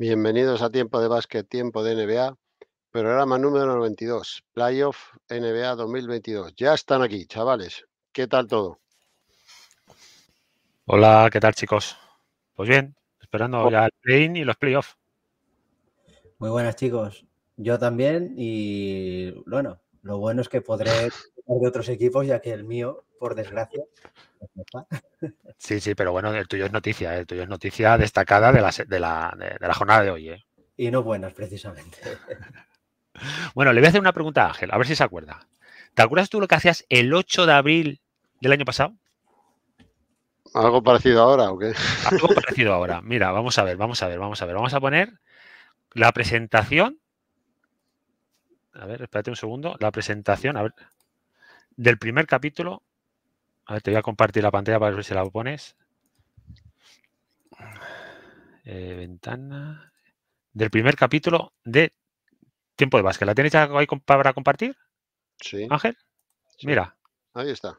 Bienvenidos a Tiempo de Básquet, Tiempo de NBA, programa número 92, Playoff NBA 2022. Ya están aquí, chavales. ¿Qué tal todo? Hola, ¿qué tal, chicos? Pues bien, esperando oh. el play y los playoffs. Muy buenas, chicos. Yo también y bueno, lo bueno es que podré de otros equipos, ya que el mío, por desgracia, pues Sí, sí, pero bueno, el tuyo es noticia, ¿eh? el tuyo es noticia destacada de la, jornada de hoy. ¿eh? Y no buenas, precisamente. Bueno, le voy a hacer una pregunta a Ángel, a ver si se acuerda. ¿Te acuerdas tú lo que hacías el 8 de abril del año pasado? ¿Algo parecido ahora o qué? Algo parecido ahora. Mira, vamos a ver, vamos a ver, vamos a ver. Vamos a poner la presentación a ver, espérate un segundo, la presentación, a ver, del primer capítulo. A ver, te voy a compartir la pantalla para ver si la pones. Eh, ventana. Del primer capítulo de Tiempo de Básquet. ¿La tenéis ahí para compartir? Sí. Ángel, mira. Ahí está.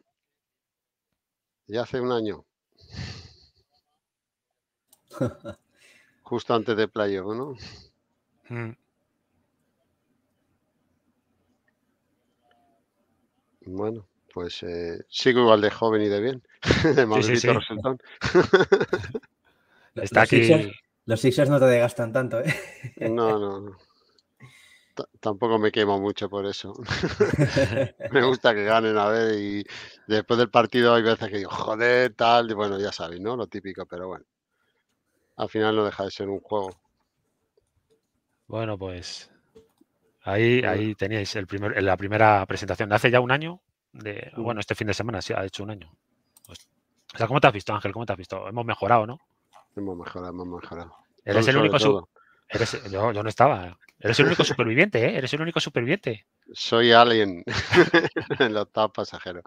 Ya hace un año. Justo antes de Playo, ¿no? Mm. Bueno, pues eh, sigo igual de joven y de bien. de sí, los Sixers, no te gastan tanto, ¿eh? No, no, tampoco me quemo mucho por eso. me gusta que ganen a ver y después del partido hay veces que digo, joder, tal, y bueno, ya sabes, ¿no? Lo típico, pero bueno. Al final no deja de ser un juego. Bueno, pues Ahí, ahí teníais el primer, la primera presentación de hace ya un año. Mm. bueno, este fin de semana sí ha hecho un año. Pues, o sea, ¿cómo te has visto, Ángel? ¿Cómo te has visto? Hemos mejorado, ¿no? Hemos mejorado, hemos mejorado. Eres el único. Yo, no estaba. Eres el único superviviente, ¿eh? Eres el único superviviente. Soy alien. el octavo pasajero.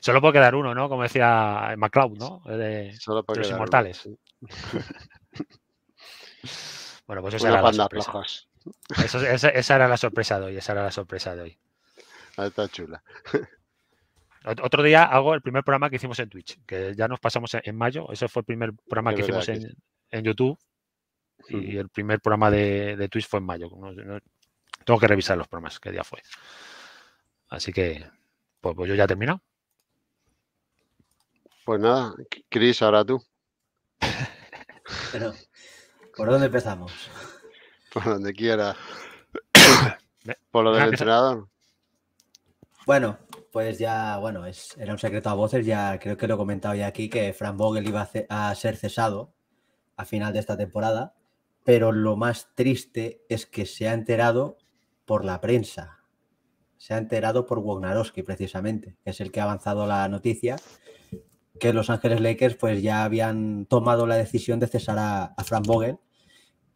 Solo puede quedar uno, ¿no? Como decía MacLeod, ¿no? Solo puede de los inmortales. bueno, pues eso Una era la esa, era la sorpresa de hoy, esa era la sorpresa de hoy. Ah, está chula. Otro día hago el primer programa que hicimos en Twitch, que ya nos pasamos en, mayo. Ese fue el primer programa que hicimos En, YouTube. Y el primer programa de, de Twitch fue en mayo. tengo que revisar los programas, qué día fue. Así que, pues, pues yo ya he terminado. Pues nada, Chris ahora tú. Pero, ¿por dónde empezamos? por donde quiera. por lo del ah, entrenador. Bueno, pues ya, bueno, es, era un secreto a voces, ya creo que lo he comentado ya aquí, que Frank Vogel iba a, ser cesado a final de esta temporada, pero lo más triste es que se ha enterado por la prensa, se ha enterado por Wognarowski precisamente, que es el que ha avanzado la noticia, que Los Ángeles Lakers pues ya habían tomado la decisión de cesar a, a Frank Vogel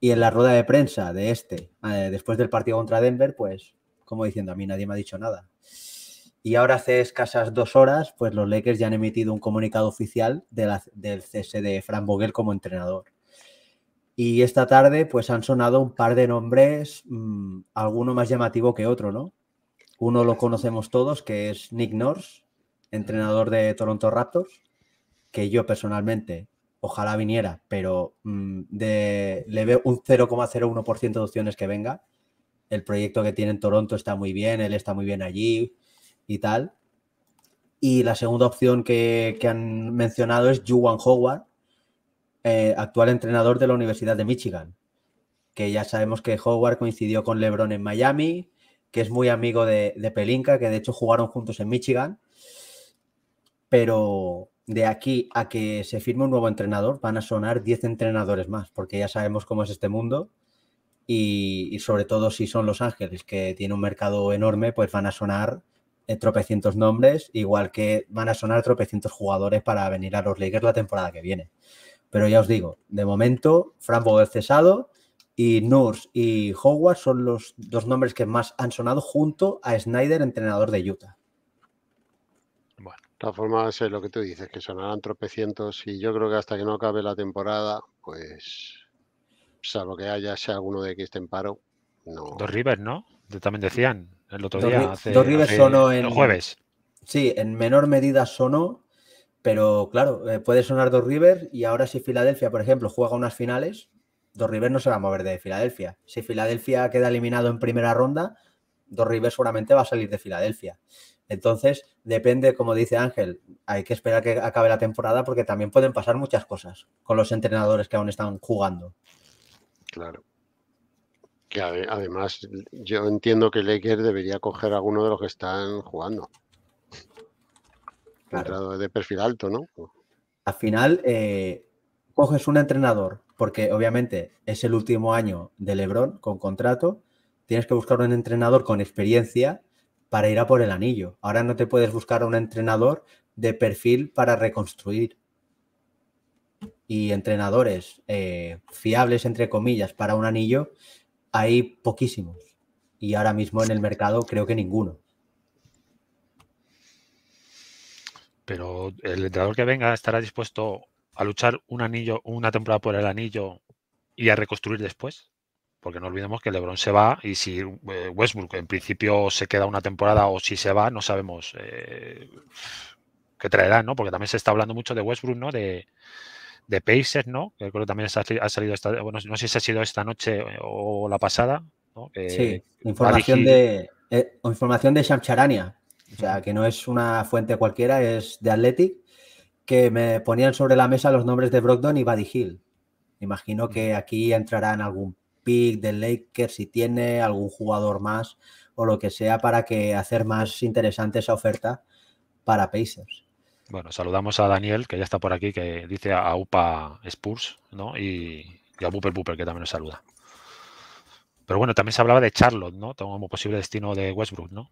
y en la rueda de prensa de este, eh, después del partido contra Denver, pues, como diciendo, a mí nadie me ha dicho nada. Y ahora hace escasas dos horas, pues los Lakers ya han emitido un comunicado oficial del cese de Fran Vogel como entrenador. Y esta tarde, pues han sonado un par de nombres, mm, alguno más llamativo que otro, ¿no? Uno lo conocemos todos, que es Nick Nurse, entrenador de Toronto Raptors, que yo personalmente ojalá viniera, pero mm, de, le veo un 0,01% de opciones que venga. El proyecto que tiene en Toronto está muy bien, él está muy bien allí y tal. Y la segunda opción que, han mencionado es Juwan Howard, eh, actual entrenador de la Universidad de Michigan, que ya sabemos que Howard coincidió con LeBron en Miami, que es muy amigo de, de Pelinka, que de hecho jugaron juntos en Michigan. Pero, de aquí a que se firme un nuevo entrenador, van a sonar 10 entrenadores más, porque ya sabemos cómo es este mundo y, sobre todo si son Los Ángeles, que tiene un mercado enorme, pues van a sonar eh, tropecientos nombres, igual que van a sonar tropecientos jugadores para venir a los Lakers la temporada que viene. Pero ya os digo, de momento, Fran Vogel cesado y Nurse y Howard son los dos nombres que más han sonado junto a Snyder, entrenador de Utah forma formas, es lo que tú dices, que sonarán tropecientos y yo creo que hasta que no acabe la temporada, pues, salvo que haya sea alguno de que esté en paro, no. Dos Rivers, ¿no? También mm. decían el otro día. dos Rivers sonó en... El jueves. Sí, en menor medida sonó, pero claro, eh, puede sonar dos Rivers y ahora si Filadelfia, por ejemplo, juega unas finales, dos Rivers no se va a mover de Filadelfia. Si Filadelfia queda eliminado en primera ronda, dos Rivers seguramente va a salir de Filadelfia. Entonces, depende, como dice Ángel, hay que esperar que acabe la temporada porque también pueden pasar muchas cosas con los entrenadores que aún están jugando. Claro. Que además, yo entiendo que Lakers debería coger a alguno de los que están jugando. Claro. De perfil alto, ¿no? Al final, eh, coges un entrenador, porque obviamente es el último año de Lebron con contrato, tienes que buscar un entrenador con experiencia para ir a por el anillo. Ahora no te puedes buscar a un entrenador de perfil para reconstruir. Y entrenadores eh, fiables, entre comillas, para un anillo, hay poquísimos. Y ahora mismo en el mercado creo que ninguno. Pero el entrenador que venga estará dispuesto a luchar un anillo, una temporada por el anillo y a reconstruir después porque no olvidemos que LeBron se va y si eh, Westbrook en principio se queda una temporada o si se va, no sabemos eh, qué traerá, ¿no? Porque también se está hablando mucho de Westbrook, ¿no? De, de Pacers, ¿no? Que creo que también ha salido esta, bueno, no sé si ha sido esta noche o la pasada, sí, eh, información de información de Shamcharania, o sea, que no es una fuente cualquiera, es de Athletic, que me ponían sobre la mesa los nombres de Brogdon y Buddy Hill. Imagino que aquí entrarán algún pick del Lakers, si tiene algún jugador más o lo que sea para que hacer más interesante esa oferta para Pacers. Bueno, saludamos a Daniel, que ya está por aquí, que dice a UPA Spurs, ¿no? Y, a Booper Booper, que también nos saluda. Pero bueno, también se hablaba de Charlotte, ¿no? Como posible destino de Westbrook, ¿no?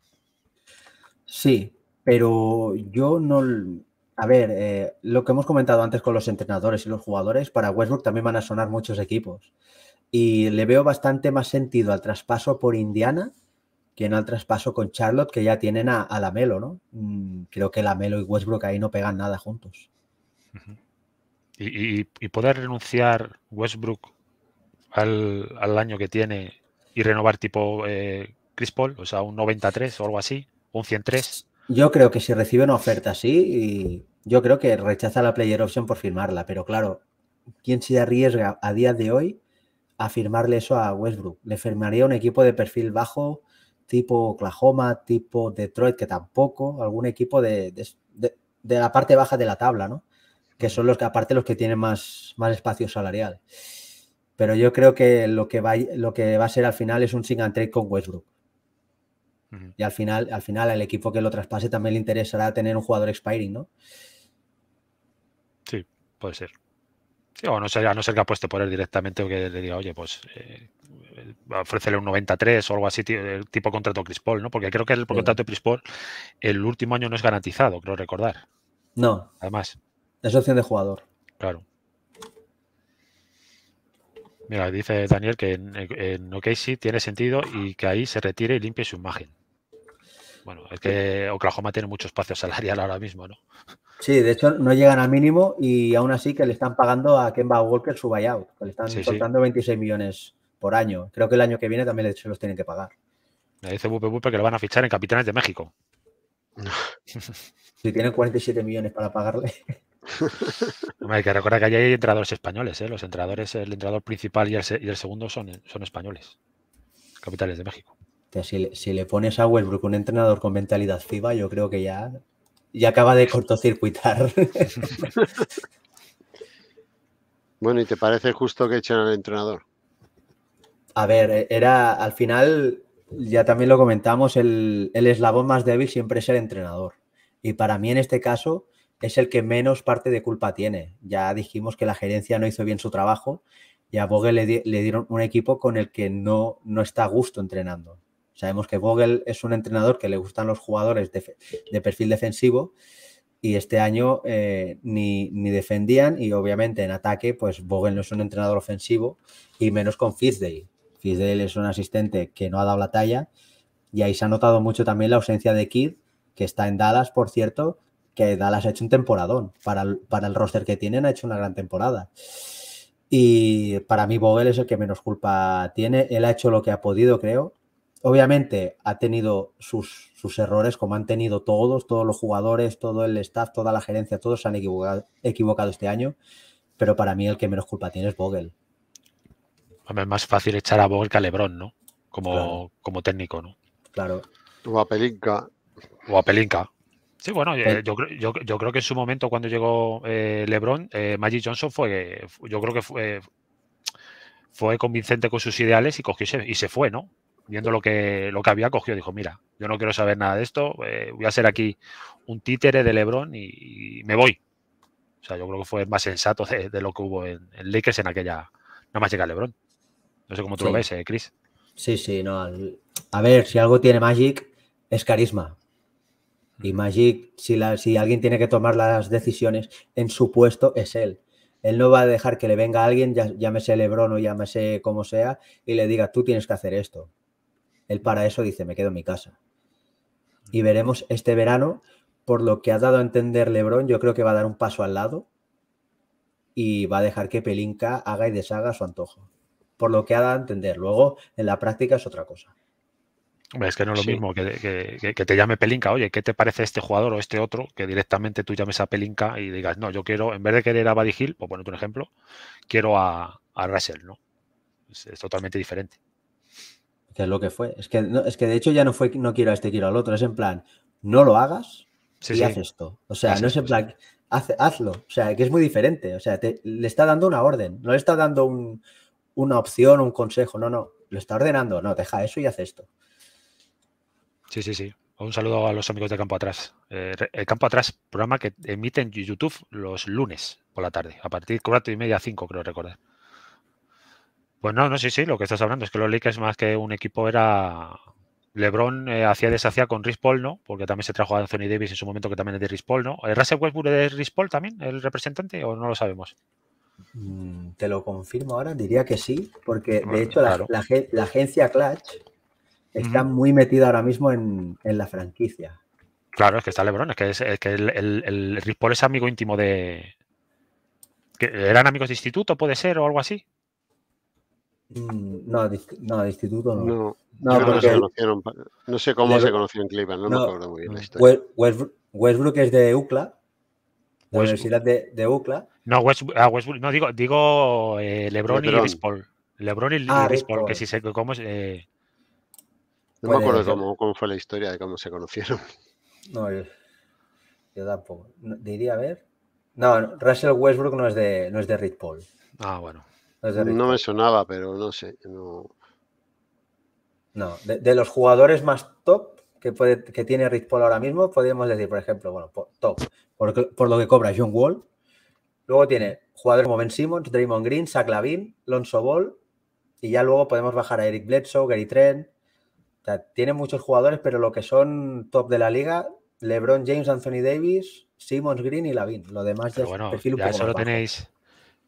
Sí, pero yo no. A ver, eh, lo que hemos comentado antes con los entrenadores y los jugadores, para Westbrook también van a sonar muchos equipos. Y le veo bastante más sentido al traspaso por Indiana que no al traspaso con Charlotte, que ya tienen a, la Melo, ¿no? Mm, creo que la Melo y Westbrook ahí no pegan nada juntos. y, poder renunciar Westbrook al, año que tiene y renovar tipo eh, Chris Paul, o sea, un 93 o algo así, un 103. Yo creo que si recibe una oferta así, y yo creo que rechaza la player option por firmarla, pero claro, ¿quién se arriesga a día de hoy a firmarle eso a Westbrook. Le firmaría un equipo de perfil bajo, tipo Oklahoma, tipo Detroit, que tampoco, algún equipo de, la parte baja de la tabla, ¿no? Que son los que, aparte, los que tienen más, más espacio salarial. Pero yo creo que lo que, va, lo que va a ser al final es un sing and trade con Westbrook. Y al final, al final, al equipo que lo traspase también le interesará tener un jugador expiring, ¿no? Sí, puede ser o no a no ser que apueste por él directamente o que le diga, oye, pues eh, ofrécele un 93 o algo así, el eh, tipo contrato Chris Paul, ¿no? Porque creo que el contrato de Paul el último año no es garantizado, creo recordar. No. Además. Es opción de jugador. Claro. Mira, dice Daniel que en, en OKC tiene sentido y que ahí se retire y limpie su imagen. Bueno, es que Oklahoma tiene mucho espacio salarial ahora mismo, ¿no? Sí, de hecho no llegan al mínimo y aún así que le están pagando a Kemba Walker su buyout, que le están importando 26 millones por año. Creo que el año que viene también se los tienen que pagar. Me dice Bupe Bupe que lo van a fichar en Capitanes de México. Si tienen 47 millones para pagarle. Hay que recordar que allí hay entrenadores españoles, ¿eh? los entrenadores, el entrenador principal y el, segundo son, españoles, capitales de México. Si le, pones a Westbrook un entrenador con mentalidad FIBA, yo creo que ya y acaba de cortocircuitar. bueno, ¿y te parece justo que echen al entrenador? A ver, era al final, ya también lo comentamos, el, eslabón más débil siempre es el entrenador. Y para mí en este caso es el que menos parte de culpa tiene. Ya dijimos que la gerencia no hizo bien su trabajo y a Bogue le, le dieron un equipo con el que no, no está a gusto entrenando. Sabemos que Vogel es un entrenador que le gustan los jugadores de, perfil defensivo y este año eh, ni, defendían y obviamente en ataque pues Vogel no es un entrenador ofensivo y menos con Fizdale. Fizdale es un asistente que no ha dado la talla y ahí se ha notado mucho también la ausencia de Kidd que está en Dallas, por cierto, que Dallas ha hecho un temporadón. Para para el roster que tienen ha hecho una gran temporada. Y para mí Vogel es el que menos culpa tiene. Él ha hecho lo que ha podido, creo. Obviamente ha tenido sus, errores, como han tenido todos, todos los jugadores, todo el staff, toda la gerencia, todos se han equivocado, este año, pero para mí el que menos culpa tiene es Vogel. Es más fácil echar a Vogel que a Lebron, ¿no? Como, como técnico, ¿no? Claro. O a Pelinka. O a Pelinka. Sí, bueno, yo, creo que en su momento cuando llegó eh, LeBron, eh, Magic Johnson fue, yo creo que fue, fue convincente con sus ideales y cogió y se fue, ¿no? viendo lo que, lo que había, cogido, dijo, mira, yo no quiero saber nada de esto, eh, voy a ser aquí un títere de Lebron y, me voy. O sea, yo creo que fue más sensato de, lo que hubo en, Lakers en aquella, más llega Lebron. No sé cómo tú lo ves, eh, Chris. Sí, sí, no. A ver, si algo tiene Magic, es carisma. Y mm. Magic, si, si alguien tiene que tomar las decisiones en su puesto, es él. Él no va a dejar que le venga alguien, llámese Lebron o llámese como sea, y le diga, tú tienes que hacer esto. Él para eso dice, me quedo en mi casa. Y veremos este verano, por lo que ha dado a entender Lebron, yo creo que va a dar un paso al lado y va a dejar que Pelinka haga y deshaga su antojo. Por lo que ha dado a entender. Luego, en la práctica es otra cosa. Es que no es lo mismo que, que, te llame Pelinka, oye, ¿qué te parece este jugador o este otro? Que directamente tú llames a Pelinka y digas, no, yo quiero, en vez de querer a Buddy Hill, por ponerte un ejemplo, quiero a, a Russell, ¿no? es, totalmente diferente que es lo que fue. Es que, es que de hecho ya no fue no quiero a este, quiero al otro. Es en plan, no lo hagas y haz esto. O sea, no es en plan, hazlo. O sea, que es muy diferente. O sea, le está dando una orden, no le está dando una opción, un consejo. No, no, lo está ordenando. No, deja eso y haz esto. Sí, sí, sí. Un saludo a los amigos de Campo Atrás. el eh, eh, Campo Atrás, programa que emiten YouTube los lunes por la tarde, a partir de cuatro y media a cinco, creo recordar. Pues no, no, sí, sí, lo que estás hablando es que los Lakers más que un equipo era... LeBron eh, hacía deshacía con Rispol, ¿no? Porque también se trajo a Anthony Davis en su momento, que también es de Rispol, ¿no? ¿El ¿Russell Westbrook de Rispol también, el representante, o no lo sabemos? Mm, te lo confirmo ahora, diría que sí, porque de hecho la, agencia Clutch está muy metida ahora mismo en, la franquicia. Claro, es que está LeBron, es que, el, el, es amigo íntimo de... ¿Eran amigos de instituto, puede ser, o algo así? Mm, no, no, de instituto no. No, sé cómo se conoció en Cleveland, no, me acuerdo muy bien la mm, historia. Westbrook, es de UCLA, la Universidad de, de, UCLA. No, ah, Westbrook, no digo, digo eh, Lebron, y Rispol. Lebron y ah, que si sé cómo es. Eh, no me acuerdo cómo, cómo, fue la historia de cómo se conocieron. No, yo, tampoco. Diría a ver. No, Russell Westbrook no es de, no es de Ah, bueno. No me sonaba, pero no sé. No, de, los jugadores más top que, puede, que tiene Rick Paul ahora mismo, podríamos decir, por ejemplo, bueno, top, por, lo que cobra John Wall. Luego tiene jugadores como Ben Simmons, Draymond Green, Zach Lavin, Lonzo Ball. Y ya luego podemos bajar a Eric Bledsoe, Gary Trent. O tiene muchos jugadores, pero lo que son top de la liga, LeBron James, Anthony Davis, Simmons, Green y Lavin. Lo demás ya solo tenéis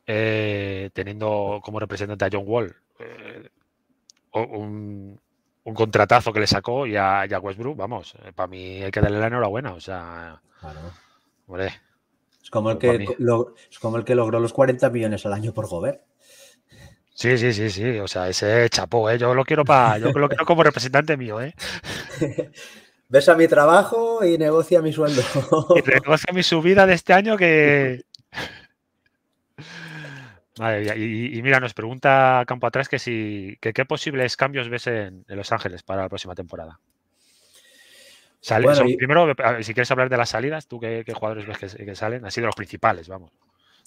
eh, teniendo como representante a John Wall eh, un, contratazo que le sacó y a, Westbrook, vamos, eh, para mí hay que darle la enhorabuena, o sea, es como, el pues que, es como el que logró los 40 millones al año por Gobert. Sí, sí, sí, sí. O sea, ese chapó, Yo lo quiero para, yo lo quiero como representante mío, ¿eh? Besa mi trabajo y negocia mi sueldo. y negocia mi subida de este año que, y, mira, nos pregunta Campo Atrás que si qué posibles cambios ves en, Los Ángeles para la próxima temporada. Primero, si quieres hablar de las salidas, ¿tú qué, jugadores ves que, salen? Así de los principales, vamos.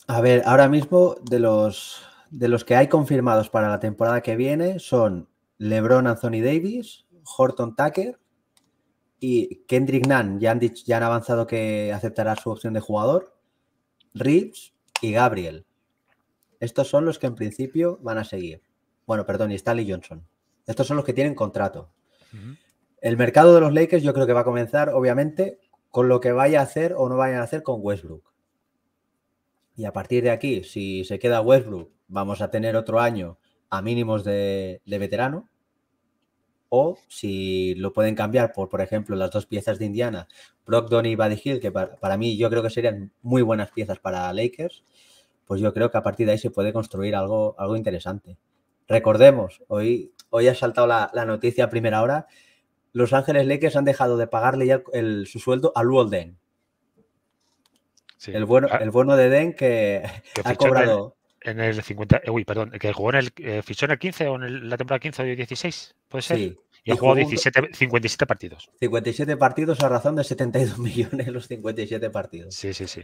A ver, ahora mismo de los, de los que hay confirmados para la temporada que viene son LeBron Anthony Davis, Horton Tucker y Kendrick Nunn. Ya han, dicho, ya han avanzado que aceptará su opción de jugador, Reeves y Gabriel. Estos son los que en principio van a seguir. Bueno, perdón, y Stanley Johnson. Estos son los que tienen contrato. El mercado de los Lakers yo creo que va a comenzar, obviamente, con lo que vaya a hacer o no vayan a hacer con Westbrook. Y a partir de aquí, si se queda Westbrook, vamos a tener otro año a mínimos de, veterano. O si lo pueden cambiar por, por ejemplo, las dos piezas de Indiana, Brogdon y Buddy Hill, que para mí yo creo que serían muy buenas piezas para Lakers pues yo creo que a partir de ahí se puede construir algo, algo interesante. Recordemos, hoy, hoy ha saltado la, noticia a primera hora, Los Ángeles Lakers han dejado de pagarle ya su sueldo a Luo Sí. El, bueno, ah. el bueno de Den que, ha cobrado... En el, 50, eh, uy, perdón, que jugó en el, eh, fichó en el 15 o en la temporada 15 o 16, puede ser. Y, jugó 17, 57 partidos. 57 partidos a razón de 72 millones los 57 partidos. Sí, sí, sí.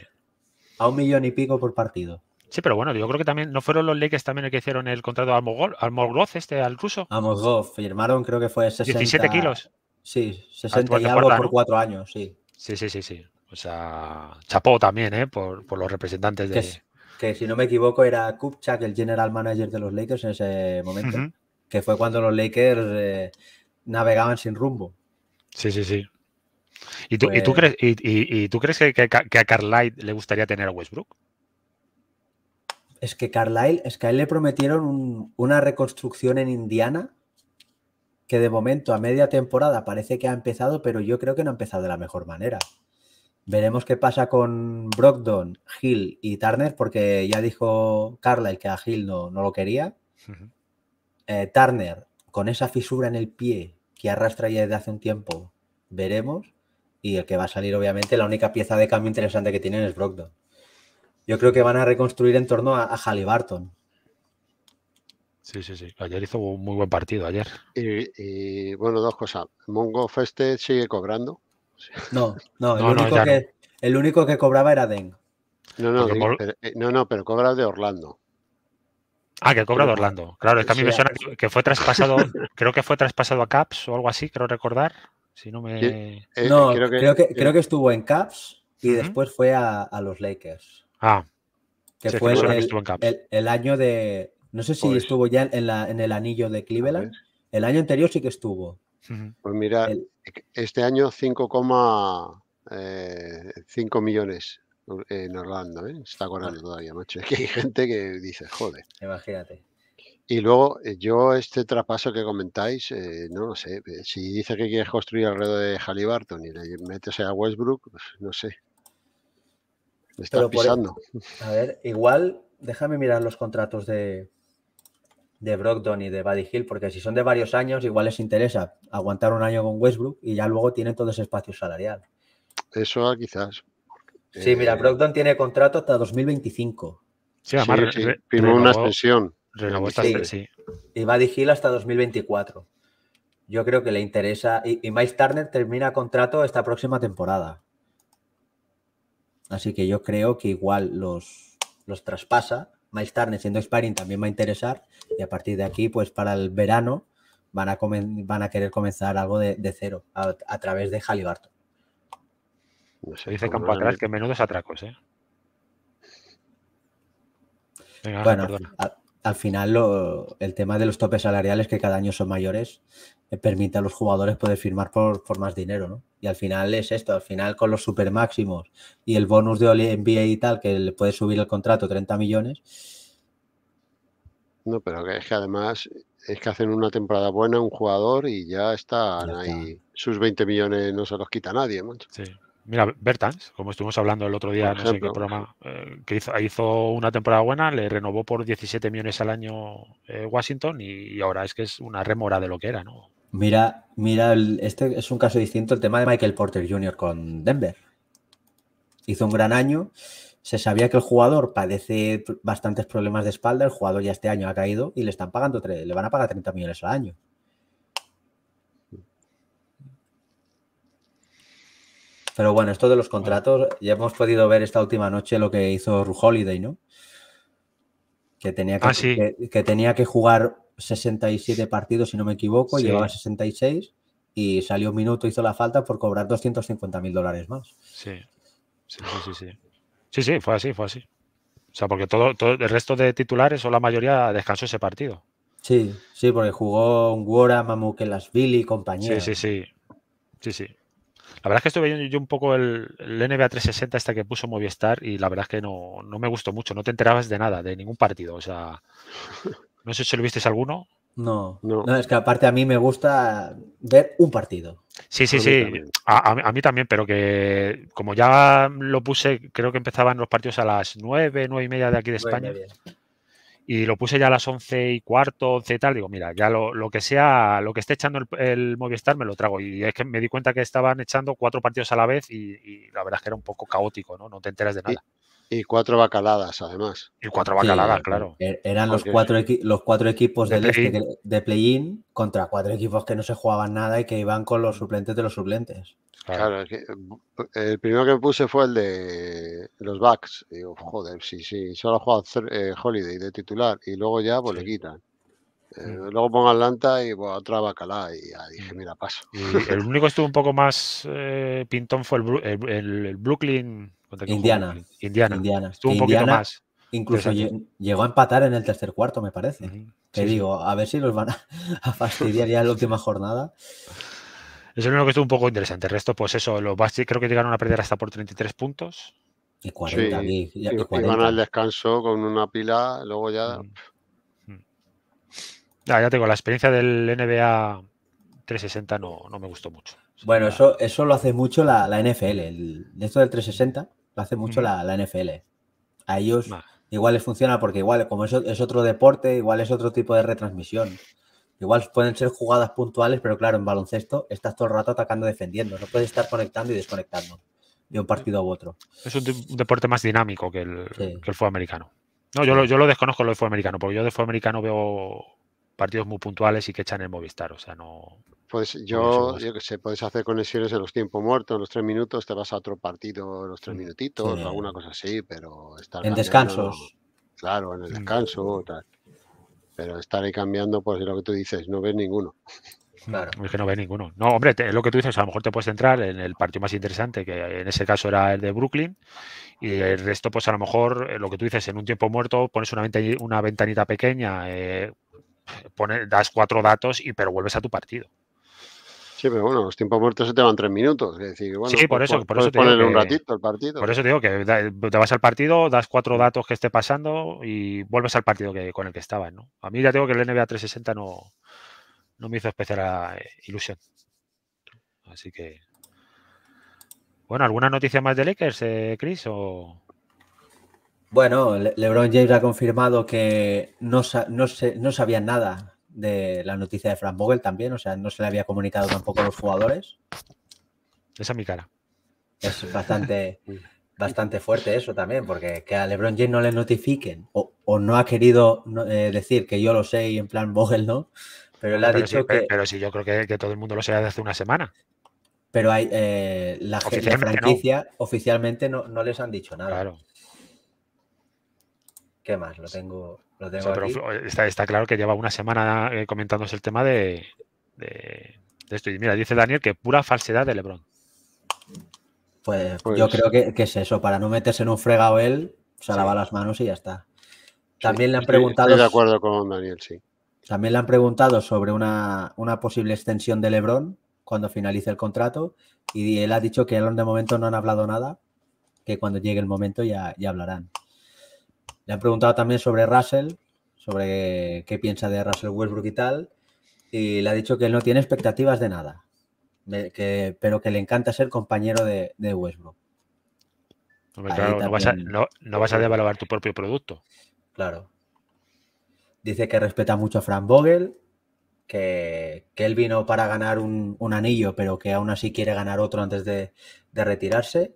A un millón y pico por partido. Sí, pero bueno, yo creo que también, ¿no fueron los Lakers también el que hicieron el contrato a Morgoth, este, al ruso? A Morgoth, firmaron creo que fue 60... 17 kilos. Sí, 60 ah, y algo por cuatro años, sí. Sí, sí, sí, sí. O sea, chapó también, ¿eh? Por, los representantes de... Que, si no me equivoco era Kupchak, el general manager de los Lakers en ese momento, que fue cuando los Lakers eh, navegaban sin rumbo. Sí, sí, sí. ¿Y tú, pues crees, y, tú crees que, a Carlisle le gustaría tener a Westbrook? es que Carlyle, es que a él le prometieron una reconstrucción en Indiana que de momento a media temporada parece que ha empezado, pero yo creo que no ha empezado de la mejor manera. Veremos qué pasa con Brogdon, Hill y Turner, porque ya dijo Carlyle que a Hill no, no lo quería. Eh, Turner, con esa fisura en el pie que arrastra ya desde hace un tiempo, veremos. Y el que va a salir, obviamente, la única pieza de cambio interesante que tienen es Brogdon. Yo creo que van a reconstruir en torno a, a Halliburton. Sí, sí, sí. Ayer hizo un muy buen partido, ayer. Y, bueno, dos cosas. Mongo Feste sigue cobrando. No, no, el, único, que, cobraba era Deng. No, no, pero, eh, no, no, pero cobra de Orlando. Ah, que cobra de Orlando. Claro, es que a mí me suena que, fue traspasado, creo que fue traspasado a Caps o algo así, creo recordar. Si no me. Eh, no, creo que, estuvo en Caps y después fue a los Lakers. Ah, que fue el, año de. No sé si estuvo ya en, el anillo de Cleveland. el año anterior sí que estuvo. Pues mira, este año 5,5 eh, millones en Orlando. ¿eh? Está corriendo todavía, macho. Es que hay gente que dice, joder. Imagínate. Y luego, eh, yo este traspaso que comentáis, eh, no lo sé, si dice que quieres construir alrededor de Halliburton y le metes a Westbrook, pues, no sé. E- A ver, igual, déjame mirar los contratos de, de Brogdon y de Buddy Hill, porque si son de varios años, igual les interesa aguantar un año con Westbrook y ya luego tienen todo ese espacio salarial. Eso quizás. Sí, mira, eh, Brogdon tiene contrato hasta 2025. Sí, además sí, firmó una extensión. Y Buddy Hill hasta 2024. Yo creo que le interesa. Y, y Turner termina contrato esta próxima temporada. Así que yo creo que igual los, los traspasa. Miles siendo sparing también va a interesar y a partir de aquí, pues para el verano van a, van a querer comenzar algo de, cero a, través de Halliburton. Pues se dice pues campo atrás que menudos atracos, ¿eh? bueno, al final el tema de los topes salariales que cada año son mayores eh, permite a los jugadores poder pues, firmar por, más dinero, ¿no? Y al final es esto, al final con los super máximos y el bonus de NBA y tal, que le puede subir el contrato 30 millones. No, pero es que además es que hacen una temporada buena un jugador y ya están está. ahí. Sus 20 millones no se los quita nadie, Mira, Bertans, como estuvimos hablando el otro día, no sé qué programa, eh, hizo, una temporada buena, le renovó por 17 millones al año eh, Washington y, ahora es que es una remora de lo que era, ¿no? Mira, mira, este es un caso distinto, el tema de Michael Porter Jr. con Denver. Hizo un gran año, se sabía que el jugador padece bastantes problemas de espalda, el jugador ya este año ha caído y le están pagando, le van a pagar 30 millones al año. Pero bueno, esto de los contratos, ya hemos podido ver esta última noche lo que hizo Holiday, ¿no? Que tenía que, ah, que, tenía que jugar 67 partidos, si no me equivoco, llevaba 66 y salió un minuto, hizo la falta por cobrar 250 mil dólares más. Sí. sí, sí, sí, sí. Sí, fue así, fue así. O sea, porque todo, todo el resto de titulares o la mayoría descansó ese partido. Sí, sí, porque jugó un Wora, Mamukelashvili y compañía. Sí, sí, sí. Sí, sí. La verdad es que estuve viendo yo un poco el, NBA 360 hasta que puso Movistar y la verdad es que no, me gustó mucho, no te enterabas de nada, de ningún partido. O sea, no sé si lo viste alguno. No, no, es que aparte a mí me gusta ver un partido. Sí, sí, sí. A, mí también, pero que como ya lo puse, creo que empezaban los partidos a las nueve, nueve y media de aquí de España y lo puse ya a las 11 y cuarto, 11 y tal. Digo, mira, ya lo, que sea, lo que esté echando el, el, Movistar me lo trago. Y es que me di cuenta que estaban echando cuatro partidos a la vez y, y, la verdad es que era un poco caótico, ¿no? No te enteras de nada. Y cuatro bacaladas, además. Y cuatro bacaladas, eh, claro. Eh, eran los cuatro, los cuatro equipos de este play in contra cuatro equipos que no se jugaban nada y que iban con los suplentes de los suplentes. Claro, eh, el primero que puse fue el de los backs. Digo, joder, sí, sí, solo ha jugado Holiday de titular y luego ya pues le quitan. Mm. Eh, luego pongo Atlanta y otra Bacalá y ya dije, mm. mira, paso. el único que estuvo un poco más eh, pintón fue el, Brooklyn. Indiana. Indiana. Estuvo un más. Incluso llegó a empatar en el tercer cuarto, me parece. Te digo, a ver si los van a, fastidiar ya en la última jornada. Es el único que estuvo un poco interesante. El resto, pues eso, los Bucks creo que llegaron a perder hasta por 33 puntos. Y 40, y, Van al descanso con una pila, luego ya. Mm. Ah, ya ya tengo la experiencia del NBA 360 no, no me gustó mucho. Bueno, eso, eso lo hace mucho la, NFL. esto del 360 lo hace mucho la, NFL. A ellos igual les funciona porque igual, como es, otro deporte, igual es otro tipo de retransmisión. Igual pueden ser jugadas puntuales, pero claro, en baloncesto estás todo el rato atacando, defendiendo. No puedes estar conectando y desconectando de un partido u otro. Es un, deporte más dinámico que el, fútbol americano. No, yo lo, yo lo desconozco lo de fútbol americano, porque yo de fútbol americano veo partidos muy puntuales y que echan en Movistar. O sea, no. Pues yo, yo que sé, puedes hacer conexiones en los tiempos muertos, en los tres minutos, te vas a otro partido, en los tres mm, minutitos, o alguna cosa así, pero estar. En descansos. Claro, en el mm. descanso, tal. Pero estar ahí cambiando, pues lo que tú dices, no ves ninguno. Claro. Es que no ves ninguno. No, hombre, lo que tú dices, a lo mejor te puedes entrar en el partido más interesante, que en ese caso era el de Brooklyn, y el resto, pues a lo mejor, eh, lo que tú dices, en un tiempo muerto, pones una, ventanita, una ventanita pequeña, eh, das cuatro datos y pero vuelves a tu partido. Sí, pero bueno, los tiempos muertos se te van tres minutos. Es decir, sí, por pues eso, por, eso te digo que, un ratito el partido. Por eso te digo que te vas al partido, das cuatro mm. datos que esté pasando y vuelves al partido que, con el que estabas, ¿no? A mí ya tengo que el NBA 360 no, no me hizo especial eh, ilusión. Así que. Bueno, ¿alguna noticia más de Lakers, eh, Chris? O... Bueno, LeBron James ha confirmado que no, no, no nada de la noticia de Frank Vogel también, o sea, no se le había comunicado tampoco a los jugadores. Esa es mi cara. Es bastante, bastante fuerte eso también, porque que a LeBron James no le notifiquen o, no ha querido eh, decir que yo lo sé y en plan Vogel no, pero él ha dicho sí, que... Pero, sí, yo creo que, que todo el mundo lo sabe desde hace una semana pero hay eh, la, gente la, franquicia oficialmente no, no, les han dicho nada. Claro. ¿Qué más? Lo tengo. Eh, está, claro que lleva una semana eh, comentándose el tema de, esto. Y mira, dice Daniel que pura falsedad de Lebron. Pues, yo pues creo que, es eso, para no meterse en un fregado él, se lava las manos y ya está. También le han preguntado. Estoy de acuerdo con Daniel, sí. También le han preguntado sobre una, posible extensión de Lebron cuando finalice el contrato y él ha dicho que de momento no han hablado nada, que cuando llegue el momento ya hablarán. Le han preguntado también sobre Russell, sobre qué piensa de Russell Westbrook y tal, y le ha dicho que él no tiene expectativas de nada, pero que le encanta ser compañero de, Westbrook. no, vas a, devaluar tu propio producto. Claro. Dice que respeta mucho a Frank Vogel, que, él vino para ganar un, anillo, pero que aún así quiere ganar otro antes de retirarse.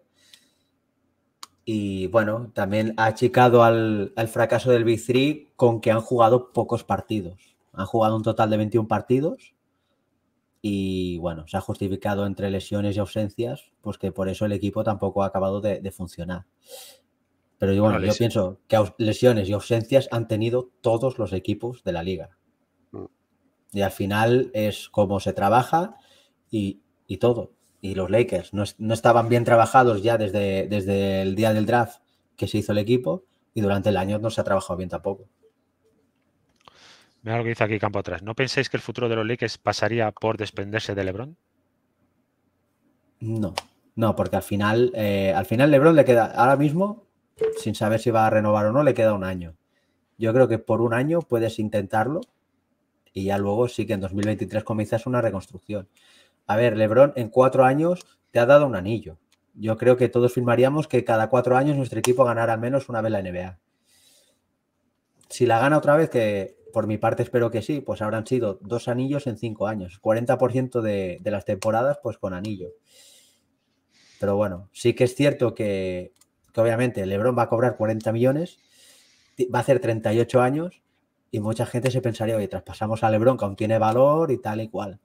Y bueno, también ha achicado al, fracaso del b 3 con que han jugado pocos partidos. Han jugado un total de 21 partidos y bueno, se ha justificado entre lesiones y ausencias, pues que por eso el equipo tampoco ha acabado de, funcionar. Pero yo, yo pienso que lesiones y ausencias han tenido todos los equipos de la liga. Mm. Y al final es como se trabaja y, y todo y los Lakers no, estaban bien trabajados ya desde, desde el día del draft que se hizo el equipo y durante el año no se ha trabajado bien tampoco. Mira lo que dice aquí campo atrás. ¿No pensáis que el futuro de los Lakers pasaría por desprenderse de LeBron? No, no, porque al final, eh, al final LeBron le queda ahora mismo, sin saber si va a renovar o no, le queda un año. Yo creo que por un año puedes intentarlo y ya luego sí que en 2023 comienzas una reconstrucción. A ver, Lebron en cuatro años te ha dado un anillo. Yo creo que todos firmaríamos que cada cuatro años nuestro equipo ganará al menos una vez la NBA. Si la gana otra vez, que por mi parte espero que sí, pues habrán sido dos anillos en cinco años. 40% de, de las temporadas, pues con anillo. Pero bueno, sí que es cierto que, que obviamente Lebron va a cobrar 40 millones, va a hacer 38 años y mucha gente se pensaría, oye, traspasamos a Lebron, que aún tiene valor y tal y cual.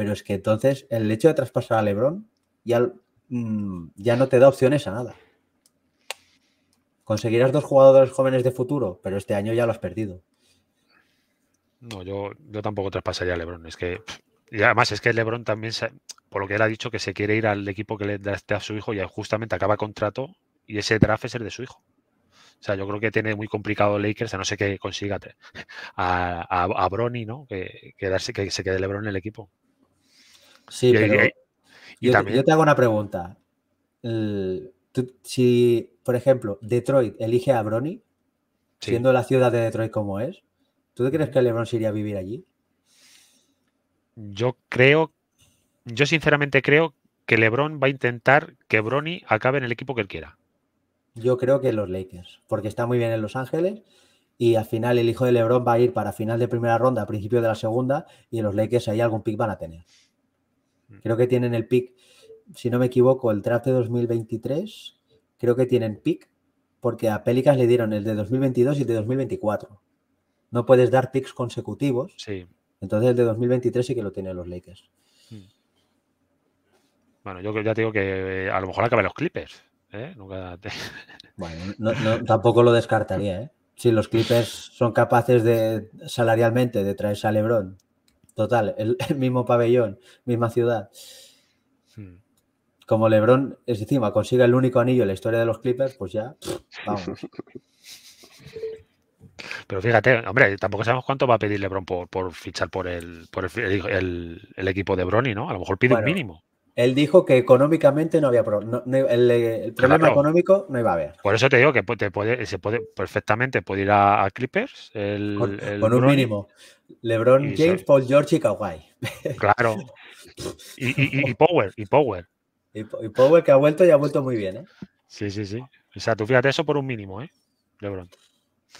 Pero es que entonces el hecho de traspasar a Lebron ya, mm, ya no te da opciones a nada. Conseguirás dos jugadores jóvenes de futuro, pero este año ya lo has perdido. No, yo, yo tampoco traspasaría a Lebron. Es que, y además es que Lebron también, por lo que él ha dicho, que se quiere ir al equipo que le da este a su hijo y justamente acaba contrato y ese draft es el de su hijo. O sea, yo creo que tiene muy complicado Lakers, a no sé que consiga a, a, ¿no? Que, que se quede LeBron en el equipo. Sí, pero yo, te hago una pregunta. si, por ejemplo, Detroit elige a Brony, siendo la ciudad de Detroit como es, ¿tú crees que LeBron se iría a vivir allí? Yo creo, yo sinceramente creo que LeBron va a intentar que Brony acabe en el equipo que él quiera. Yo creo que en los Lakers, porque está muy bien en Los Ángeles y al final el hijo de LeBron va a ir para final de primera ronda, a principio de la segunda, y en los Lakers ahí algún pick van a tener. Mm. Creo que tienen el pick, si no me equivoco, el draft de 2023, creo que tienen pick porque a Pelicas le dieron el de 2022 y el de 2024. No puedes dar picks consecutivos. Sí. Entonces el de 2023 sí que lo tienen los Lakers. Mm. Bueno, yo ya te digo que eh, a lo mejor acaban los Clippers. ¿eh? Bueno, tampoco lo descartaría. ¿eh? Si los Clippers son capaces de salarialmente de traerse a LeBron Total, el, mismo pabellón, misma ciudad. Hmm. Como LeBron encima consigue el único anillo en la historia de los Clippers, pues ya, vamos. Pero fíjate, hombre, tampoco sabemos cuánto va a pedir LeBron por, fichar por el, el, equipo de Brony, ¿no? A lo mejor pide un mínimo. Él dijo que económicamente no había problema el, problema económico no iba a haber. Por eso te digo que se puede perfectamente puede ir a, Clippers. con, un mínimo. LeBron James, Paul George y Kawhi. Claro. Y, Power, y Power. Y, Power que ha vuelto y ha vuelto muy bien, ¿eh? Sí, sí, sí. O sea, tú fíjate eso por un mínimo, ¿eh? LeBron.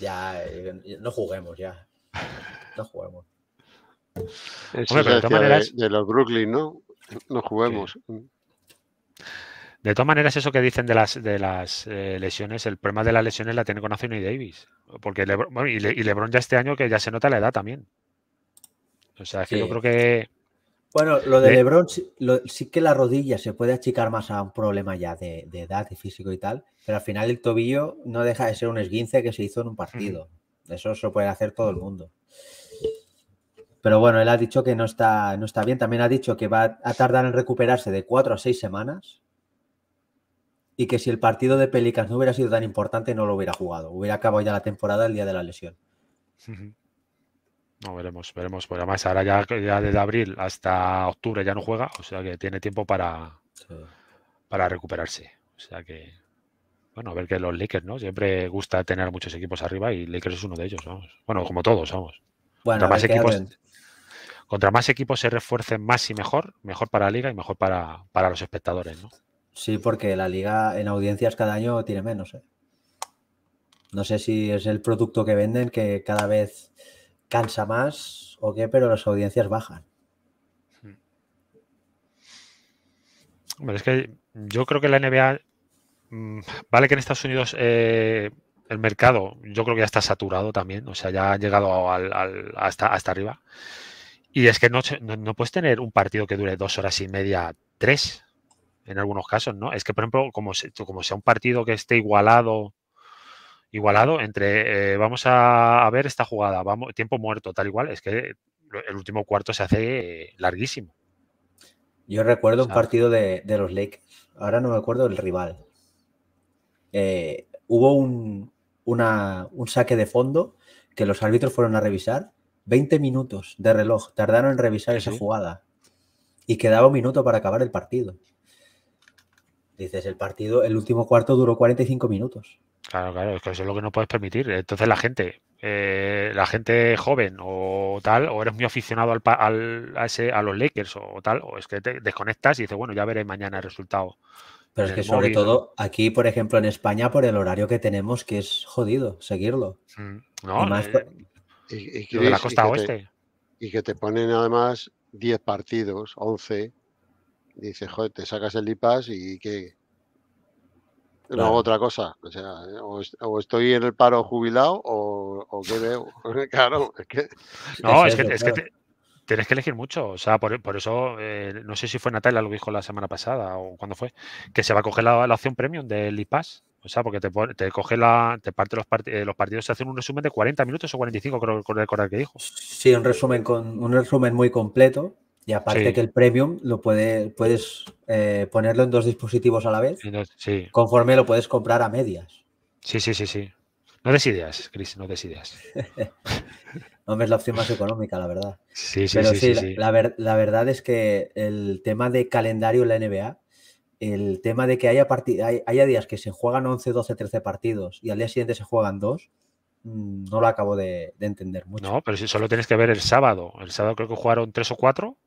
Ya, eh, no juguemos, ya. No juguemos. de, los Brooklyn, ¿no? No juguemos. De todas maneras, eso que dicen de las, de las eh, lesiones, el problema de las lesiones la tiene con Anthony Davis. Porque Lebron, y, LeBron ya este año que ya se nota la edad también. O sea, que yo creo que. Bueno, lo de, Lebron sí, que la rodilla se puede achicar más a un problema ya de, edad y físico y tal, pero al final el tobillo no deja de ser un esguince que se hizo en un partido. Eso se puede hacer todo el mundo. Pero bueno, él ha dicho que no está, no está bien. También ha dicho que va a tardar en recuperarse de cuatro a seis semanas. Y que si el partido de Pelicans no hubiera sido tan importante, no lo hubiera jugado. Hubiera acabado ya la temporada el día de la lesión. No, veremos, veremos. Por pues además, ahora ya, desde abril hasta octubre ya no juega. O sea que tiene tiempo para, para recuperarse. O sea que bueno, a ver que los Lakers, ¿no? Siempre gusta tener muchos equipos arriba y Lakers es uno de ellos, vamos. Bueno, como todos, vamos. Bueno, más equipos, contra más equipos se refuercen más y mejor, mejor para la liga y mejor para, los espectadores, ¿no? Sí, porque la liga en audiencias cada año tiene menos. ¿eh? No sé si es el producto que venden que cada vez cansa más o qué, pero las audiencias bajan. Hmm. Hombre, es que yo creo que la NBA, mm, vale que en Estados Unidos eh, el mercado, yo creo que ya está saturado también, o sea, ya ha llegado hasta, hasta arriba. Y es que no, puedes tener un partido que dure dos horas y media, tres, en algunos casos, ¿no? Es que, por ejemplo, como, sea un partido que esté igualado, igualado entre eh, vamos a, ver esta jugada, vamos, tiempo muerto, tal igual, es que el último cuarto se hace larguísimo. Yo recuerdo un partido de, los Lakers, ahora no me acuerdo el rival. Eh, hubo un saque de fondo que los árbitros fueron a revisar 20 minutos de reloj tardaron en revisar esa jugada y quedaba un minuto para acabar el partido. Dices, el partido, el último cuarto duró 45 minutos. Claro, claro, es que eso es lo que no puedes permitir. Entonces la gente, eh, la gente joven o tal, o eres muy aficionado a, ese, a los Lakers o, tal, o es que te desconectas y dices, bueno, ya veré mañana el resultado. Pero es que sobre todo aquí, por ejemplo, en España, por el horario que tenemos, que es jodido seguirlo. Mm, no, eh, y, que te ponen además 10 partidos, 11. Dices, joder, te sacas el IPAS y que no hago otra cosa. O sea, o, estoy en el paro jubilado o, qué veo. claro, es No, es que, es que tienes que elegir mucho. O sea, por, eso, eh, no sé si fue Natalia, lo dijo la semana pasada o cuando fue, que se va a coger la, la opción premium del IPAS. O sea, porque te, coge la. Te parte los, eh, los partidos, se hacen un resumen de 40 minutos o 45, creo que recordar que dijo. Sí, un resumen, con, un resumen muy completo. Y aparte que el premium lo puedes eh, ponerlo en dos dispositivos a la vez. Conforme lo puedes comprar a medias. Sí, sí, sí, sí. No des ideas, Chris, no des ideas. no es la opción más económica, la verdad. Sí, sí, sí. la, verdad es que el tema de calendario en la NBA el tema de que haya, días que se juegan 11, 12, 13 partidos y al día siguiente se juegan dos, mm, no lo acabo de, entender mucho. No, pero si solo tienes que ver el sábado. El sábado creo que jugaron tres o cuatro.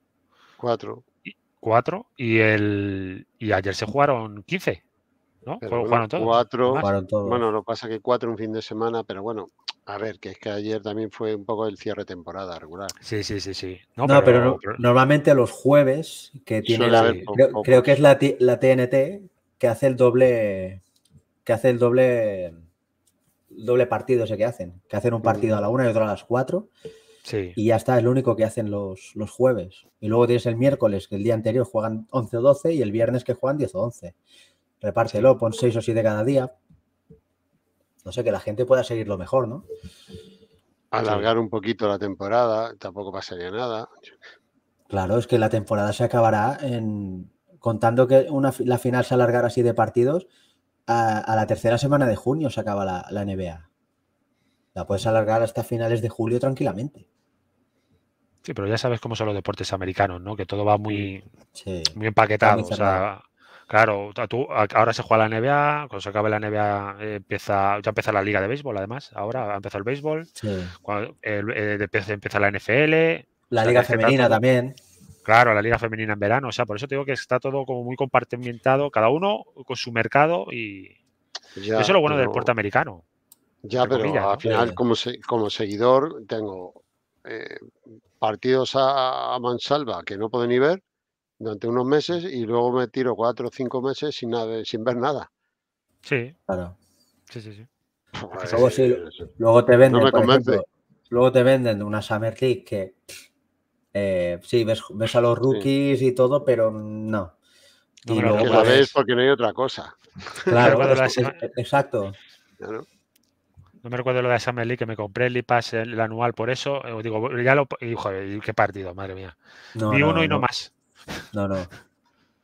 Cuatro. Y, cuatro. Y, el, y ayer se jugaron 15. ¿no? jugaron, todos. Cuatro, Bueno, lo pasa que cuatro un fin de semana, pero bueno, a ver, que es que ayer también fue un poco el cierre temporada regular. Sí, sí, sí, sí. No, pero, normalmente los jueves, que tiene la, creo, que es la, TNT, que hace el doble, que hace el doble, doble partido ese que hacen, que hacen un mm. partido a la una y otro a las cuatro. Sí. Y ya está, es lo único que hacen los, jueves. Y luego tienes el miércoles, que el día anterior juegan 11 o 12, y el viernes que juegan 10 o 11. Repárselo, pon 6 o 7 cada día, no sé, que la gente pueda seguirlo mejor, ¿no? Alargar un poquito la temporada, tampoco pasaría nada. Claro, es que la temporada se acabará en, contando que la final se alargará así de partidos, a, la tercera semana de junio se acaba la, la NBA. La puedes alargar hasta finales de julio tranquilamente. Sí, pero ya sabes cómo son los deportes americanos, ¿no? Que todo va muy, muy empaquetado. o sea, Claro, ahora se juega la NBA, cuando se acabe la NBA eh, empieza, ya empieza la liga de béisbol además, ahora ha empezado el béisbol, eh, empieza, la NFL. La liga femenina también. Claro, la liga femenina en verano, o sea, por eso te digo que está todo como muy compartimentado, cada uno con su mercado y pues eso es lo bueno del puerto americano. Ya, pero al final como, como seguidor tengo eh, partidos a, a mansalva que no puedo ni ver durante unos meses y luego me tiro cuatro o cinco meses sin, nada, sin ver nada. Sí. Claro. Sí, sí, sí. luego, luego, te venden. luego te venden una Summer League que. Eh, sí, ves, ves, a los rookies y todo, pero no. y la ves... porque no hay otra cosa. Claro, e-, exacto. No me recuerdo lo de la Summer League que me compré el Lipas el, el anual por eso. Eh, digo, ya lo. Y, joder, qué partido, madre mía. Ni uno y no más. No, no.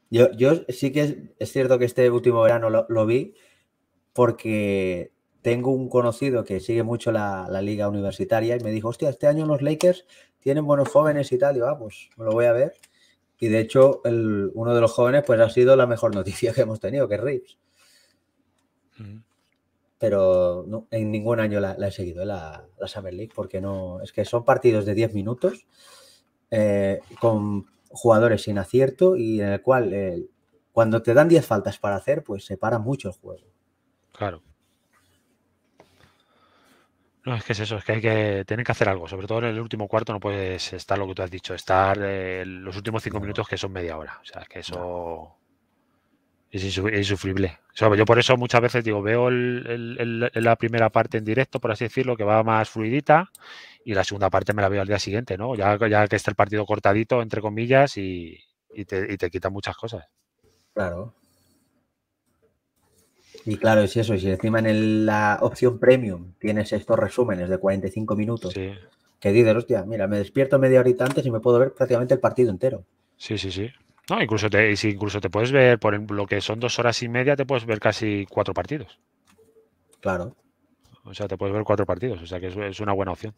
Yo, sí que es, cierto que este último verano lo, vi porque tengo un conocido que sigue mucho la, liga universitaria y me dijo, hostia, este año los Lakers tienen buenos jóvenes y tal. Y ah, pues me lo voy a ver. Y de hecho, uno de los jóvenes pues ha sido la mejor noticia que hemos tenido, que es mm. Pero en ningún año la, he seguido, eh, la, la, Summer League, porque no, es que son partidos de 10 minutos eh, con jugadores sin acierto y en el cual eh, cuando te dan 10 faltas para hacer, pues se para mucho el juego. Claro. No, es que es eso, es que hay que tener que hacer algo, sobre todo en el último cuarto no puedes estar lo que tú has dicho, estar eh, los últimos 5 minutos que son media hora, o sea, es que eso... Es, insufrible. yo por eso muchas veces digo, veo la primera parte en directo, por así decirlo, que va más fluidita, y la segunda parte me la veo al día siguiente, ¿no? Ya, ya que está el partido cortadito, entre comillas, y, te, y quita muchas cosas. Claro. Y claro, es eso. Y si encima en la opción premium tienes estos resúmenes de 45 minutos, que dices, hostia, mira, me despierto media horita antes y me puedo ver prácticamente el partido entero. Sí, sí, sí. No, incluso te, incluso te puedes ver, por lo que son dos horas y media, te puedes ver casi cuatro partidos. Claro. O sea, te puedes ver cuatro partidos. O sea, que es, una buena opción.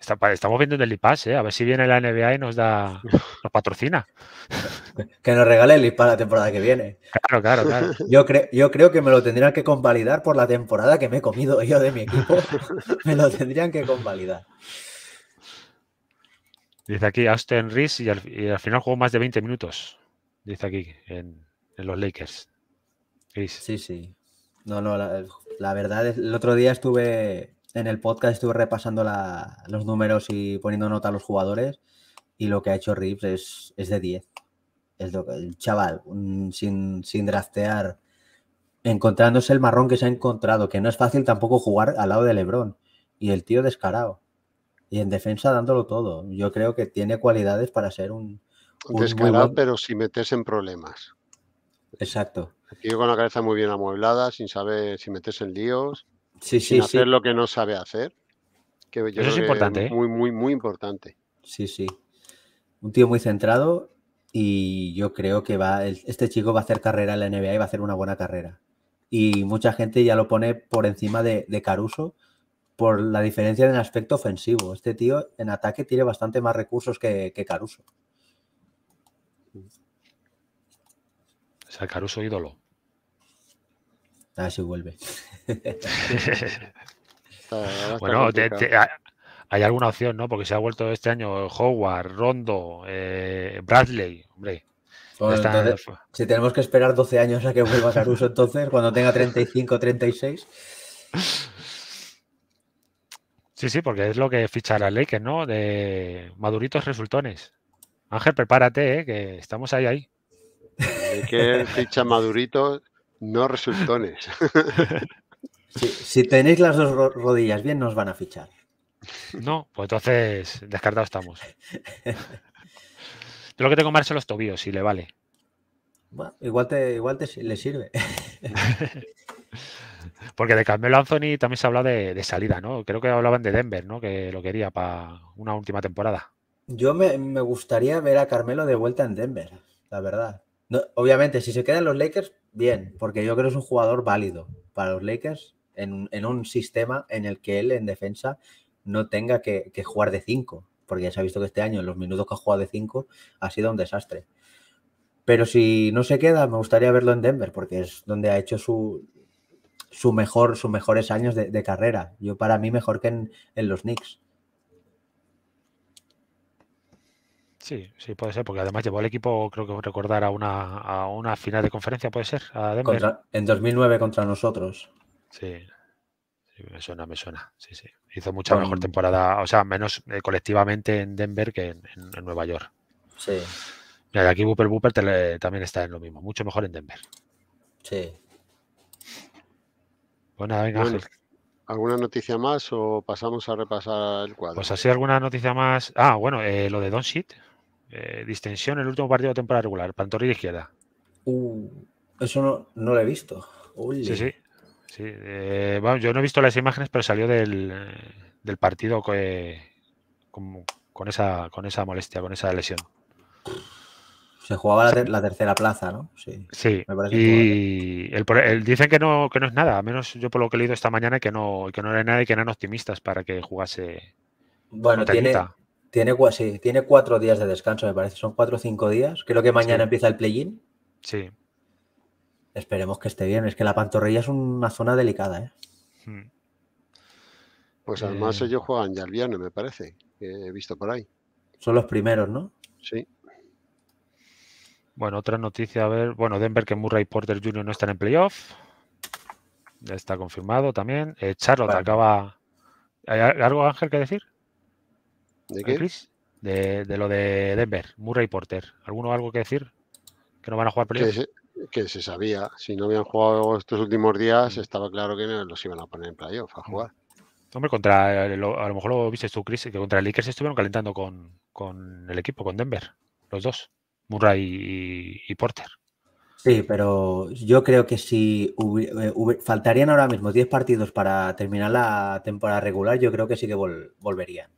estamos viendo en el IPAS, ¿eh? A ver si viene la NBA y nos da nos patrocina. Que nos regale el IPAS la temporada que viene. Claro, claro, claro. Yo, yo creo que me lo tendrían que convalidar por la temporada que me he comido yo de mi equipo. me lo tendrían que convalidar. Dice aquí Austin Reese y al, final jugó más de 20 minutos. Dice aquí en, los Lakers. Sí, sí. No, no, la, verdad es, el otro día estuve en el podcast, estuve repasando los números y poniendo nota a los jugadores y lo que ha hecho Reeves es, es de 10. el chaval, sin, sin draftear, encontrándose el marrón que se ha encontrado, que no es fácil tampoco jugar al lado de Lebron. Y el tío descarado y en defensa dándolo todo. Yo creo que tiene cualidades para ser un... un Descarado, pero si metes en problemas. Exacto. Tío con la cabeza muy bien amueblada, sin saber, si metes en líos, sí, sin sí, hacer lo que no sabe hacer. Que Eso es importante. ¿eh? muy, muy, muy importante. Sí, sí. Un tío muy centrado y yo creo que va, este chico va a hacer carrera en la NBA y va a hacer una buena carrera. Y mucha gente ya lo pone por encima de Caruso, por la diferencia en el aspecto ofensivo. Este tío en ataque tiene bastante más recursos que, Caruso. O sea, Caruso ídolo. ver ah, si vuelve. bueno, hay alguna opción, ¿no? Porque se ha vuelto este año Howard, Rondo, eh, Bradley, hombre. si tenemos que esperar 12 años a que vuelva Caruso, entonces, cuando tenga 35, 36. Sí, sí, porque es lo que ficha ley que ¿no? De maduritos resultones. Ángel, prepárate, ¿eh? que estamos ahí, ahí. que ficha maduritos, no resultones. Si, tenéis las dos rodillas bien, nos van a fichar. No, pues entonces descartados estamos. Yo lo que tengo más son los tobillos, si le vale. Bueno, igual te, igual te, le sirve. Porque de Carmelo Anthony también se habla de, de, salida, ¿no? Creo que hablaban de Denver, ¿no? Que lo quería para una última temporada. Yo me, gustaría ver a Carmelo de vuelta en Denver, la verdad. obviamente, si se quedan los Lakers, bien, porque yo creo que es un jugador válido para los Lakers en, un sistema en el que él en defensa no tenga que, que jugar de 5, porque ya se ha visto que este año en los minutos que ha jugado de 5 ha sido un desastre. Pero si no se queda, me gustaría verlo en Denver, porque es donde ha hecho su, su mejor, sus mejores años de, carrera. Yo para mí mejor que en, en, los Knicks. Sí, sí, puede ser, porque además llevó el equipo, creo que recordar, a una, a una final de conferencia, puede ser, en 2009 contra nosotros. Sí, me suena, me suena, sí, sí. Hizo mucha mejor temporada, o sea, menos eh, colectivamente en Denver que en, Nueva York. Sí. Mira, aquí Booper Booper también está en lo mismo, mucho mejor en Denver. Sí, pues bueno, venga, ¿Alguna noticia más o pasamos a repasar el cuadro? Pues así, alguna noticia más. Ah, bueno, eh, lo de Don eh, distensión en el último partido de temporada regular, pantorrilla izquierda. Uh, eso no, lo he visto. Sí, sí. bueno, eh, yo no he visto las imágenes, pero salió del, partido con, con, esa, con esa molestia, con esa lesión. Se jugaba la, tercera plaza, ¿no? Sí. sí. y dicen que no, que no es nada, a menos yo por lo que he leído esta mañana que no, que no era nada y que eran optimistas para que jugase. Bueno, tiene, tiene, tiene cuatro días de descanso, me parece. Son cuatro o cinco días. Creo que mañana empieza el play-in. Sí. Esperemos que esté bien. Es que la pantorrilla es una zona delicada, ¿eh? Hmm. Pues además eh. ellos juegan ya el viernes, me parece. he visto por ahí. Son los primeros, ¿no? Sí. Bueno, otra noticia, a ver. Bueno, Denver que Murray y Porter Jr. no están en playoff. Ya está confirmado también. Eh, Charlotte acaba. ¿Hay algo, Ángel, que decir? ¿De qué? De, lo de Denver, Murray Porter. ¿Alguno algo que decir? ¿Que no van a jugar playoff? Que, se, sabía. Si no habían jugado estos últimos días, mm. estaba claro que no los iban a poner en playoff a mm. jugar. Hombre, contra, eh, a lo mejor lo viste tú, Chris, que contra el Lakers estuvieron calentando con, con el equipo, con Denver, los dos. Murray y, Porter. Sí, pero yo creo que si eh, faltarían ahora mismo 10 partidos para terminar la temporada regular, yo creo que sí que volverían.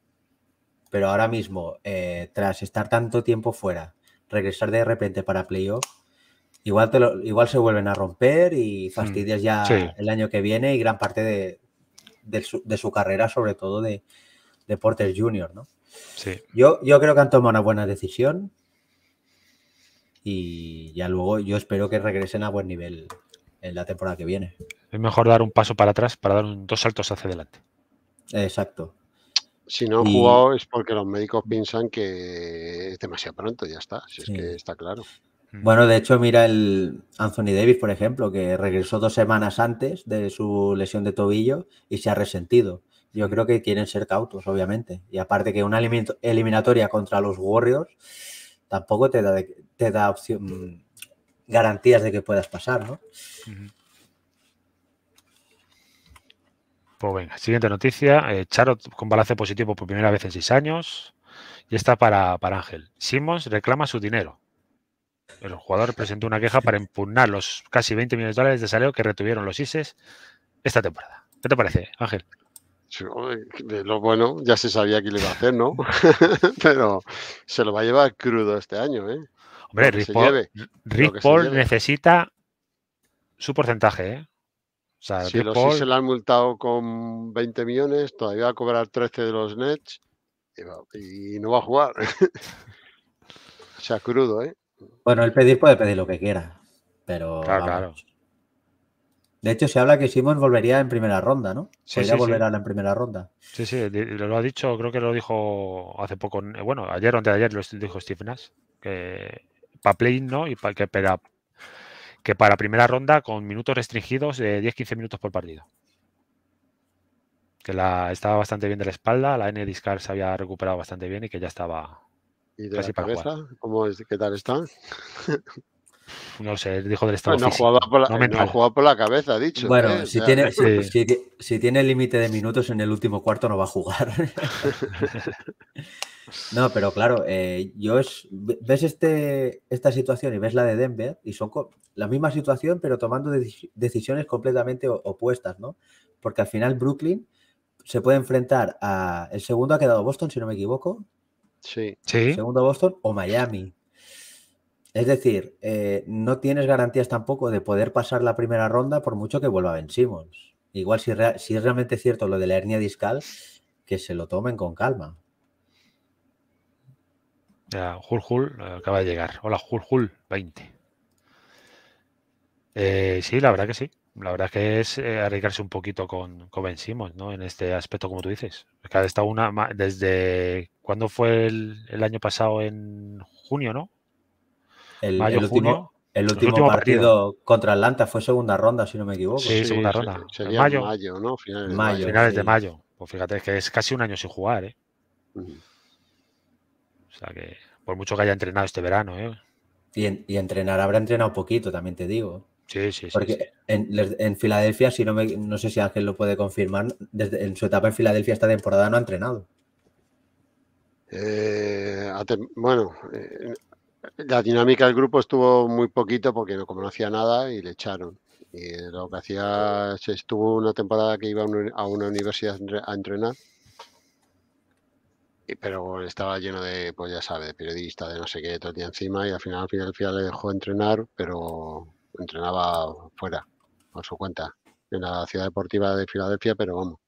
Pero ahora mismo, eh, tras estar tanto tiempo fuera, regresar de repente para playoff, igual, igual se vuelven a romper y mm, fastidias ya el año que viene y gran parte de, su, carrera, sobre todo de, de Porter Jr., ¿no? Yo, yo creo que han tomado una buena decisión y ya luego yo espero que regresen a buen nivel en la temporada que viene. Es mejor dar un paso para atrás para dar dos saltos hacia adelante. Exacto. Si no han jugado es porque los médicos piensan que es demasiado pronto, ya está, si es que está claro. Mm. Bueno, de hecho, mira el Anthony Davis, por ejemplo, que regresó dos semanas antes de su lesión de tobillo y se ha resentido. Yo mm. creo que quieren ser cautos, obviamente. Y aparte que una eliminatoria contra los Warriors, tampoco te da, te da opción, mm, garantías de que puedas pasar, ¿no? Pues venga, siguiente noticia. Eh, Charo con balance positivo por primera vez en seis años. Y está para, para Ángel. Simmons reclama su dinero. El jugador presentó una queja para impugnar los casi 20 millones de dólares de salario que retuvieron los ISES esta temporada. ¿Qué te parece, Ángel? de lo bueno, ya se sabía que le iba a hacer, ¿no? Pero se lo va a llevar crudo este año, ¿eh? Hombre, Rick Paul, necesita su porcentaje, ¿eh? si los se le han multado con 20 millones, todavía va a cobrar 13 de los Nets y, no va a jugar. o sea, crudo, ¿eh? Bueno, el pedir puede pedir lo que quiera, pero claro. De hecho, se habla que Simon volvería en primera ronda, ¿no? Sí, Podría volver a la primera ronda. Sí, sí, lo ha dicho, creo que lo dijo hace poco, bueno, ayer o antes ayer lo dijo Steve Nash, que para play no y para que para, primera ronda con minutos restringidos de 10-15 minutos por partido. Que la estaba bastante bien de la espalda, la N discard se había recuperado bastante bien y que ya estaba ¿Y casi ¿Qué tal están? no sé, dijo del estado no, físico, por la, por la cabeza, ha dicho. Bueno, ¿eh? si, tiene, si, tiene límite de minutos en el último cuarto no va a jugar. no, pero claro, eh, yo es, ves este, esta situación y ves la de Denver y son la misma situación pero tomando decisiones completamente opuestas, ¿no? Porque al final Brooklyn se puede enfrentar a... El segundo ha quedado Boston, si no me equivoco. Sí. segundo Boston o Miami. Es decir, eh, no tienes garantías tampoco de poder pasar la primera ronda por mucho que vuelva Ben Simmons. Igual si, es realmente cierto lo de la hernia discal, que se lo tomen con calma. Ya, Jul eh, acaba de llegar. Hola, Jul 20. Eh, sí, la verdad que sí. La verdad que es arriesgarse un poquito con, con Ben Simmons, ¿no? En este aspecto, como tú dices. ha una. Desde. ¿Cuándo fue el año pasado? En junio, ¿no? El, último, partido, contra Atlanta fue segunda ronda, si no me equivoco. Sí, segunda ronda. mayo, ¿no? Finales de mayo. Pues fíjate, que es casi un año sin jugar, ¿eh? O sea que, por mucho que haya entrenado este verano, ¿eh? Y, entrenar, habrá entrenado poquito, también te digo. Sí, sí, sí. En, en, Filadelfia, si no, no sé si Ángel lo puede confirmar, en su etapa en Filadelfia esta temporada no ha entrenado. Eh, bueno, eh, la dinámica del grupo estuvo muy poquito porque como no hacía nada y le echaron. Y lo que hacía, se estuvo una temporada que iba a una universidad a entrenar, pero estaba lleno de, pues ya sabe de periodistas, de no sé qué, todo el día encima y al final, al final, le dejó entrenar, pero entrenaba fuera, por su cuenta, en la ciudad deportiva de Filadelfia, pero vamos,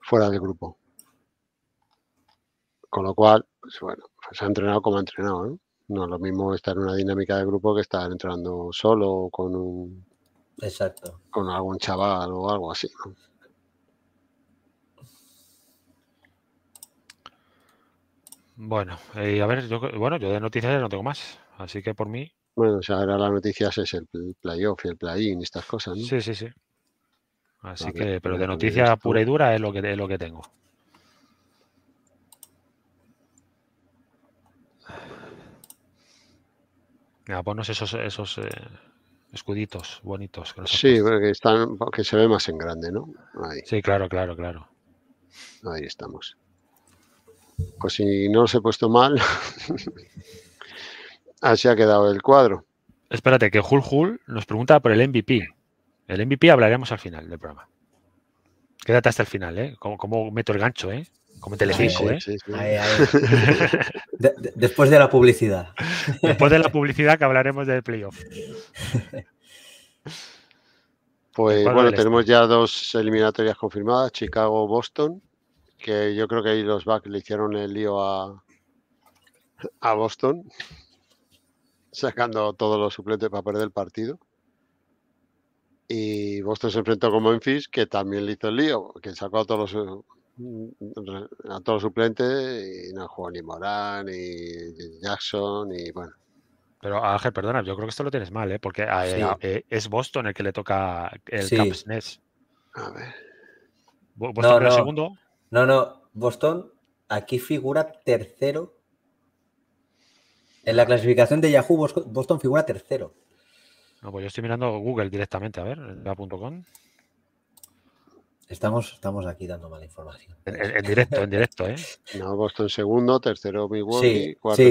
fuera del grupo. Con lo cual, pues bueno, se pues ha entrenado como ha entrenado, ¿no? No, es lo mismo estar en una dinámica de grupo que estar entrando solo con un. Exacto. Con algún chaval o algo así, Bueno, eh, a ver, yo, bueno, yo de noticias no tengo más, así que por mí. Bueno, o sea, ahora las noticias es el playoff y el play-in, estas cosas, ¿no? Sí, sí, sí. Así que, pero de pues noticias pura y dura es lo que, es lo que tengo. ponos esos, esos eh, escuditos bonitos. sí, porque se ve más en grande, ¿no? Sí, claro, claro, claro. Ahí estamos. Pues si no los he puesto mal, así ha quedado el cuadro. Espérate, que Jul Jul nos pregunta por el MVP. El MVP hablaremos al final del programa. Quédate hasta el final, ¿eh? cómo meto el gancho, ¿eh? Como Telecinco, ¿eh? después de la publicidad. Después de la publicidad que hablaremos del playoff. Pues bueno, tenemos ya dos eliminatorias confirmadas, Chicago-Boston, que yo creo que ahí los Bucks le hicieron el lío a, a Boston, sacando todos los suplentes para perder el partido. Y Boston se enfrentó con Memphis, que también le hizo el lío, que sacó a todos los Mm, a todos los suplentes y no jugó ni Morán, ni Jackson, y bueno. Pero Ángel, perdona, yo creo que esto lo tienes mal, ¿eh? porque eh, eh, es Boston el que le toca el sí. A ver. ¿Boston no, segundo? No, no, Boston aquí figura tercero. En la clasificación de Yahoo, Boston figura tercero. No, pues yo estoy mirando Google directamente, a ver, la.com. Estamos, estamos aquí dando mala información. En, directo, en directo, ¿eh? No, Boston segundo, tercero Milwaukee, y cuarto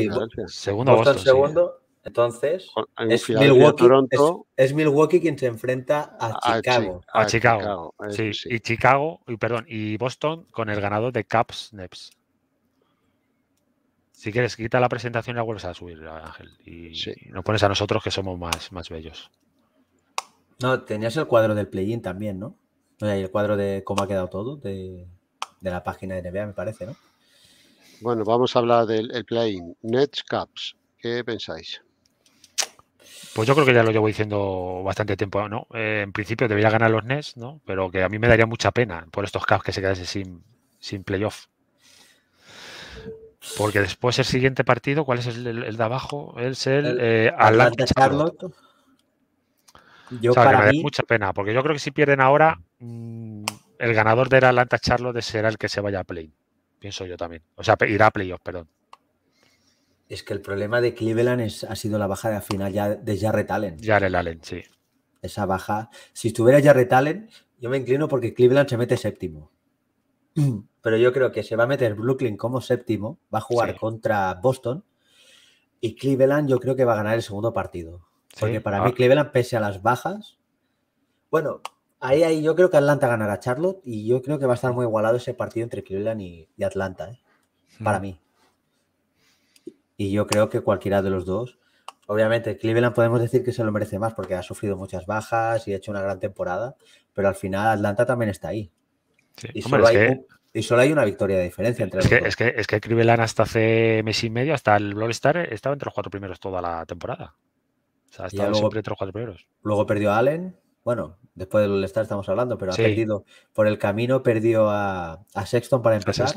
Segundo Boston, segundo. Entonces, es Milwaukee, es, Milwaukee, quien se enfrenta a, Chicago. a, Chicago. sí, y Chicago, y perdón, y Boston con el ganado de Caps Neps. Si quieres, quita la presentación y la vuelves a subir, Ángel. Y, nos pones a nosotros que somos más, más bellos. No, tenías el cuadro del play-in también, ¿no? y el cuadro de cómo ha quedado todo de, la página de NBA, me parece, ¿no? Bueno, vamos a hablar del play Nets Caps, ¿qué pensáis? Pues yo creo que ya lo llevo diciendo bastante tiempo, ¿no? Eh, en principio debería ganar los Nets, ¿no? Pero que a mí me daría mucha pena por estos Caps que se quedase sin, sin playoff. Porque después el siguiente partido, ¿cuál es el, de abajo? Es el, el eh, Charlotte. Yo mucha pena, porque yo creo que si pierden ahora, mm, el ganador de la Atlanta Charlotte será el que se vaya a play. Pienso yo también. O sea, irá a playoff, perdón. Es que el problema de Cleveland es, ha sido la baja de la final ya de Jarrett Allen. Jarrett Allen, sí. Esa baja. Si estuviera Jarrett Allen, yo me inclino porque Cleveland se mete séptimo. Pero yo creo que se va a meter Brooklyn como séptimo, va a jugar contra Boston y Cleveland yo creo que va a ganar el segundo partido. Porque para mí ah. Cleveland, pese a las bajas, bueno, ahí, ahí yo creo que Atlanta ganará a Charlotte y yo creo que va a estar muy igualado ese partido entre Cleveland y, Atlanta, ¿eh? para hmm. mí. Y yo creo que cualquiera de los dos, obviamente Cleveland podemos decir que se lo merece más porque ha sufrido muchas bajas y ha hecho una gran temporada, pero al final Atlanta también está ahí. Y, solo hay, una victoria de diferencia entre es los que, dos. Es que, es Cleveland hasta hace mes y medio, hasta el All Star, estaba entre los cuatro primeros toda la temporada luego, perdió a Allen. Bueno, después del estar estamos hablando, pero ha perdido por el camino, perdió a, Sexton para empezar.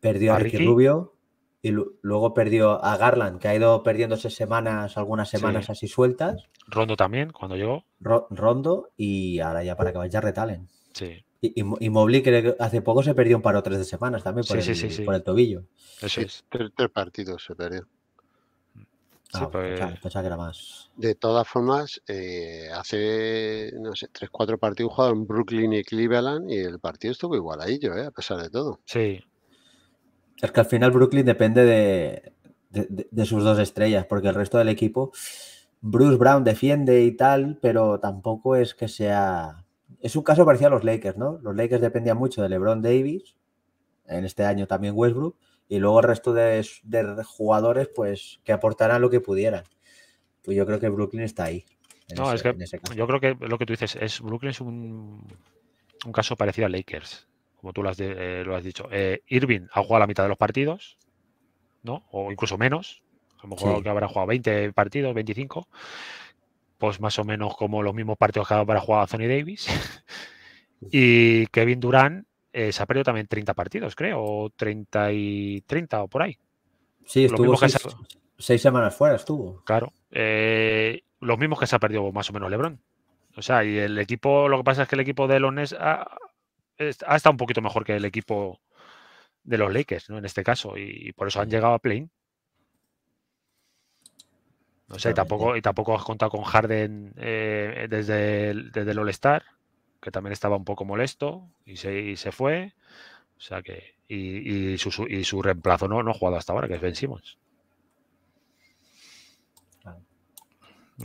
Perdió a, Ricky Rubio. Y luego perdió a Garland, que ha ido perdiéndose semanas, algunas semanas así sueltas. Rondo también, cuando llegó. Rondo y ahora ya para acabar ya retalen. Y, y, Mobley, que hace poco se perdió un par o tres de semanas también por, el, tobillo. Sí, tres partidos se perdió. De todas formas, eh, hace, no sé, tres, cuatro partidos en Brooklyn y Cleveland y el partido estuvo igual a ello eh, a pesar de todo. Sí. Es que al final Brooklyn depende de, de sus dos estrellas, porque el resto del equipo, Bruce Brown defiende y tal, pero tampoco es que sea... Es un caso parecido a los Lakers, ¿no? Los Lakers dependían mucho de LeBron Davis, en este año también Westbrook, y luego el resto de, jugadores pues que aportaran lo que pudieran. Pues yo creo que Brooklyn está ahí. yo creo que lo que tú dices es Brooklyn es un, un caso parecido a Lakers, como tú lo has, eh, lo has dicho. Eh, Irving ha jugado la mitad de los partidos, ¿no? O incluso menos. A lo mejor que habrá jugado 20 partidos, 25. Pues más o menos como los mismos partidos que habrá jugado Anthony Davis. y Kevin Durant eh, se ha perdido también 30 partidos, creo, o 30 y 30 o por ahí. Sí, estuvo seis, semanas fuera, estuvo. Claro. Eh, los mismos que se ha perdido más o menos Lebron. O sea, y el equipo, lo que pasa es que el equipo de los ha, estado un poquito mejor que el equipo de los Lakers, ¿no? En este caso, y, por eso han llegado a plain O sea, y tampoco, y tampoco has contado con Harden eh, desde desde el All-Star que también estaba un poco molesto y se, fue. O sea que. Y, su, reemplazo no, no ha jugado hasta ahora, que es Ben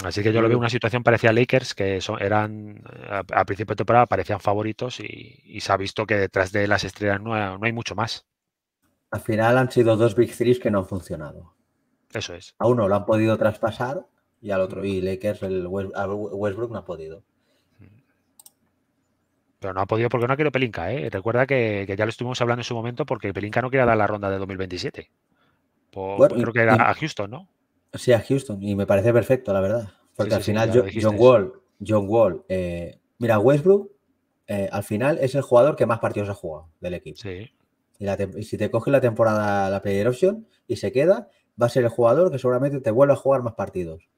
Así que yo lo veo una situación parecía a Lakers, que eran a, principio de temporada parecían favoritos y, se ha visto que detrás de las estrellas no, hay mucho más. Al final han sido dos Big Threes que no han funcionado. Eso es. A uno lo han podido traspasar y al otro, y Lakers, el Westbrook no ha podido. Pero no ha podido porque no ha querido Pelinka, ¿eh? Recuerda que, ya lo estuvimos hablando en su momento porque Pelinka no quería dar la ronda de 2027. creo que era a Houston, ¿no? Sí, a Houston. Y me parece perfecto, la verdad. Porque al final, John, Wall, John Wall, eh, mira, Westbrook eh, al final es el jugador que más partidos ha jugado del equipo. Sí. Y, si te coge la temporada, la player option y se queda, va a ser el jugador que seguramente te vuelve a jugar más partidos.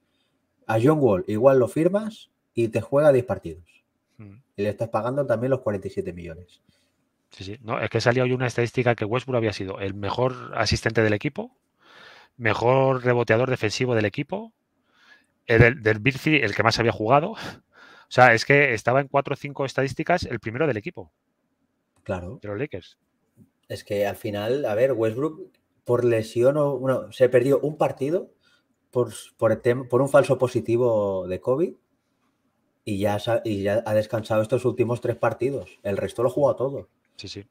A John Wall igual lo firmas y te juega 10 partidos. Mm. Y le estás pagando también los 47 millones. Sí, sí. No, es que salió hoy una estadística que Westbrook había sido el mejor asistente del equipo, mejor reboteador defensivo del equipo, el del, del el que más había jugado. O sea, es que estaba en cuatro o cinco estadísticas el primero del equipo. Claro. De los Lakers. Es que al final, a ver, Westbrook por lesión o bueno, se perdió un partido por, por, por un falso positivo de COVID y ya, ya ha descansado estos últimos tres partidos. El resto lo jugó todo. Sí, sí.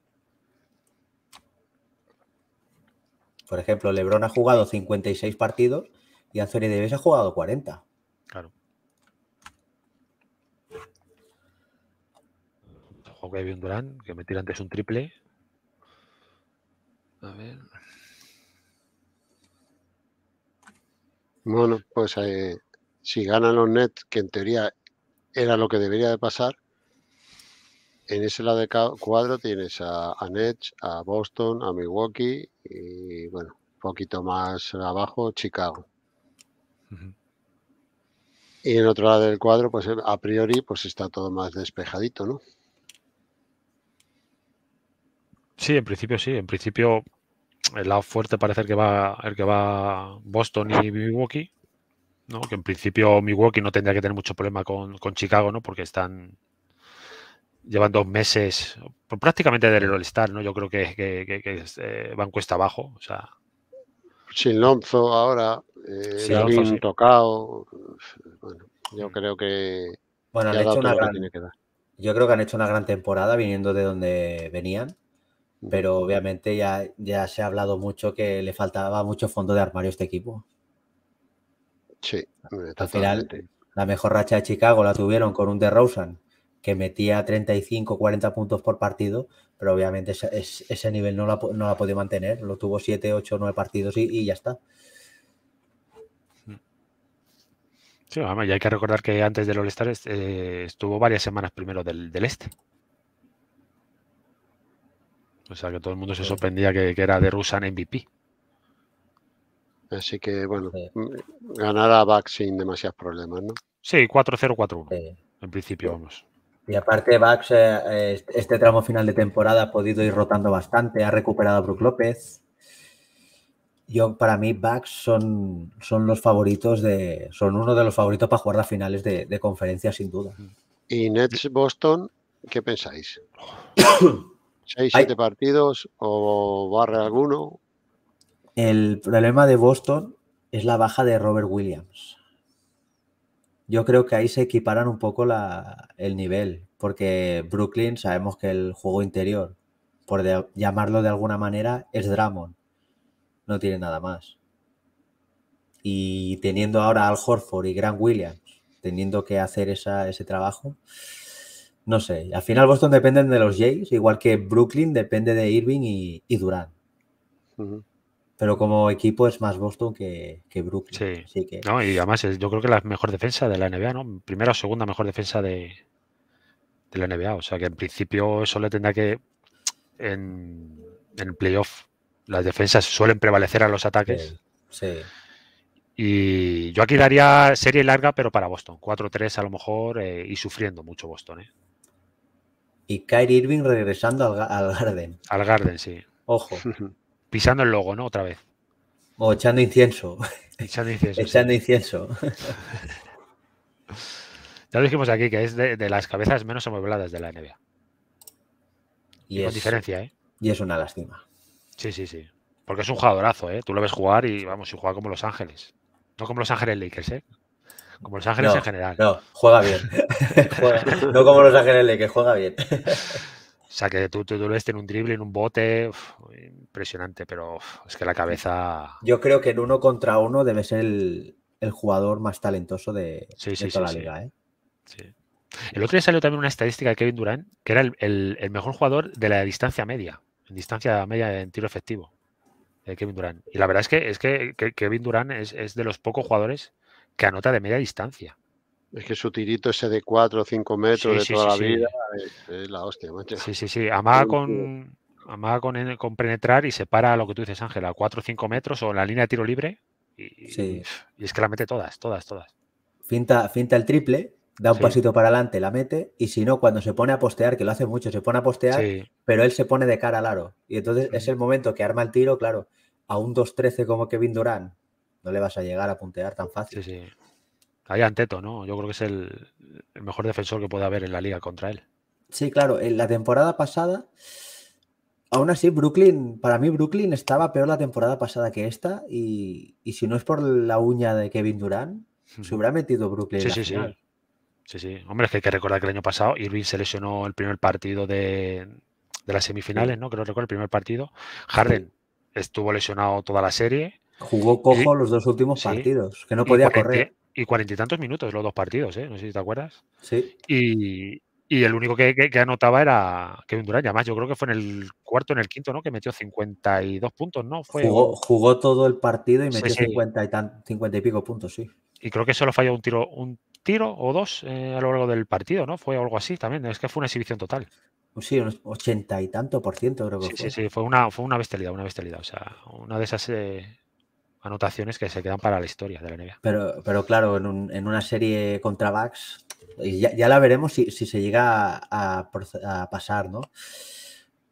Por ejemplo, Lebron ha jugado 56 partidos y Anthony Davis ha jugado 40. Claro. Juego que un Durán, que me tira antes un triple. A ver. Bueno, pues eh, si ganan los Nets, que en teoría era lo que debería de pasar. En ese lado de cuadro tienes a, a a Boston, a Milwaukee y, bueno, un poquito más abajo, Chicago. Y en otro lado del cuadro, pues eh, a priori, pues está todo más despejadito, ¿no? Sí, en principio sí. En principio, el lado fuerte parece que va, el que va Boston y Milwaukee. Que en principio Milwaukee no tendría que tener mucho problema con, con Chicago, ¿no? Porque están. Llevan dos meses prácticamente del all Star, ¿no? Yo creo que, que, eh, van cuesta abajo. O sea. Sin Lonzo ahora, eh, sin tocado. yo mm. creo que. Bueno, han hecho una gran, Yo creo que han hecho una gran temporada viniendo de donde venían mm. pero obviamente ya, ya se ha hablado mucho que le faltaba mucho fondo de armario a este equipo. Sí, al final la mejor racha de Chicago la tuvieron con un DeRozan que metía 35, 40 puntos por partido, pero obviamente ese, nivel no la, no la podido mantener. Lo tuvo 7, 8, 9 partidos y, ya está. Sí, vamos, y hay que recordar que antes del All-Star este, eh, estuvo varias semanas primero del, este. O sea que todo el mundo se sorprendía que, era de Rusan MVP. Así que, bueno, mm, ganará Back sin demasiados problemas, ¿no? Sí, 4-0, 4-1. En principio, vamos. Y aparte, Bax, eh, eh, este tramo final de temporada ha podido ir rotando bastante, ha recuperado a Brook López. Yo, para mí, Bax son, son los favoritos de. son uno de los favoritos para jugar las finales de, conferencia, sin duda. Y Nets Boston, ¿qué pensáis? ¿Seis, siete partidos o barra alguno? El problema de Boston es la baja de Robert Williams. Yo creo que ahí se equiparan un poco el nivel, porque Brooklyn sabemos que el juego interior, por llamarlo de alguna manera, es Drummond. No tiene nada más. Y teniendo ahora al Horford y Grant Williams, teniendo que hacer ese trabajo, no sé. Al final Boston dependen de los Jays, igual que Brooklyn depende de Irving y, y pero como equipo es más Boston que, que Brooklyn. Sí. que... No, y además yo creo que la mejor defensa de la NBA, ¿no? Primera o segunda mejor defensa de, la NBA. O sea que en principio eso le tendrá que. En, en playoff, las defensas suelen prevalecer a los ataques. Sí. Y yo aquí daría serie larga, pero para Boston. 4-3 a lo mejor eh, y sufriendo mucho Boston. ¿eh? Y Kyrie Irving regresando al, al Garden. Al Garden, sí. Ojo. Pisando el logo, ¿no? Otra vez. O echando incienso. Echando incienso. echando incienso. ya lo dijimos aquí, que es de, las cabezas menos amuebladas de la NBA. Y, es, con diferencia, ¿eh? Y es una lástima. Sí, sí, sí. Porque es un jugadorazo, ¿eh? Tú lo ves jugar y, vamos, y juega como Los Ángeles. No como Los Ángeles Lakers, ¿eh? Como Los Ángeles en general. No, juega bien. No como Los Ángeles Lakers, juega bien sea, que tú, tú, este en un drible, en un bote, impresionante, pero es que la cabeza. Yo creo que en uno contra uno debe ser el, jugador más talentoso de, toda la liga. ¿eh? El otro día salió también una estadística de Kevin Durant, que era el, mejor jugador de la distancia media, en distancia media en tiro efectivo, Kevin Durant. Y la verdad es que, es Kevin Durant es de los pocos jugadores que anota de media distancia. Es que su tirito ese de 4 o 5 metros de toda la vida es, la hostia, macho. Sí, sí, sí. Amaga con, amaga con, penetrar y se para lo que tú dices, Ángela, 4 o 5 metros o la línea de tiro libre. Y, y, es que la mete todas, todas, todas. Finta, finta el triple, da un pasito para adelante, la mete, y si no, cuando se pone a postear, que lo hace mucho, se pone a postear, pero él se pone de cara al aro. Y entonces es el momento que arma el tiro, claro, a un 2-13 como Kevin Durán, no le vas a llegar a puntear tan fácil. Sí, sí. Ahí Anteto, ¿no? Yo creo que es el, mejor defensor que puede haber en la liga contra él. Sí, claro, en la temporada pasada, aún así, Brooklyn, para mí Brooklyn estaba peor la temporada pasada que esta y, si no es por la uña de Kevin Durant, se hubiera metido Brooklyn. Sí, sí, sí. Sí, sí. Hombre, es que hay que recordar que el año pasado Irving se lesionó el primer partido de, las semifinales, ¿no? Creo que recuerdo el primer partido. Harden estuvo lesionado toda la serie. Jugó cojo los dos últimos partidos, que no podía correr y cuarenta y tantos minutos los dos partidos, ¿eh? no sé si te acuerdas. Sí. Y, el único que, que, anotaba era Kevin Durant. Además, yo creo que fue en el cuarto, en el quinto, ¿no? Que metió 52 puntos, ¿no? Fue... Jugó, todo el partido y metió cincuenta y y pico puntos, sí. Y creo que solo falló un tiro, un tiro o dos eh, a lo largo del partido, ¿no? Fue algo así también. Es que fue una exhibición total. Pues sí, un ochenta y tanto por ciento creo que sí, fue. Sí, sí, fue una, fue una bestialidad, una bestialidad. O sea, una de esas eh, anotaciones que se quedan para la historia de la NBA. Pero, pero claro, en, una serie contra Bucks, ya, ya la veremos si, se llega a, pasar, ¿no?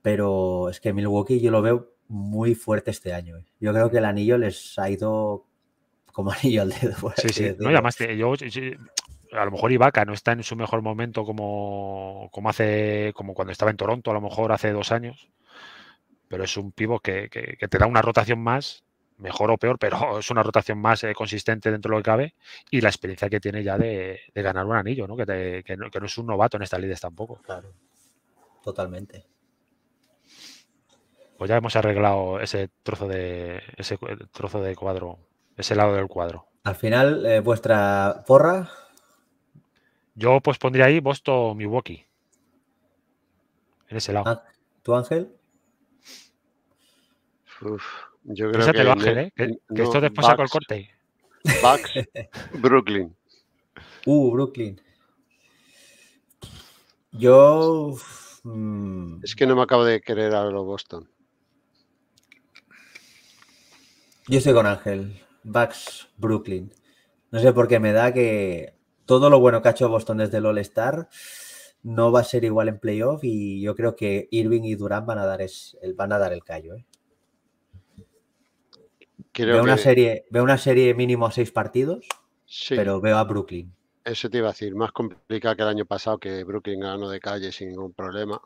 Pero es que Milwaukee yo lo veo muy fuerte este año. ¿eh? Yo creo que el anillo les ha ido como anillo al dedo. Eh, sí, sí. No, además, yo, a lo mejor Ibaka no está en su mejor momento como, como hace, como cuando estaba en Toronto, a lo mejor hace dos años. Pero es un pivo que te da una rotación más mejor o peor, pero es una rotación más eh, consistente dentro de lo que cabe y la experiencia que tiene ya de, ganar un anillo, ¿no? Que, ¿no? es un novato en esta líderes tampoco. Claro, totalmente. Pues ya hemos arreglado ese trozo de ese trozo de cuadro, ese lado del cuadro. Al final, eh, vuestra porra. Yo pues pondría ahí Boston Milwaukee. En ese lado. Ah, ¿Tu Ángel? Uf. Yo creo que, Ángel, ¿eh? que, esto después el corte. Bucks, Brooklyn. Uh, Brooklyn. Yo. Mm. Es que no me acabo de querer a lo Boston. Yo estoy con Ángel. Bucks, Brooklyn. No sé por qué me da que todo lo bueno que ha hecho Boston desde el All-Star no va a ser igual en playoff y yo creo que Irving y Durán van a dar, es, van a dar el callo. ¿eh? veo, una serie, veo una serie mínimo seis partidos, pero veo a Brooklyn. Eso te iba a decir, más complicado que el año pasado, que Brooklyn ganó de calle sin ningún problema.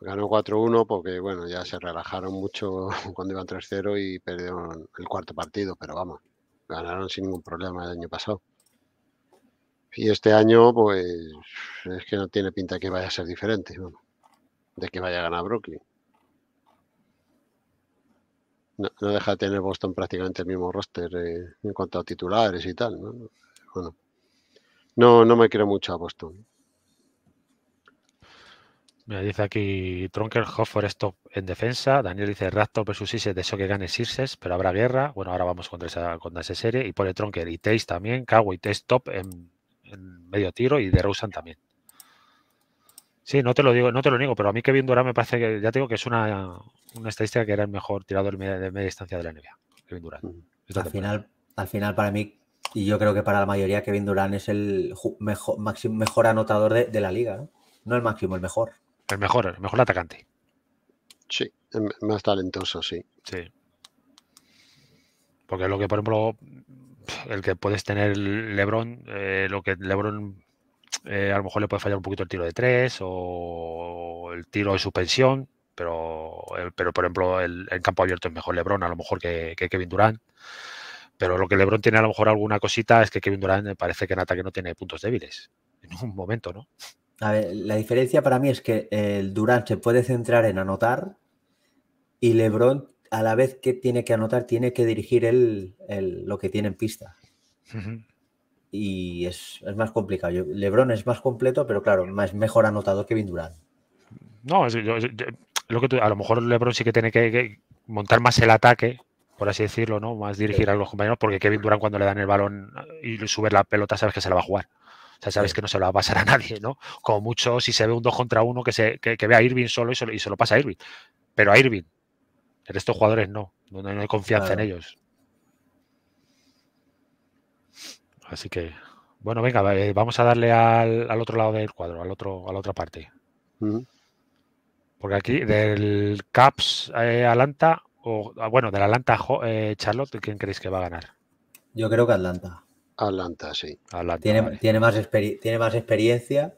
Ganó 4-1 porque, bueno, ya se relajaron mucho cuando iban 3-0 y perdieron el cuarto partido, pero vamos, ganaron sin ningún problema el año pasado. Y este año, pues, es que no tiene pinta que vaya a ser diferente, de que vaya a ganar Brooklyn no, deja de tener Boston prácticamente el mismo roster eh, en cuanto a titulares y tal. ¿no? Bueno, no, no me quiero mucho a Boston. Mira, dice aquí Tronker, Hoffer en defensa. Daniel dice Raptor versus Isis, de eso que gane Sirses, pero habrá guerra. Bueno, ahora vamos contra esa, contra serie. Y pone Tronker y Tace también. y Tace top en, en, medio tiro y de Rousan también. Sí, no te lo digo, no te lo niego, pero a mí Kevin Durán me parece que, ya tengo que es una, una estadística que era el mejor tirador de media, distancia de la NBA, Kevin mm. Al final, al final, para mí, y yo creo que para la mayoría, Kevin Durán es el mejor, mejor anotador de, la liga, ¿eh? ¿no? el máximo, el mejor. El mejor, el mejor atacante. Sí, el más talentoso, sí. Sí. Porque lo que, por ejemplo, el que puedes tener LeBron, eh, lo que LeBron eh, a lo mejor le puede fallar un poquito el tiro de tres o el tiro de suspensión, pero, eh, pero por ejemplo, el, campo abierto es mejor Lebron a lo mejor que, que, Kevin Durant. Pero lo que Lebron tiene a lo mejor alguna cosita es que Kevin Durant eh, parece que en ataque no tiene puntos débiles. En un momento, ¿no? A ver, la diferencia para mí es que el Durant se puede centrar en anotar y Lebron a la vez que tiene que anotar tiene que dirigir lo que tiene en pista y es, más complicado. Lebron es más completo, pero claro, es mejor anotado que Vin Durant. No, lo que a lo mejor Lebron sí que tiene que, montar más el ataque, por así decirlo, ¿no? Más dirigir a los compañeros, porque Kevin Durant cuando le dan el balón y sube la pelota, sabes que se la va a jugar. O sea, sabes que no se la va a pasar a nadie, ¿no? Como mucho, si se ve un 2 contra uno, que, se, que, ve a Irving solo y se, lo pasa a Irving. Pero a Irving. en estos jugadores no. No, no hay confianza en ellos. Así que, bueno, venga, eh, vamos a darle al, otro lado del cuadro, al otro, a la otra parte. Porque aquí, del Caps eh, Atlanta, o ah, bueno, del Atlanta eh, Charlotte, ¿quién creéis que va a ganar? Yo creo que Atlanta. Atlanta, sí. tiene, más tiene más experiencia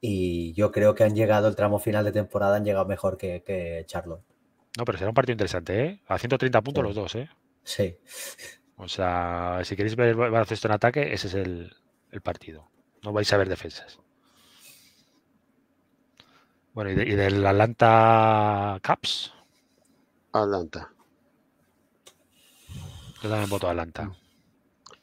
y yo creo que han llegado el tramo final de temporada, han llegado mejor que, Charlotte. No, pero será un partido interesante, ¿eh? A 130 puntos los dos, ¿eh? Sí. O sea, si queréis ver baloncesto en ataque, ese es el, partido. No vais a ver defensas. Bueno, y, del Atlanta Caps. Atlanta. dan el voto a Atlanta.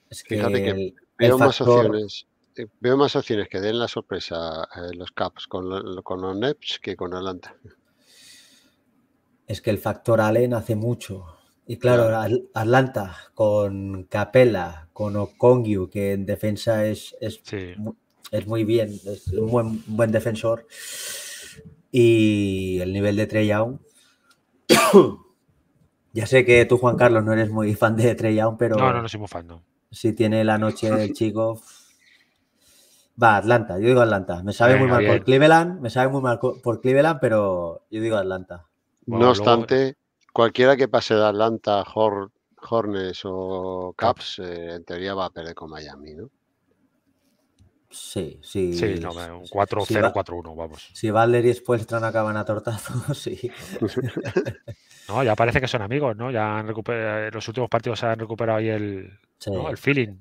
Es que Fíjate que veo más opciones. Eh, veo más opciones que den la sorpresa eh, los Caps con, con los Nets que con Atlanta. Es que el factor Allen hace mucho. Y claro, Atlanta con Capella, con Okongyu, que en defensa es, es muy bien, es un buen, buen, defensor. Y el nivel de Trey ya sé que tú, Juan Carlos, no eres muy fan de Trey pero. No, no, no soy fan, no. Si tiene la noche el chico. Va, Atlanta, yo digo Atlanta. Me sabe muy mal por Cleveland, me sabe muy mal por Cleveland, pero yo digo Atlanta. no obstante, cualquiera que pase de Atlanta, Hornes o ah. Caps, eh, en teoría va a perder con Miami, ¿no? Sí, sí. Sí, no, un 4-0, 4-1, vamos. Si Valder y acaban a tortazos, sí. no, ya parece que son amigos, ¿no? Ya han recuperado, eh, los últimos partidos se han recuperado ahí el, el feeling.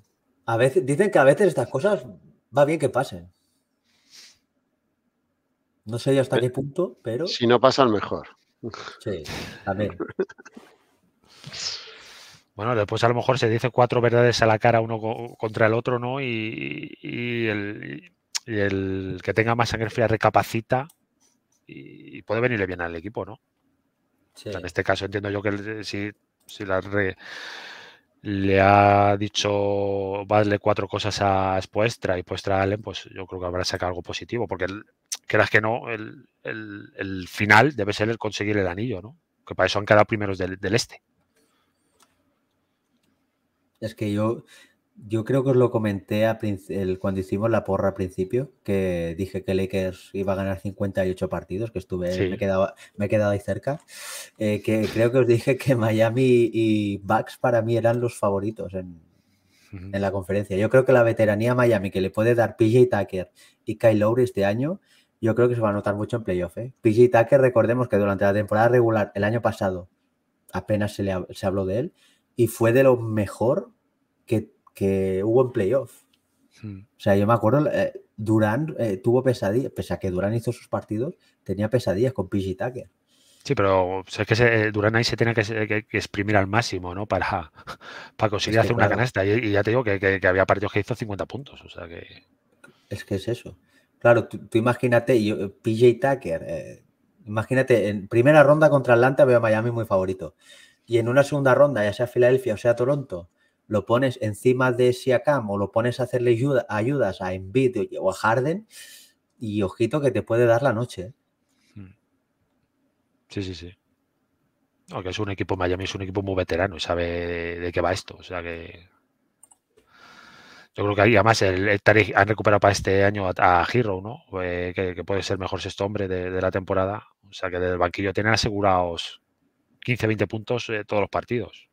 A veces, dicen que a veces estas cosas va bien que pasen. No sé hasta eh, qué punto, pero. Si no pasa, el mejor. Sí, Bueno, después a lo mejor se dice cuatro verdades a la cara uno contra el otro, ¿no? Y, el, que tenga más sangre fría recapacita y, puede venirle bien al equipo, ¿no? en este caso entiendo yo que si, si la re, le ha dicho vale cuatro cosas a Spoestra y Spuestra a Allen, pues yo creo que habrá sacado algo positivo, porque creas que no, el, final debe ser el conseguir el anillo, ¿no? Que para eso han quedado primeros del, este. Es que yo, yo creo que os lo comenté cuando hicimos la porra al principio, que dije que Lakers iba a ganar 58 partidos, que estuve, me, he quedado, me he ahí cerca, eh, que creo que os dije que Miami y Bucks para mí eran los favoritos en, en la conferencia. Yo creo que la veteranía Miami que le puede dar PJ Tucker y Kyle Lowry este año, yo creo que se va a notar mucho en playoff. ¿eh? Tucker, recordemos que durante la temporada regular, el año pasado, apenas se, le, se habló de él y fue de lo mejor que, hubo en playoff. Hmm. O sea, yo me acuerdo, eh, Durán eh, tuvo pesadillas, pese a que Durán hizo sus partidos, tenía pesadillas con PJ Tucker. Sí, pero es que eh, Durán ahí se tenía que, exprimir al máximo, ¿no? Para, para conseguir hacer una canasta. Y, ya te digo que, había partidos que hizo 50 puntos. O sea que. Es que es eso. Claro, tú, imagínate, eh, PJ Tucker, eh, imagínate, en primera ronda contra Atlanta veo a Miami muy favorito. Y en una segunda ronda, ya sea Filadelfia o sea Toronto, lo pones encima de Siakam o lo pones a hacerle ayudas a Embiid o a Harden y ojito que te puede dar la noche. ¿eh? Hmm. Sí, sí, sí. Aunque es un equipo, Miami es un equipo muy veterano y sabe de qué va esto. O sea que yo creo que ahí además el, han recuperado para este año a, Hero, ¿no? Eh, que, puede ser mejor sexto hombre de, la temporada. O sea que del banquillo tienen asegurados 15, 20 puntos eh, todos los partidos.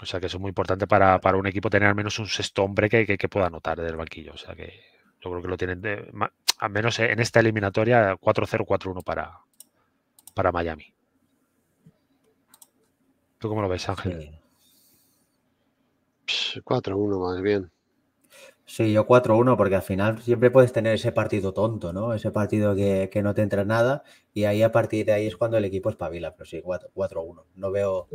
O sea que eso es muy importante para, un equipo tener al menos un sexto hombre que, pueda anotar del banquillo. O sea que yo creo que lo tienen, al menos en esta eliminatoria, 4-0, 4-1 para, para Miami. ¿Tú cómo lo ves, Ángel? 4-1 más bien. Sí, yo 4-1 porque al final siempre puedes tener ese partido tonto, ¿no? Ese partido que, no te entra nada y ahí a partir de ahí es cuando el equipo espabila, pero sí, 4-1. No veo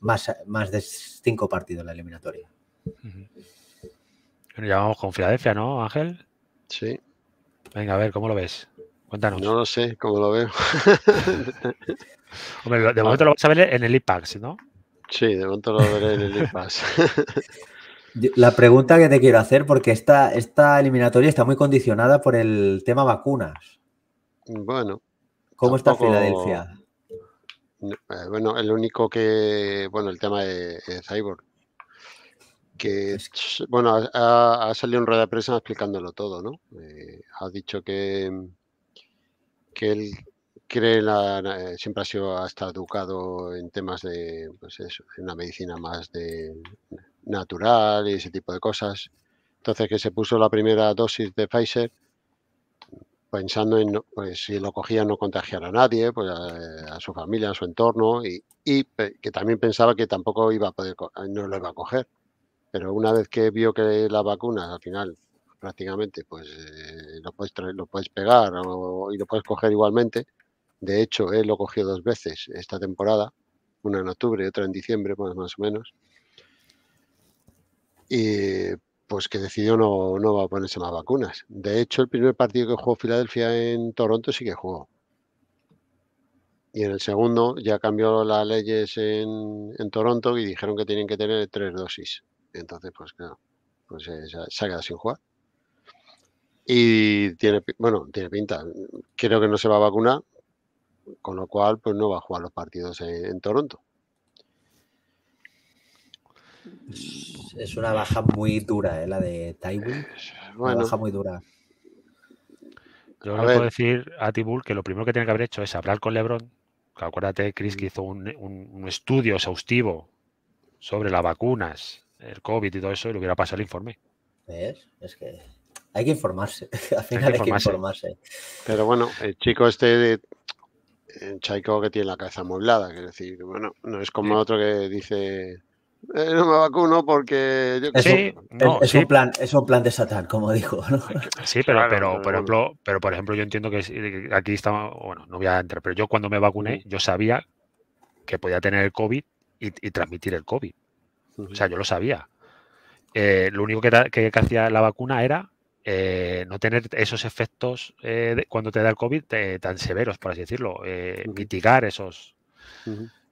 más, más de 5 partidos en la eliminatoria. Bueno, ya vamos con Filadelfia, ¿no, Ángel? Sí. Venga, a ver, ¿cómo lo ves? Cuéntanos. No lo sé, ¿cómo lo veo? Hombre, de momento lo vas a ver en el IPAX, ¿no? Sí, de momento lo veré en el IPAS. La pregunta que te quiero hacer, porque esta, esta eliminatoria está muy condicionada por el tema vacunas. Bueno. ¿Cómo está Filadelfia? Eh, bueno, el único que. Bueno, el tema de, Cyborg. Que, bueno, ha, salido en rueda de prensa explicándolo todo, ¿no? Eh, ha dicho que, que él cree la, eh, siempre ha sido hasta educado en temas de pues una medicina más de natural y ese tipo de cosas. Entonces que se puso la primera dosis de Pfizer pensando en pues, si lo cogía no contagiar a nadie, pues a, su familia, a su entorno y, que también pensaba que tampoco iba a poder eh, no lo iba a coger. Pero una vez que vio que la vacuna al final prácticamente pues eh, lo puedes lo puedes pegar y lo puedes coger igualmente, de hecho, él lo cogió dos veces esta temporada, una en octubre y otra en diciembre, más, más o menos. Y pues que decidió no, va a ponerse más vacunas. De hecho, el primer partido que jugó Filadelfia en Toronto sí que jugó. Y en el segundo ya cambió las leyes en, en Toronto y dijeron que tienen que tener tres dosis. Entonces, pues claro, pues eh, se, ha quedado sin jugar. Y tiene, bueno, tiene pinta. Creo que no se va a vacunar, con lo cual pues no va a jugar los partidos en, Toronto. Es una baja muy dura, ¿eh? la de Tywin. una baja muy dura. Yo le puedo decir a Tibur que lo primero que tiene que haber hecho es hablar con Lebron. acuérdate, Chris, que mm. hizo un, estudio exhaustivo sobre las vacunas, el COVID y todo eso, y lo hubiera pasado el informe. Es que hay que informarse. Al final hay que informarse. Pero bueno, el chico este de en que tiene la cabeza amueblada, es decir, bueno, no es como otro que dice eh, no me vacuno porque es, un plan, es un plan de Satán, como dijo. Sí, pero, por ejemplo, pero por ejemplo, yo entiendo que eh, aquí estaba, bueno, no voy a entrar, pero yo cuando me vacuné, yo sabía que podía tener el COVID y, transmitir el COVID. O sea, yo lo sabía. Eh, lo único que hacía la vacuna era eh, no tener esos efectos eh, cuando te da el COVID tan severos, por así decirlo, eh, mitigar esos,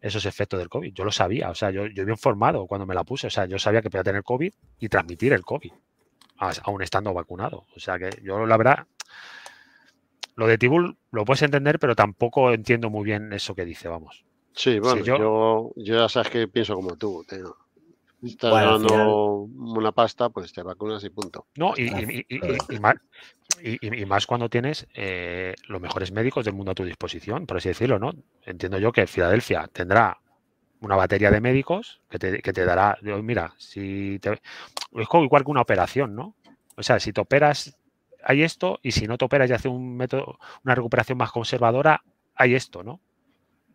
esos efectos del COVID. Yo lo sabía, o sea, yo, yo bien formado cuando me la puse, o sea, yo sabía que podía tener COVID y transmitir el COVID, aún estando vacunado. O sea, que yo la verdad, lo de Tibul lo puedes entender, pero tampoco entiendo muy bien eso que dice, vamos. Sí, bueno, yo, yo, ya sabes que pienso como tú, tengo estás una pasta, pues te vacunas y punto. No, y, y, más, y más, cuando tienes eh, los mejores médicos del mundo a tu disposición, por así decirlo, ¿no? Entiendo yo que Filadelfia tendrá una batería de médicos que te, que te dará, mira, si te, es igual que una operación, ¿no? O sea, si te operas, hay esto, y si no te operas y hace un método, una recuperación más conservadora, hay esto, ¿no?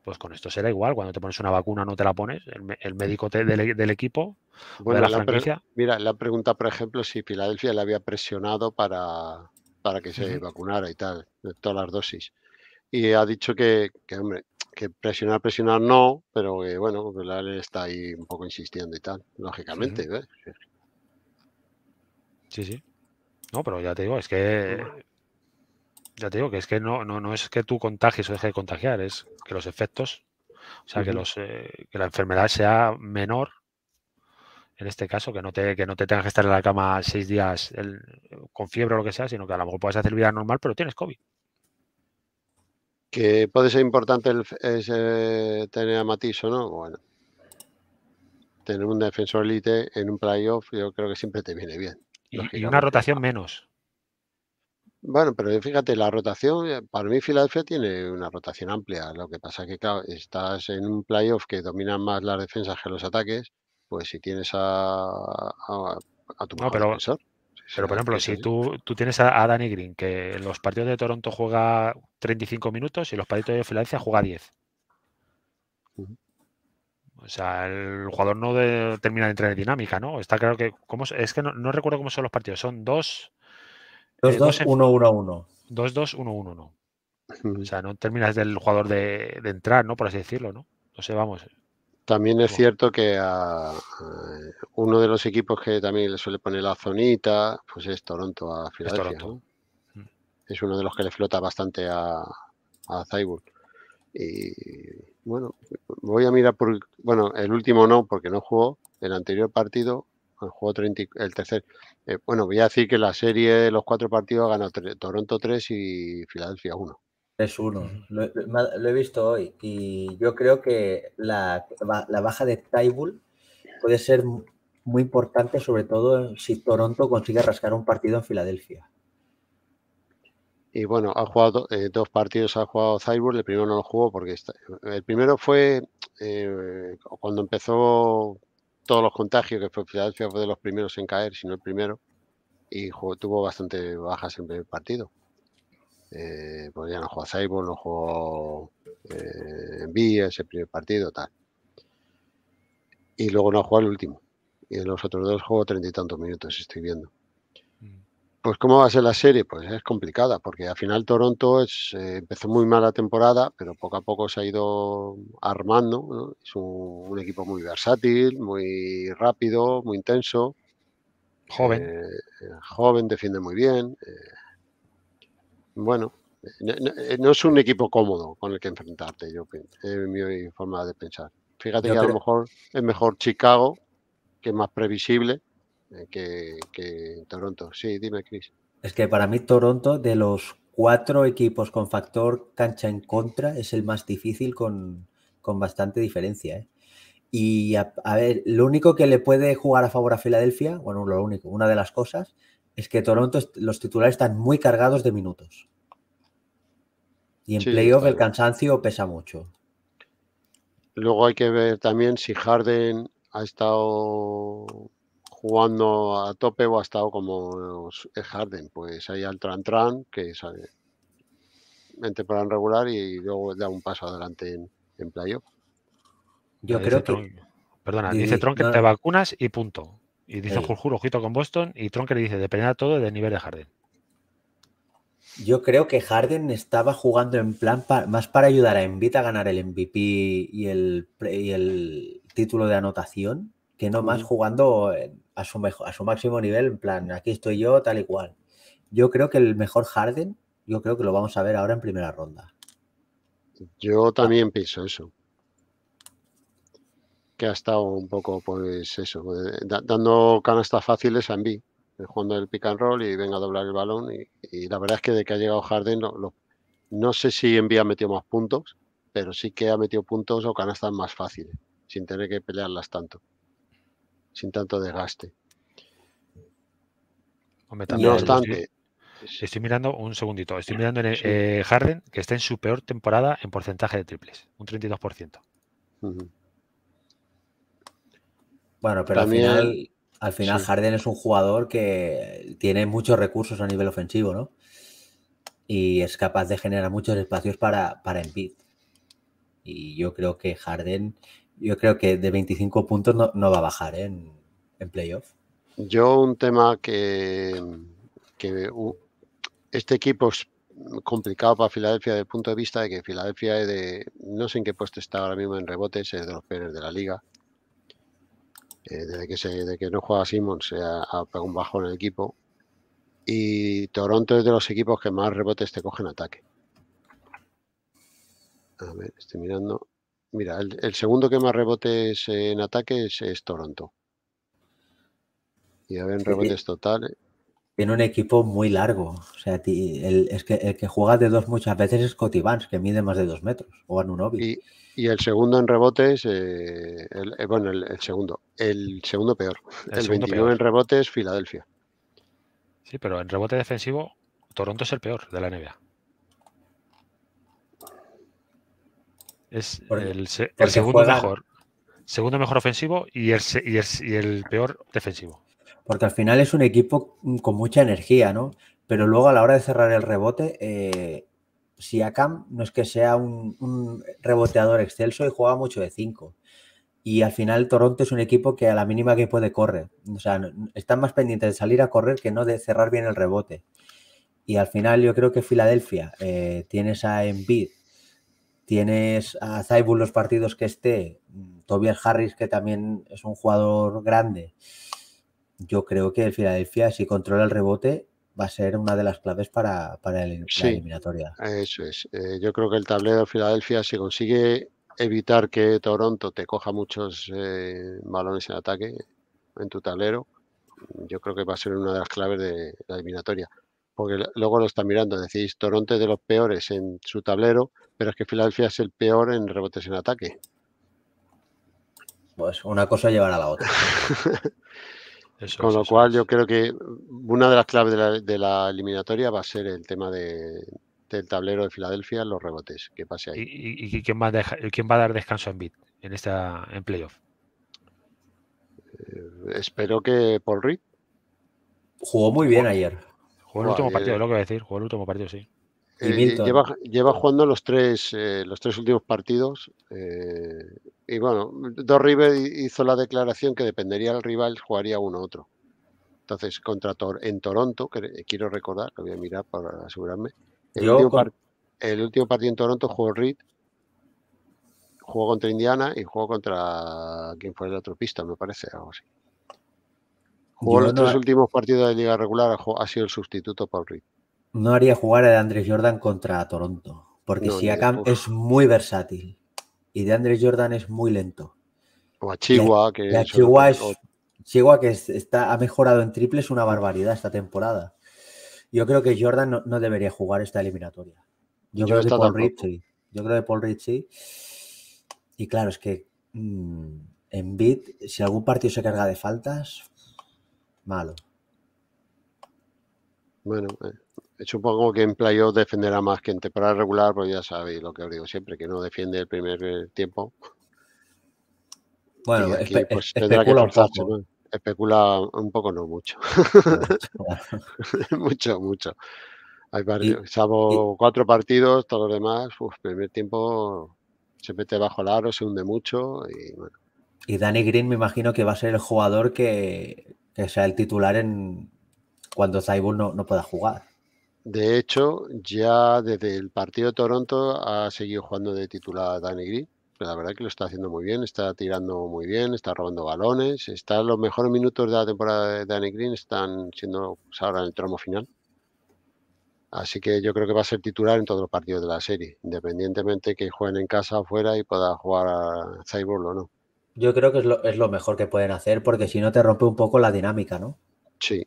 Pues con esto será igual, cuando te pones una vacuna no te la pones, el, médico del, equipo de la, Mira, la pregunta, por ejemplo, si Filadelfia le había presionado para, para que se vacunara y tal, de todas las dosis. Y ha dicho que, hombre, que presionar, presionar no, pero que bueno, ley está ahí un poco insistiendo y tal, lógicamente. ¿eh? sí. sí. No, pero ya te digo, es que ya te digo que es que no, no, no es que tú contagies o dejes de contagiar, es que los efectos, o sea, que, los, eh, que la enfermedad sea menor, en este caso, que no te, que no te tengas que estar en la cama seis días con fiebre o lo que sea, sino que a lo mejor puedes hacer vida normal, pero tienes COVID. Que puede ser importante el, eh, tener a Matiz o no, bueno. Tener un defensor elite en un playoff, yo creo que siempre te viene bien. y una rotación menos. Bueno, pero fíjate, la rotación, eh, para mí Filadelfia tiene una rotación amplia. Lo que pasa es que, claro, estás en un playoff que dominan más las defensas que los ataques, pues si tienes a, tu No, pero, defensor, pero por ejemplo, si tú, tú tienes a, Danny Green, que en los partidos de Toronto juega 35 minutos y en los partidos de Filadelfia juega 10. O sea, el jugador no termina de entrar en dinámica, ¿no? Está claro que. es? que no recuerdo cómo son los partidos. Son dos, 2-2-1-1-1. 2-2-1-1, 1 O sea, no terminas del jugador de, entrar, ¿no? Por así decirlo, ¿no? No sé, vamos. También es cierto que uno de los equipos que también le suele poner la zonita, pues es Toronto a Filadelfia. Es, mm. es uno de los que le flota bastante a, a Y bueno, voy a mirar por. Bueno, el último no, porque no jugó. El anterior partido juego 30, el tercer. Eh, bueno, voy a decir que la serie de los cuatro partidos ha ganado Toronto 3 y Filadelfia 1. Es 1. Lo, he visto hoy y yo creo que la, baja de Taibul puede ser muy importante, sobre todo si Toronto consigue rascar un partido en Filadelfia. Y bueno, ha jugado eh, dos partidos, ha jugado Cyborg, el primero no lo jugó porque está, el primero fue eh, cuando empezó todos los contagios, que fue Filadelfia fue de los primeros en caer, sino el primero, y tuvo bastante bajas en el primer partido. Eh, pues ya no jugó a Cyborg, no jugó eh, En ese primer partido, tal. Y luego no jugó el último. Y en los otros dos jugó treinta y tantos minutos, estoy viendo. Pues cómo va a ser la serie, pues es complicada, porque al final Toronto es, eh, empezó muy mal la temporada, pero poco a poco se ha ido armando. Es un, equipo muy versátil, muy rápido, muy intenso. Joven. Eh, eh, joven, defiende muy bien. bueno, no, es un equipo cómodo con el que enfrentarte, yo es mi forma de pensar. Fíjate que a lo mejor es mejor Chicago, que es más previsible eh, que, Toronto. Sí, dime, Chris. Es que para mí Toronto, de los cuatro equipos con factor cancha en contra, es el más difícil con, bastante diferencia. ¿eh? Y a, ver, lo único que le puede jugar a favor a Filadelfia, bueno, lo único, una de las cosas, es que Toronto, los titulares están muy cargados de minutos. Y en playoff el cansancio pesa mucho. Luego hay que ver también si Harden ha estado jugando a tope o ha estado como Harden, pues ahí al Tran Tran, que sale en temporada regular y luego da un paso adelante en, playoff. Yo creo que. perdona, dice Tron que te vacunas y punto. Y dice eh. ojito con Boston, y Tron que le dice, dependerá todo del nivel de Harden. Yo creo que Harden estaba jugando en plan más para ayudar a Embiid a ganar el MVP y el, y el título de anotación, que no más jugando en, a su, a su máximo nivel, en plan, aquí estoy yo, tal y cual. Yo creo que el mejor Harden, yo creo que lo vamos a ver ahora en primera ronda. Yo también pienso eso. Que ha estado un poco, pues eso, eh, dando canastas fáciles a Envy, eh, jugando el pick and roll y venga a doblar el balón. Y, la verdad es que de que ha llegado Harden, no sé si Envy ha metido más puntos, pero sí que ha metido puntos o canastas más fáciles, sin tener que pelearlas tanto sin tanto desgaste. no obstante. Estoy, mirando un segundito. Estoy mirando en eh, Harden, que está en su peor temporada en porcentaje de triples, un 32%. Bueno, pero al final, al Harden es un jugador que tiene muchos recursos a nivel ofensivo, ¿no? Y es capaz de generar muchos espacios para, para Embiid. Y yo creo que Harden yo creo que de 25 puntos no, va a bajar ¿eh? en, playoff. Yo un tema que, este equipo es complicado para Filadelfia desde el punto de vista de que Filadelfia es de, no sé en qué puesto está ahora mismo en rebotes, es de los peores de la liga. Eh, desde, que que no juega Simmons ha, pegado un bajo en el equipo. Y Toronto es de los equipos que más rebotes te cogen ataque. A ver, estoy mirando. Mira, el, segundo que más rebotes en ataque es, Toronto. Y a en rebotes totales. Tiene un equipo muy largo. O sea, el, es que juega de dos muchas veces es Scotty que mide más de dos metros, o Y, y el segundo en rebotes, eh, el, eh, bueno, el, segundo, el segundo peor. El, 29 en rebotes, Filadelfia. Sí, pero en rebote defensivo, Toronto es el peor de la NBA. Es el, segundo mejor. Segundo mejor ofensivo y el, peor defensivo. Porque al final es un equipo con mucha energía, ¿no? Pero luego a la hora de cerrar el rebote, Si eh, Siakam no es que sea un, reboteador excelso y juega mucho de 5. Y al final Toronto es un equipo que a la mínima que puede correr O sea, están más pendientes de salir a correr que no de cerrar bien el rebote. Y al final yo creo que Filadelfia eh, Tiene esa envidia. Tienes a Zaibul los partidos que esté, Tobias Harris, que también es un jugador grande. Yo creo que el Filadelfia, si controla el rebote, va a ser una de las claves para, la eliminatoria. Eso es. Eh, yo creo que el tablero de Filadelfia, si consigue evitar que Toronto te coja muchos eh, balones en ataque en tu tablero, yo creo que va a ser una de las claves de la eliminatoria. Porque luego lo está mirando, decís, Toronto es de los peores en su tablero, pero es que Filadelfia es el peor en rebotes en ataque. Pues una cosa llevará a la otra. Con lo cual yo creo que una de las claves de la, eliminatoria va a ser el tema del tablero de Filadelfia, los rebotes, que pase ahí. ¿Y, quién, va a dar descanso en bit en en playoff? Eh, espero que Paul Reed. Jugó muy bien ayer. Jugó el último partido, es eh, lo que voy a decir. Jugó el último partido, sí. Eh, lleva, jugando los tres, eh, los tres últimos partidos. Eh, y bueno, Dos River hizo la declaración que dependería del rival, jugaría uno u otro. Entonces, contra en Toronto, que quiero recordar, que voy a mirar para asegurarme. El, último, partido en Toronto jugó Reed, jugó contra Indiana y jugó contra quien fue el otro pista, me parece, algo así. Jugó los tres últimos partidos de liga regular, ha sido el sustituto por Reed. No haría jugar a Andrés Jordan contra Toronto, porque si Siakam es muy versátil y de Andrés Jordan es muy lento. O a Chihuahua, que, Chihuahua que está, ha mejorado en triples una barbaridad esta temporada. Yo creo que Jordan no, debería jugar esta eliminatoria. Yo, creo de Paul Ritchie. Yo creo de Paul Ritchie. Y claro, es que mm, en bit, si algún partido se carga de faltas, malo. Bueno, eh. Supongo que en playoff defenderá más que en temporada regular, pues ya sabéis lo que os digo siempre, que no defiende el primer eh, tiempo. Bueno, que Especula un poco, no mucho. mucho, mucho. Hay varios, salvo cuatro partidos, todos los demás, uf, primer tiempo se mete bajo el aro, se hunde mucho y bueno. Y Danny Green me imagino que va a ser el jugador que, sea el titular en cuando Zaibur no, no pueda jugar. De hecho, ya desde el partido de Toronto ha seguido jugando de titular a Danny Green. La verdad es que lo está haciendo muy bien, está tirando muy bien, está robando balones. Está los mejores minutos de la temporada de Danny Green están siendo pues, ahora en el tramo final. Así que yo creo que va a ser titular en todos los partidos de la serie, independientemente que jueguen en casa o fuera y pueda jugar a Cyborg o no. Yo creo que es lo, es lo mejor que pueden hacer porque si no te rompe un poco la dinámica, ¿no? Sí,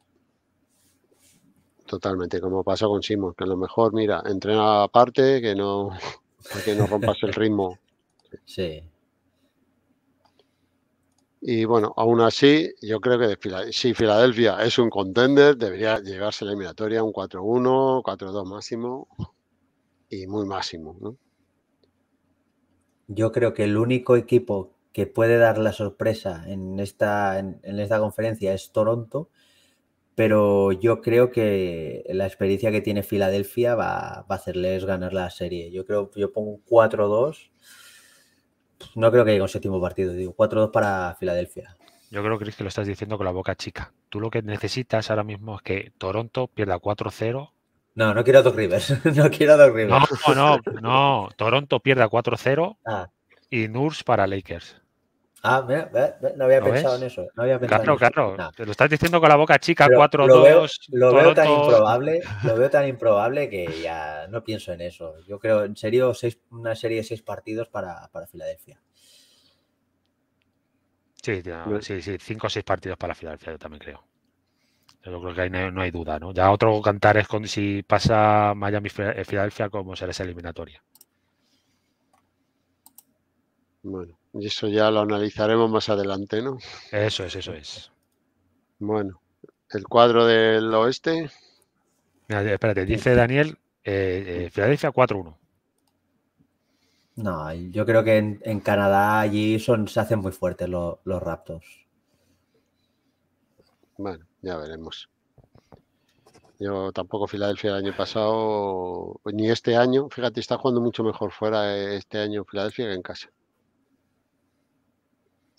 totalmente, como pasó con Simon, que a lo mejor, mira, entrena aparte, que no, que no rompas el ritmo. Sí. Y bueno, aún así, yo creo que si Filadelfia es un contender, debería llevarse la eliminatoria un 4-1, 4-2 máximo y muy máximo. Yo creo que el único equipo que puede dar la sorpresa en esta, en esta conferencia es Toronto pero yo creo que la experiencia que tiene Filadelfia va, a hacerles ganar la serie. Yo creo, yo pongo 4-2. No creo que llegue un séptimo partido, digo 4-2 para Filadelfia. Yo creo, Chris, que lo estás diciendo con la boca chica. Tú lo que necesitas ahora mismo es que Toronto pierda 4-0. No, no quiero a Doc Rivers. No quiero a Doc Rivers. No, no, no. Toronto pierda 4-0 ah. y Nours para Lakers. Ah, mira, no había pensado en eso. claro, claro. Te lo estás diciendo con la boca chica, 4-2. Lo, veo, lo veo tan improbable, lo veo tan improbable que ya no pienso en eso. Yo creo, en serio, seis, una serie de seis partidos para, Filadelfia. Sí, sí, sí, cinco o seis partidos para Filadelfia, yo también creo. Yo creo que ahí no, hay duda, ¿no? Ya otro cantar es con si pasa Miami eh, Filadelfia, como será esa eliminatoria. Bueno. Y eso ya lo analizaremos más adelante, ¿no? Eso es, eso es. Bueno, el cuadro del oeste. espérate, dice Daniel, eh, eh, Filadelfia 4-1. No, yo creo que en, Canadá allí se hacen muy fuertes los raptos. Bueno, ya veremos. Yo tampoco Filadelfia el año pasado, ni este año. Fíjate, está jugando mucho mejor fuera eh, este año Filadelfia que en casa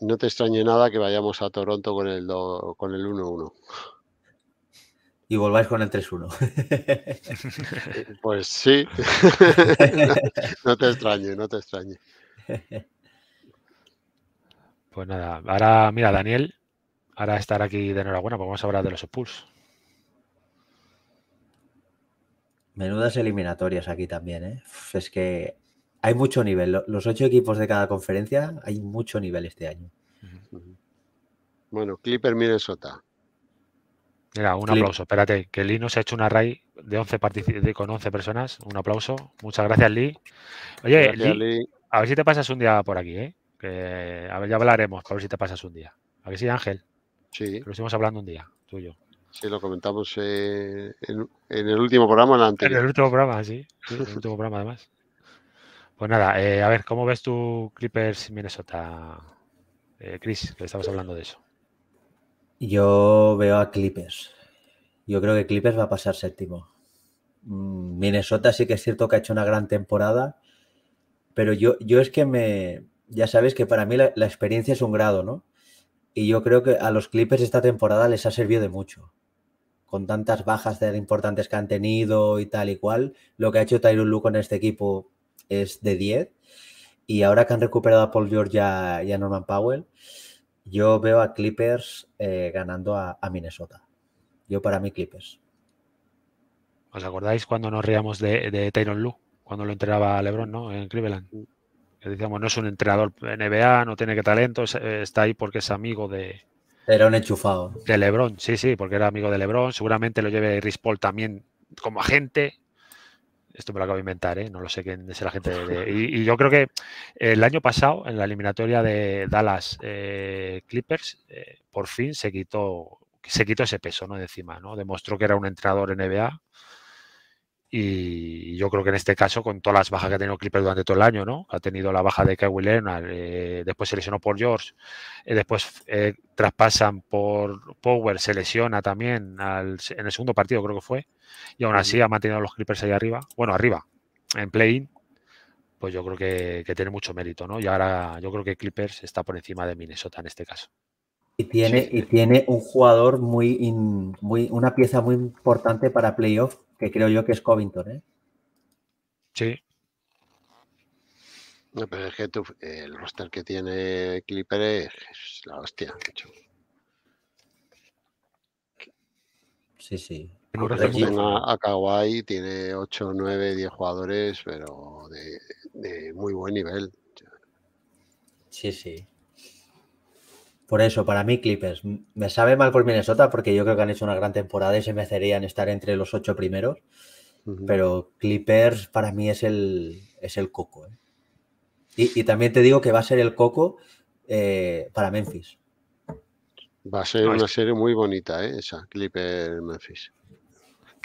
no te extrañe nada que vayamos a Toronto con el, con el 1-1. Y volváis con el 3-1. Pues sí. no te extrañe, no te extrañe. Pues nada, ahora, mira, Daniel, ahora estar aquí de enhorabuena, pues vamos a hablar de los Spurs. Menudas eliminatorias aquí también, ¿eh? Es que hay mucho nivel. Los ocho equipos de cada conferencia, hay mucho nivel este año. Bueno, Clipper Minnesota. Mira, un aplauso. Espérate, que Lee nos ha hecho una array de 11 con 11 personas. Un aplauso. Muchas gracias, Lee. Oye, a ver si te pasas un día por aquí, ¿eh? a ver, ya hablaremos, a ver si te pasas un día. A ver si, Ángel. Sí. lo seguimos hablando un día, tú y yo. Sí, lo comentamos eh, en, el último programa, en el anterior. En el último programa, sí. el último programa, además. Pues nada, eh, a ver, ¿cómo ves tú Clippers Minnesota, eh, Chris? Que estamos hablando de eso. Yo veo a Clippers. Yo creo que Clippers va a pasar séptimo. Mm, Minnesota sí que es cierto que ha hecho una gran temporada, pero yo, yo es que me, ya sabes que para mí la, experiencia es un grado, ¿no? Y yo creo que a los Clippers esta temporada les ha servido de mucho. Con tantas bajas de importantes que han tenido y tal y cual, lo que ha hecho Tyron Lu con este equipo es de 10. Y ahora que han recuperado a Paul George y a, Norman Powell, yo veo a Clippers eh, ganando a, Minnesota. Yo para mí Clippers. ¿Os acordáis cuando nos reíamos de, Tyron Lue? Cuando lo entrenaba LeBron, ¿no? En Cleveland. Que decíamos, no es un entrenador NBA, no tiene que talento, está ahí porque es amigo de... Era un enchufado. De LeBron, sí, sí, porque era amigo de LeBron. Seguramente lo lleve Rispol también como agente esto me lo acabo de inventar, ¿eh? no lo sé quién es la gente. y, yo creo que el año pasado, en la eliminatoria de Dallas eh, Clippers, eh, por fin se quitó, se quitó ese peso ¿no? de encima, ¿no? Demostró que era un entrenador NBA. Y yo creo que en este caso, con todas las bajas que ha tenido Clippers durante todo el año, ¿no? Ha tenido la baja de Kawhi Leonard, eh, después se lesionó por George, después traspasan por Power, se lesiona también en el segundo partido, creo que fue. Y aún así ha mantenido los Clippers ahí arriba. Bueno, arriba, en play-in. Pues yo creo que, tiene mucho mérito, ¿no? Y ahora yo creo que Clippers está por encima de Minnesota en este caso. Y tiene, y tiene un jugador muy, muy, una pieza muy importante para playoff, que creo yo que es Covington, ¿eh? Sí. que el roster que tiene Clippers es la hostia, Sí, sí. A, a Kawhi tiene 8, 9, 10 jugadores, pero de, muy buen nivel. Sí, sí. Por eso, para mí, Clippers, me sabe mal por Minnesota porque yo creo que han hecho una gran temporada y se merecerían estar entre los ocho primeros. Pero Clippers para mí es el, es el coco. ¿eh? Y, también te digo que va a ser el coco eh, para Memphis. Va a ser una serie muy bonita, ¿eh? esa, Clippers Memphis.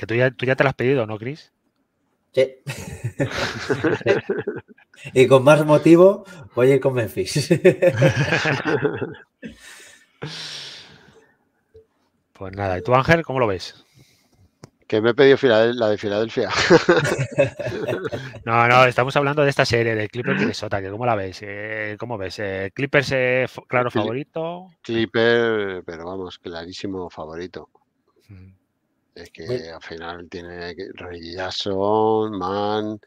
Que tú ya, tú ya te la has pedido, ¿no, Cris? Sí. y con más motivo voy a ir con Memphis. pues nada, ¿y tú, Ángel, cómo lo ves? Que me he pedido la de Filadelfia. no, no, estamos hablando de esta serie, de Clippers Minnesota, que ¿cómo la ves? Eh, ¿Cómo ves? ¿Clipper eh, ¿Clippers eh, claro favorito? Clipper, pero vamos, clarísimo favorito. Mm. Es que al final tiene Ray Jackson, Mann,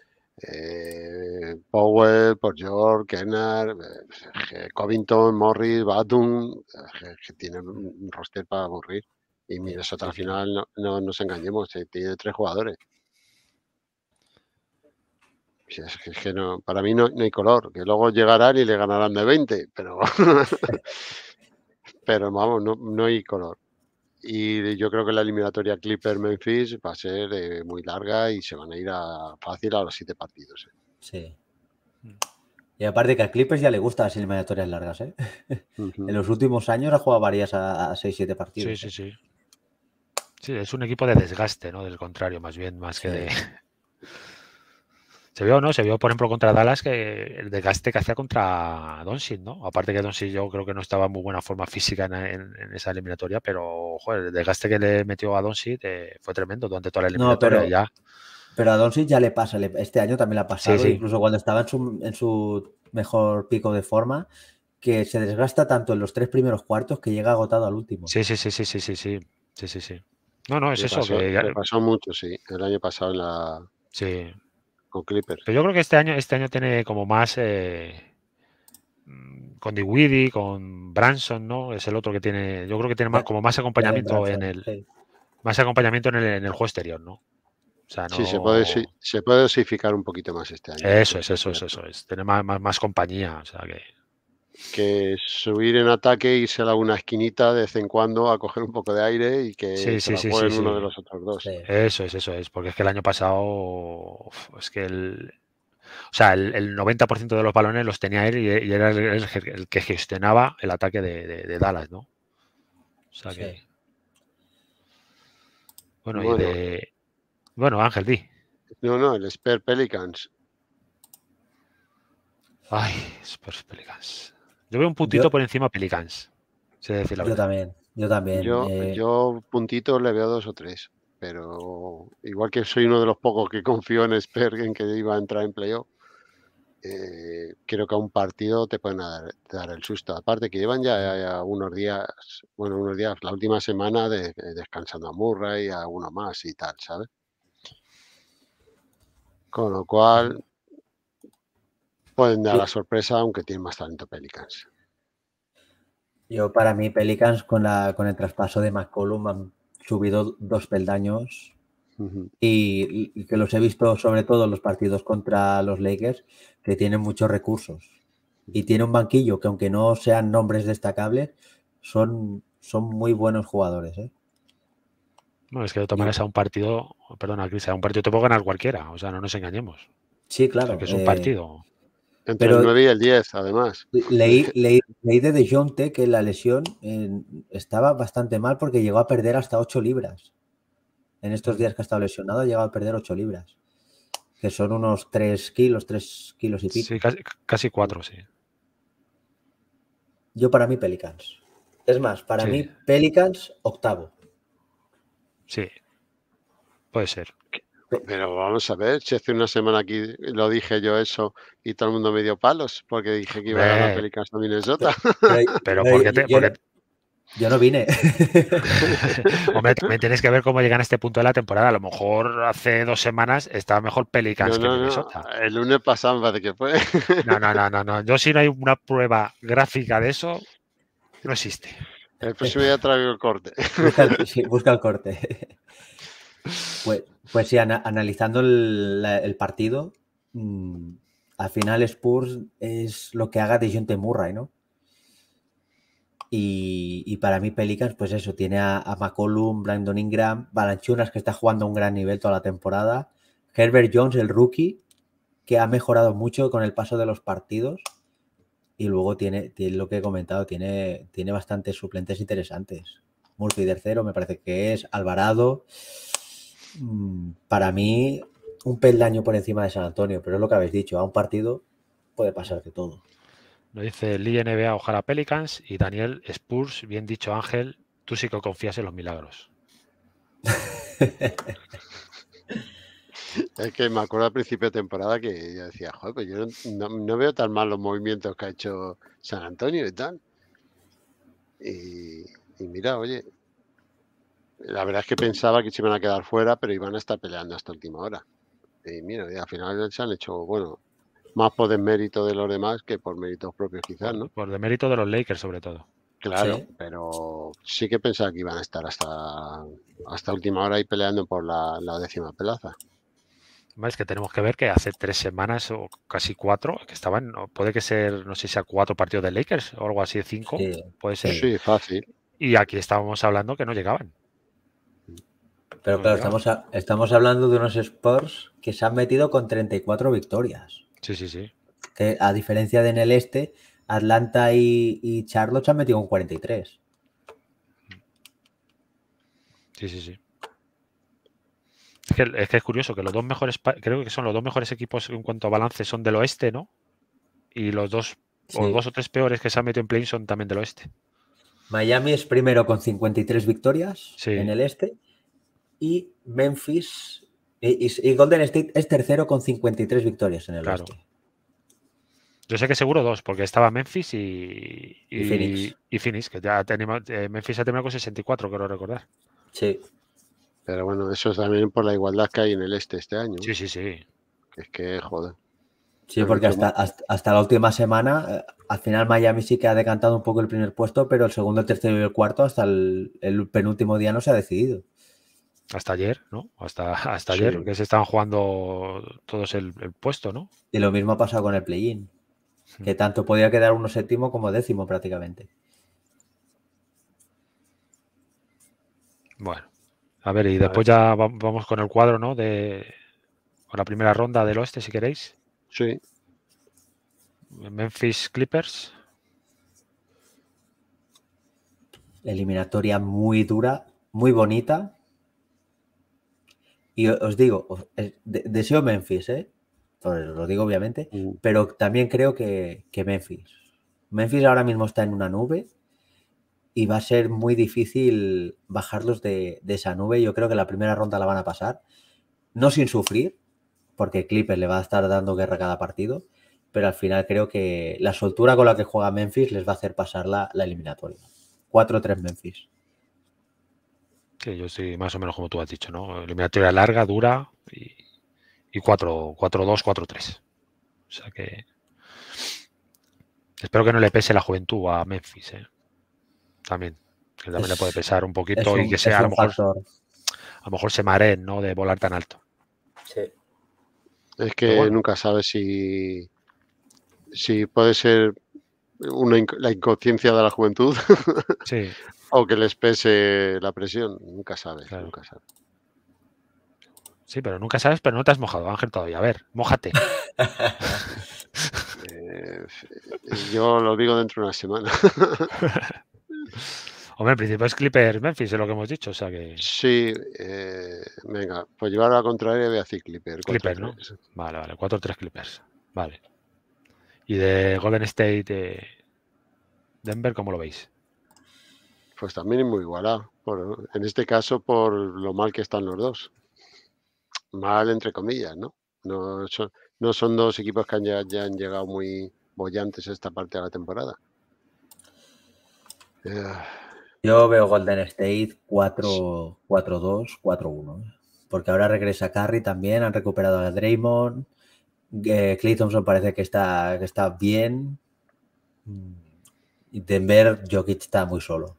eh, Powell, por George, Kennard, eh, Covington, Morris, Batum, que tiene un roster para aburrir. Y Minnesota al final, no, nos engañemos, eh, tiene tres jugadores. es que, no, para mí no, hay color, que luego llegarán y le ganarán de 20, pero, pero vamos, no hay color. Y yo creo que la eliminatoria Clipper-Memphis va a ser eh, muy larga y se van a ir a fácil a los siete partidos. Eh. Sí. Mm. Y aparte que a Clippers ya le gustan las eliminatorias largas. ¿eh? en los últimos años ha jugado varias a, seis, siete partidos. Sí, sí, sí. Sí, es un equipo de desgaste, ¿no? Del contrario, más bien, más que de, se vio, ¿no? Se vio, por ejemplo, contra Dallas que el desgaste que hacía contra Doncic, ¿no? Aparte que Doncic yo creo que no estaba en muy buena forma física en, esa eliminatoria, pero joder, el desgaste que le metió a Doncic eh, fue tremendo durante toda la eliminatoria pero, ya. Pero a Doncic ya le pasa, este año también le ha pasado, incluso cuando estaba en su, en su mejor pico de forma, que se desgasta tanto en los tres primeros cuartos que llega agotado al último. Sí, sí, sí, sí, sí, sí, sí, sí, sí. No, no, es eso. pasó mucho, sí, el año pasado en la... Sí, Clippers. Pero yo creo que este año, este año tiene como más. Eh, mm, con Weedy, con Branson, ¿no? Es el otro que tiene. Yo creo que tiene más, como más acompañamiento en el. Más acompañamiento en el, en el juego exterior, ¿no? Sí, se puede, se puede dosificar un poquito más este año. Eso es, eso es, eso es. Tener más, más compañía. O sea, que que subir en ataque, irse a una esquinita de vez en cuando a coger un poco de aire y que se la uno de los otros dos. Eso es, eso es, porque es que el año pasado es que el, o sea, el, 90% de los balones los tenía él y, era el, que gestionaba el ataque de, Dallas, ¿no? O sea que... Bueno, y de... Bueno, Ángel, di. No, no, el Spare Pelicans. Ay, Spurs Pelicans. Yo veo un puntito por encima a Pelicans. yo también, yo también. Eh. Yo, puntito le veo dos o tres, pero igual que soy uno de los pocos que confío en Spergen que iba a entrar en playoff, eh, creo que a un partido te pueden dar, el susto. Aparte que llevan ya, unos días, bueno, unos días, la última semana eh, descansando a Murray, a uno más y tal, ¿sabes? Con lo cual, Pueden dar la sorpresa, aunque tienen más talento Pelicans. Yo, para mí, Pelicans con, la, con el traspaso de McCollum han subido dos peldaños y, que los he visto sobre todo en los partidos contra los Lakers, que tienen muchos recursos y tienen un banquillo que aunque no sean nombres destacables, son, son muy buenos jugadores. ¿eh? No, es que de tomar a un partido, perdona, Cris, a un partido te puedo ganar cualquiera, o sea, no nos engañemos. Sí, claro. que es un eh, partido. Entre el 9 y el 10, además. Leí, leí, de De que la lesión estaba bastante mal porque llegó a perder hasta 8 libras. En estos días que ha estado lesionado, ha llegado a perder 8 libras. Que son unos 3 kilos, 3 kilos y pico. Sí, casi, casi 4, sí. Yo para mí Pelicans. Es más, para mí Pelicans octavo. Sí, puede ser. Pero vamos a ver, si hace una semana aquí lo dije yo eso y todo el mundo me dio palos porque dije que iba a ganar Pelicans a Minnesota. Pero, yo, no vine. Me tienes que ver cómo llegan a este punto de la temporada. A lo mejor hace dos semanas estaba mejor Pelicans que Minnesota. el lunes pasado ¿de que fue. no, no, no, no, Yo si no hay una prueba gráfica de eso, no existe. El próximo día traigo el corte. sí, busca el corte. Pues, pues sí, analizando el, partido, mm, al final Spurs es lo que haga de John Murray, ¿no? Y, para mí Pelicans, pues eso, tiene a, McCollum, Brandon Ingram, Balanchunas, que está jugando a un gran nivel toda la temporada, Herbert Jones, el rookie, que ha mejorado mucho con el paso de los partidos, y luego tiene, lo que he comentado, tiene, tiene bastantes suplentes interesantes. Murphy tercero, me parece que es, Alvarado, Mm, para mí un peldaño por encima de San Antonio, pero es lo que habéis dicho, a un partido puede pasar de todo. Lo dice el NBA, Ojalá Pelicans y Daniel Spurs, bien dicho Ángel, tú sí que confías en los milagros. es que me acuerdo al principio de temporada que yo decía, joder, pues yo no, veo tan mal los movimientos que ha hecho San Antonio y tal. y mira, oye, la verdad es que pensaba que se iban a quedar fuera, pero iban a estar peleando hasta última hora. Y mira, al final se han hecho, bueno, más por desmérito de los demás que por méritos propios, quizás, ¿no? Por desmérito de los Lakers, sobre todo. Claro, pero sí que pensaba que iban a estar hasta, hasta última hora y peleando por la, décima plaza. Es que tenemos que ver que hace tres semanas o casi cuatro, que estaban, puede que ser, no sé si cuatro partidos de Lakers o algo así, cinco, puede ser. Sí, fácil. Y aquí estábamos hablando que no llegaban. Pero claro, estamos, estamos hablando de unos Spurs que se han metido con 34 victorias. Sí, sí, sí. Que a diferencia de en el este, Atlanta y, y Charlotte se han metido con 43. Sí, sí, sí. Es que, es curioso que los dos mejores, creo que son los dos mejores equipos en cuanto a balance son del oeste, ¿no? Y los dos, o dos o tres peores que se han metido en play son también del oeste. Miami es primero con 53 victorias en el este y Memphis y, Golden State es tercero con 53 victorias en el claro. Yo sé que seguro dos, porque estaba Memphis y, y Phoenix. que ya tenemos, eh, Memphis ha terminado con 64, quiero recordar. Sí. Pero bueno, eso es también por la igualdad que hay en el este este año. Sí, sí, sí. Es que, joder. Sí, porque hasta, hasta, la última semana, eh, al final Miami sí que ha decantado un poco el primer puesto, pero el segundo, el tercero y el cuarto, hasta el penúltimo día no se ha decidido hasta ayer, ¿no? Hasta, ayer, que se estaban jugando todos el, puesto, ¿no? Y lo mismo ha pasado con el play-in, hmm. que tanto podía quedar uno séptimo como décimo prácticamente. Bueno, a ver, y después ya vamos con el cuadro, ¿no? De con la primera ronda del oeste, si queréis. Sí. Memphis Clippers. Eliminatoria muy dura, muy bonita, y os digo, deseo Memphis, ¿eh? lo digo obviamente, mm. pero también creo que, Memphis. Memphis ahora mismo está en una nube y va a ser muy difícil bajarlos de, esa nube. Yo creo que la primera ronda la van a pasar, no sin sufrir, porque Clipper le va a estar dando guerra cada partido, pero al final creo que la soltura con la que juega Memphis les va a hacer pasar la, la eliminatoria. 4-3 Memphis. Que yo estoy más o menos como tú has dicho, ¿no? Eliminatoria larga, dura y, y 4-2, 4-3. O sea que. Espero que no le pese la juventud a Memphis, ¿eh? También. Que también le puede pesar un poquito y que sea a lo mejor. A lo mejor se mareen, ¿no? De volar tan alto. Sí. Es que nunca sabes si. Si puede ser la inconsciencia de la juventud. Sí. O que les pese la presión, nunca sabes, Sí, pero nunca sabes, pero no te has mojado, Ángel, todavía. A ver, mojate eh, eh, yo lo digo dentro de una semana. Hombre, en principio es Clipper Memphis, es lo que hemos dicho, o sea que... Sí, eh, venga, pues llevar a la contraria voy a decir Clipper. Clipper, ¿no? Vale, vale, 4-3 Clippers, vale. Y de Golden State, Denver, ¿cómo lo veis? Pues también es muy igualado. en este caso por lo mal que están los dos. Mal entre comillas, ¿no? No son, dos equipos que ya, han llegado muy bollantes a esta parte de la temporada. Eh. Yo veo Golden State 4-2, 4-1. ¿eh? Porque ahora regresa Curry también, han recuperado a Draymond. Eh, Clay Thompson parece que está, que está bien. Mm. Denver, Jokic está muy solo.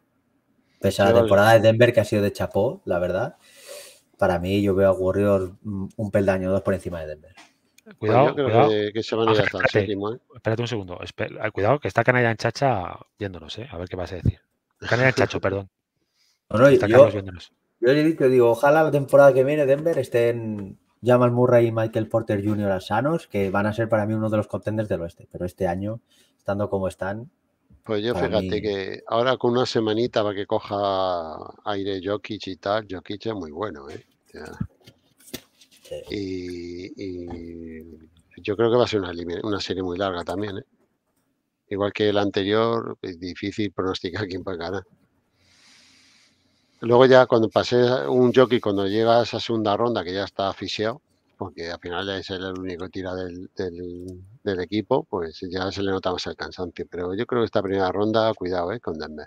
Pese a la temporada de Denver que ha sido de chapó, la verdad. Para mí, yo veo a Warriors mm, un peldaño dos por encima de Denver. Pues cuidado, Que, se van a ¿eh? espérate, un segundo. Ah, cuidado, que está Canalla en Chacha viéndonos, ¿eh? A ver qué vas a decir. Canalla en Chacho, perdón. yo, yo digo, ojalá la temporada que viene Denver estén Jamal Murray y Michael Porter Jr. a sanos, que van a ser para mí uno de los contenders del oeste. Pero este año, estando como están, pues yo fíjate que ahora con una semanita para que coja aire Jokic y tal, Jokic es muy bueno, ¿eh? Y, yo creo que va a ser una, serie muy larga también, ¿eh? Igual que el anterior, es difícil pronosticar quién va a ganar. Luego ya cuando pase un jockey, cuando llegas a esa segunda ronda, que ya está asfixiado, porque al final es el único tira del, del equipo, pues ya se le nota más el cansancio. Pero yo creo que esta primera ronda, cuidado, eh, con Denver.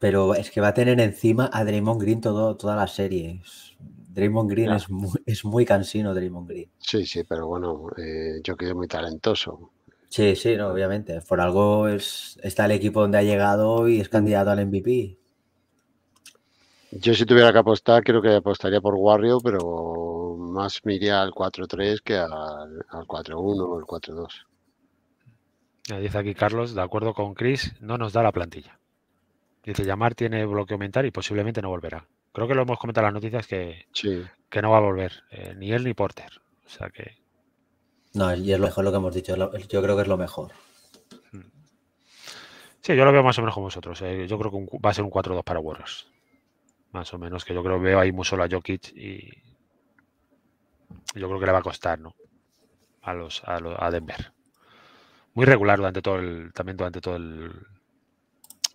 Pero es que va a tener encima a Draymond Green todo, toda la serie. Draymond Green es, muy, es muy cansino, Draymond Green. Sí, sí, pero bueno, eh, yo creo que es muy talentoso. Sí, sí, obviamente. Por algo es, está el equipo donde ha llegado y es candidato al MVP. Yo si tuviera que apostar, creo que apostaría por Warrior, pero más me al 4-3 que al, al 4-1 o al 4-2. Dice aquí Carlos, de acuerdo con Chris, no nos da la plantilla. Dice, llamar tiene bloqueo mental y posiblemente no volverá. Creo que lo hemos comentado en las noticias que, que no va a volver, eh, ni él ni Porter. O sea que... No, y es lo mejor lo que hemos dicho, yo creo que es lo mejor. Hmm. Sí, yo lo veo más o menos como vosotros. Eh. Yo creo que va a ser un 4-2 para Warriors. Más o menos, que yo creo veo ahí muy solo a Jokic y yo creo que le va a costar, ¿no? A los, a, Denver. Muy regular durante todo el, también durante todo el,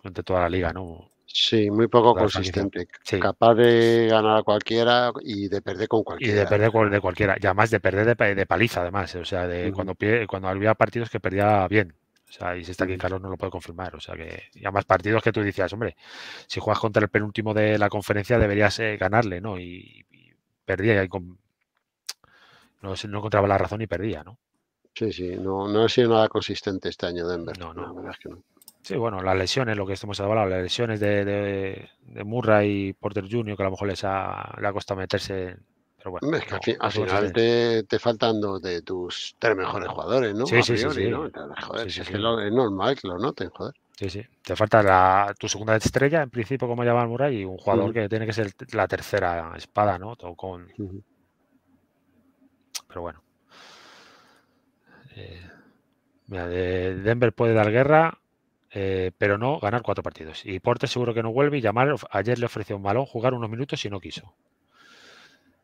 durante toda la liga, ¿no? Sí, muy poco consistente. Capaz de ganar a cualquiera y de perder con cualquiera. Y de perder de cualquiera. Y además de perder de, paliza, además. O sea, de cuando, había partidos que perdía bien. O sea, y si está aquí en Carlos no lo puede confirmar. O sea, que y además partidos que tú decías, hombre, si juegas contra el penúltimo de la conferencia deberías eh, ganarle, ¿no? Y, perdía y no, encontraba la razón y perdía, ¿no? Sí, sí, no, ha sido nada consistente este año Denver. No, no. La verdad es que no. Sí, bueno, las lesiones, lo que estamos hablando, las lesiones de, de, Murray y Porter Jr., que a lo mejor les ha, le ha costado meterse. Pero bueno, es que al, final te, te, faltan dos de tus tres mejores jugadores, ¿no? Sí, sí, sí, es, normal que lo noten, joder. Sí, sí. Te falta la, tu segunda estrella, en principio, como llama Murray, y un jugador que tiene que ser la tercera espada, ¿no? Con, pero bueno. Eh, Denver puede dar guerra, eh, pero no ganar cuatro partidos. Y Porter seguro que no vuelve. Y Llamar ayer le ofreció un balón, jugar unos minutos y no quiso.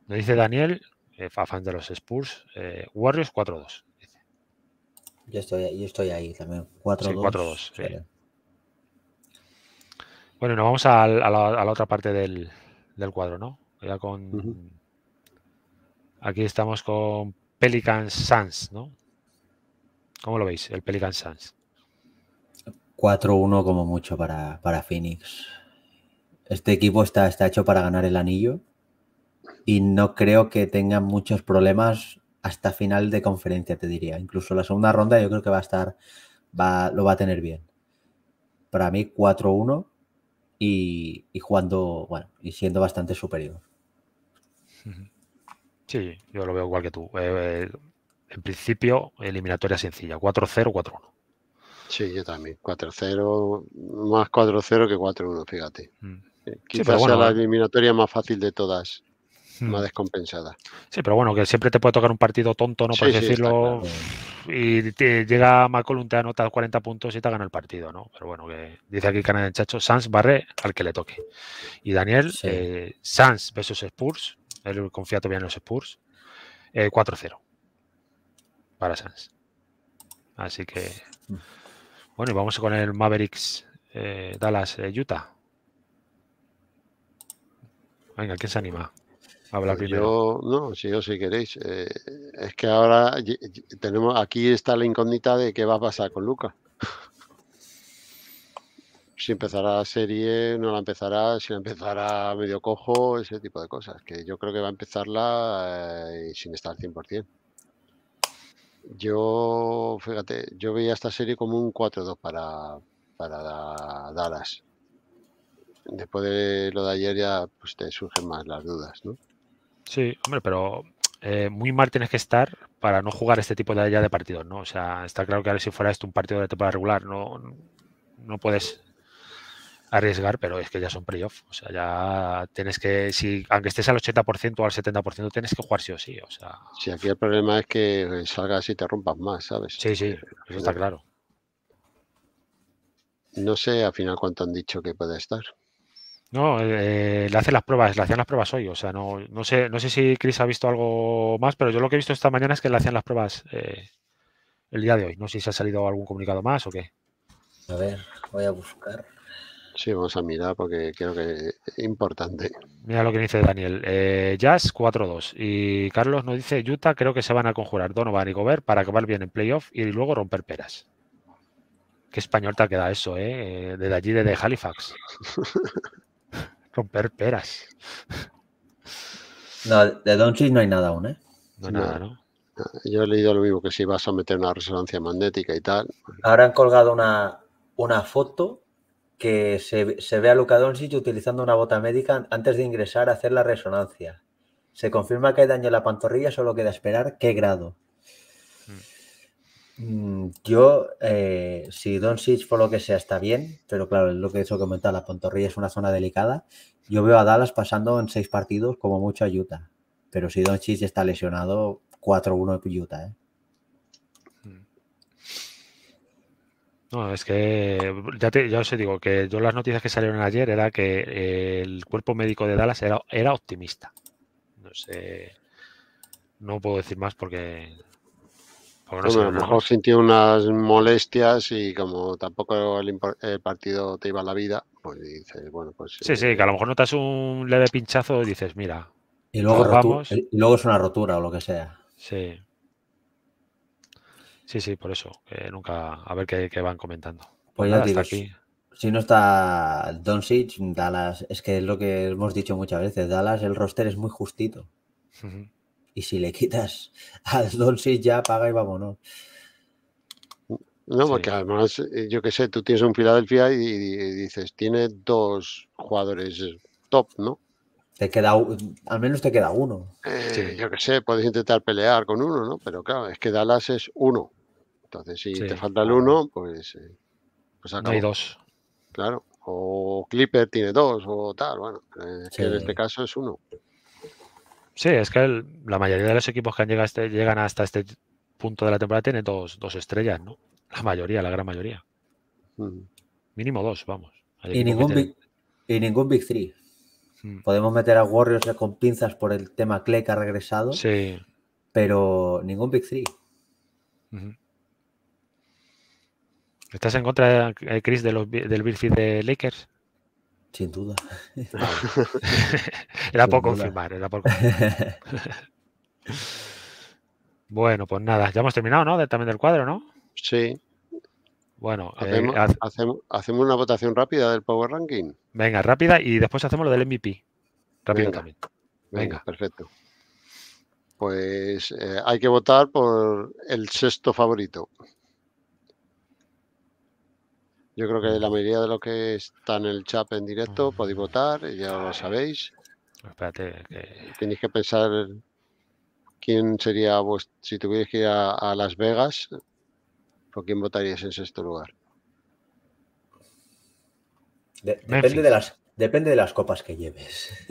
me dice Daniel, eh, fan de los Spurs, Warriors 4-2. Yo estoy, yo estoy ahí también. 4-2. Sí, Bueno, nos vamos a, la, otra parte del, cuadro, ¿no? Ya con. Aquí estamos con Pelican sans ¿no? ¿Cómo lo veis, el Pelican sans 4-1 como mucho para, para, Phoenix. Este equipo está, está hecho para ganar el anillo y no creo que tengan muchos problemas hasta final de conferencia, te diría. Incluso la segunda ronda yo creo que va a estar, va, lo va a tener bien. Para mí 4-1 y, jugando, bueno, y siendo bastante superior. Sí, yo lo veo igual que tú. Eh, eh, en principio, eliminatoria sencilla, 4-0, 4-1. Sí, yo también, 4-0, más 4-0 que 4-1, fíjate. Mm. Eh, quizás sea la eliminatoria más fácil de todas, mm. más descompensada. Sí, pero bueno, que siempre te puede tocar un partido tonto, ¿no? Por decirlo. Y te llega Malcolm, te anota 40 puntos y te gana el partido, ¿no? Pero bueno, que dice aquí Canadá Chacho, Sanz barre al que le toque. Y Daniel, eh, Sanz versus Spurs, él confía todavía en los Spurs. Eh, 4-0 para Sans. Así que. Bueno, y vamos con el Mavericks eh, Dallas eh, Utah. Venga, ¿quién se anima? Habla pues primero. no, si yo si queréis. Eh, es que ahora tenemos aquí está la incógnita de qué va a pasar con Luca si empezará la serie, no la empezará, si la empezará medio cojo, ese tipo de cosas. Que yo creo que va a empezarla eh, sin estar 100%. Yo, fíjate, yo veía esta serie como un 4-2 para, para Dallas. Después de lo de ayer ya pues, te surgen más las dudas, ¿no? Sí, hombre, pero eh, muy mal tienes que estar para no jugar este tipo de, de partidos, ¿no? O sea, está claro que ahora si fuera esto un partido de temporada regular, no, no puedes arriesgar, pero es que ya son pre-off. O sea, ya tienes que, si aunque estés al 80% o al 70%, tienes que jugar sí o sí. O sea, si sí, aquí el problema es que salgas y te rompas más, ¿sabes? Sí, sí, eh, eso está claro. No sé al final cuánto han dicho que puede estar. No, eh, le hacen las pruebas, le hacían las pruebas hoy. O sea, no, sé, no sé si Chris ha visto algo más, pero yo lo que he visto esta mañana es que le hacían las pruebas eh, el día de hoy. No sé si se ha salido algún comunicado más o qué. A ver, voy a buscar. Sí, vamos a mirar porque creo que es importante. Mira lo que dice Daniel. Eh, Jazz 4-2. Y Carlos nos dice, Utah creo que se van a conjurar Donovan y Gobert para acabar bien en playoff y luego romper peras. Qué español te queda eso, eh, ¿eh? Desde allí, desde Halifax. romper peras. No, de Doncic no hay nada aún, ¿eh? No hay nada, ¿no? Yo he leído lo mismo, que si vas a meter una resonancia magnética y tal. Ahora han colgado una, una foto que se, ve a Luka Doncic utilizando una bota médica antes de ingresar a hacer la resonancia. Se confirma que hay daño en la pantorrilla, solo queda esperar qué grado. Hmm. Mm, yo, eh, si Doncic por lo que sea está bien, pero claro, lo que he hecho comentar, la pantorrilla es una zona delicada. Yo veo a Dallas pasando en seis partidos como mucho a Utah. Pero si Doncic está lesionado, 4-1 Utah. ¿eh? No, es que ya, te, ya os digo que yo las noticias que salieron ayer era que eh, el cuerpo médico de Dallas era, era optimista. No sé, no puedo decir más porque... a lo mejor sintió unas molestias y como tampoco el, partido te iba a la vida, pues dices, bueno, pues... Sí, Sí, sí, eh, que a lo mejor notas un leve pinchazo y dices, mira. Y luego, vamos. Y luego es una rotura o lo que sea. Sí. Sí, sí, por eso. nunca, a ver qué, van comentando. Pues, pues ya digo, aquí. si no está Doncic, Dallas, es que es lo que hemos dicho muchas veces, Dallas el roster es muy justito. Y si le quitas al Doncic ya paga y vámonos. No, porque además, eh, yo que sé, tú tienes un Philadelphia y, dices, tiene dos jugadores top, ¿no? Te queda, al menos te queda uno. Eh, sí. Yo que sé, puedes intentar pelear con uno, ¿no? Pero claro, es que Dallas es uno. Entonces, si te falta el uno, pues, eh, pues No hay dos. Claro. O Clipper tiene dos o tal. Bueno, eh, en este caso es uno. Sí, es que la mayoría de los equipos que han este, llegan hasta este punto de la temporada tienen dos, estrellas, ¿no? La mayoría, la gran mayoría. Mm. Mínimo dos, vamos. Y ningún, big, y ningún Big Three. Mm. Podemos meter a Warriors con pinzas por el tema Clay que ha regresado. Sí. Pero ningún Big Three. ¿Estás en contra, eh, Chris, de Chris del Bill de Lakers? Sin duda. era por confirmar, era por confirmar. bueno, pues nada, ya hemos terminado, ¿no? también del cuadro, ¿no? Sí. Bueno, eh, hacemos, una votación rápida del Power Ranking. Venga, rápida y después hacemos lo del MVP. Rápido venga, también. Venga. Perfecto. Pues eh, hay que votar por el sexto favorito. Yo creo que mm. la mayoría de los que están en el chat en directo podéis votar, ya lo sabéis. Espérate, que... Tenéis que pensar quién sería vos, si tuvierais que ir a, Las Vegas, ¿por quién votarías en sexto lugar? depende, de las, depende de las copas que lleves.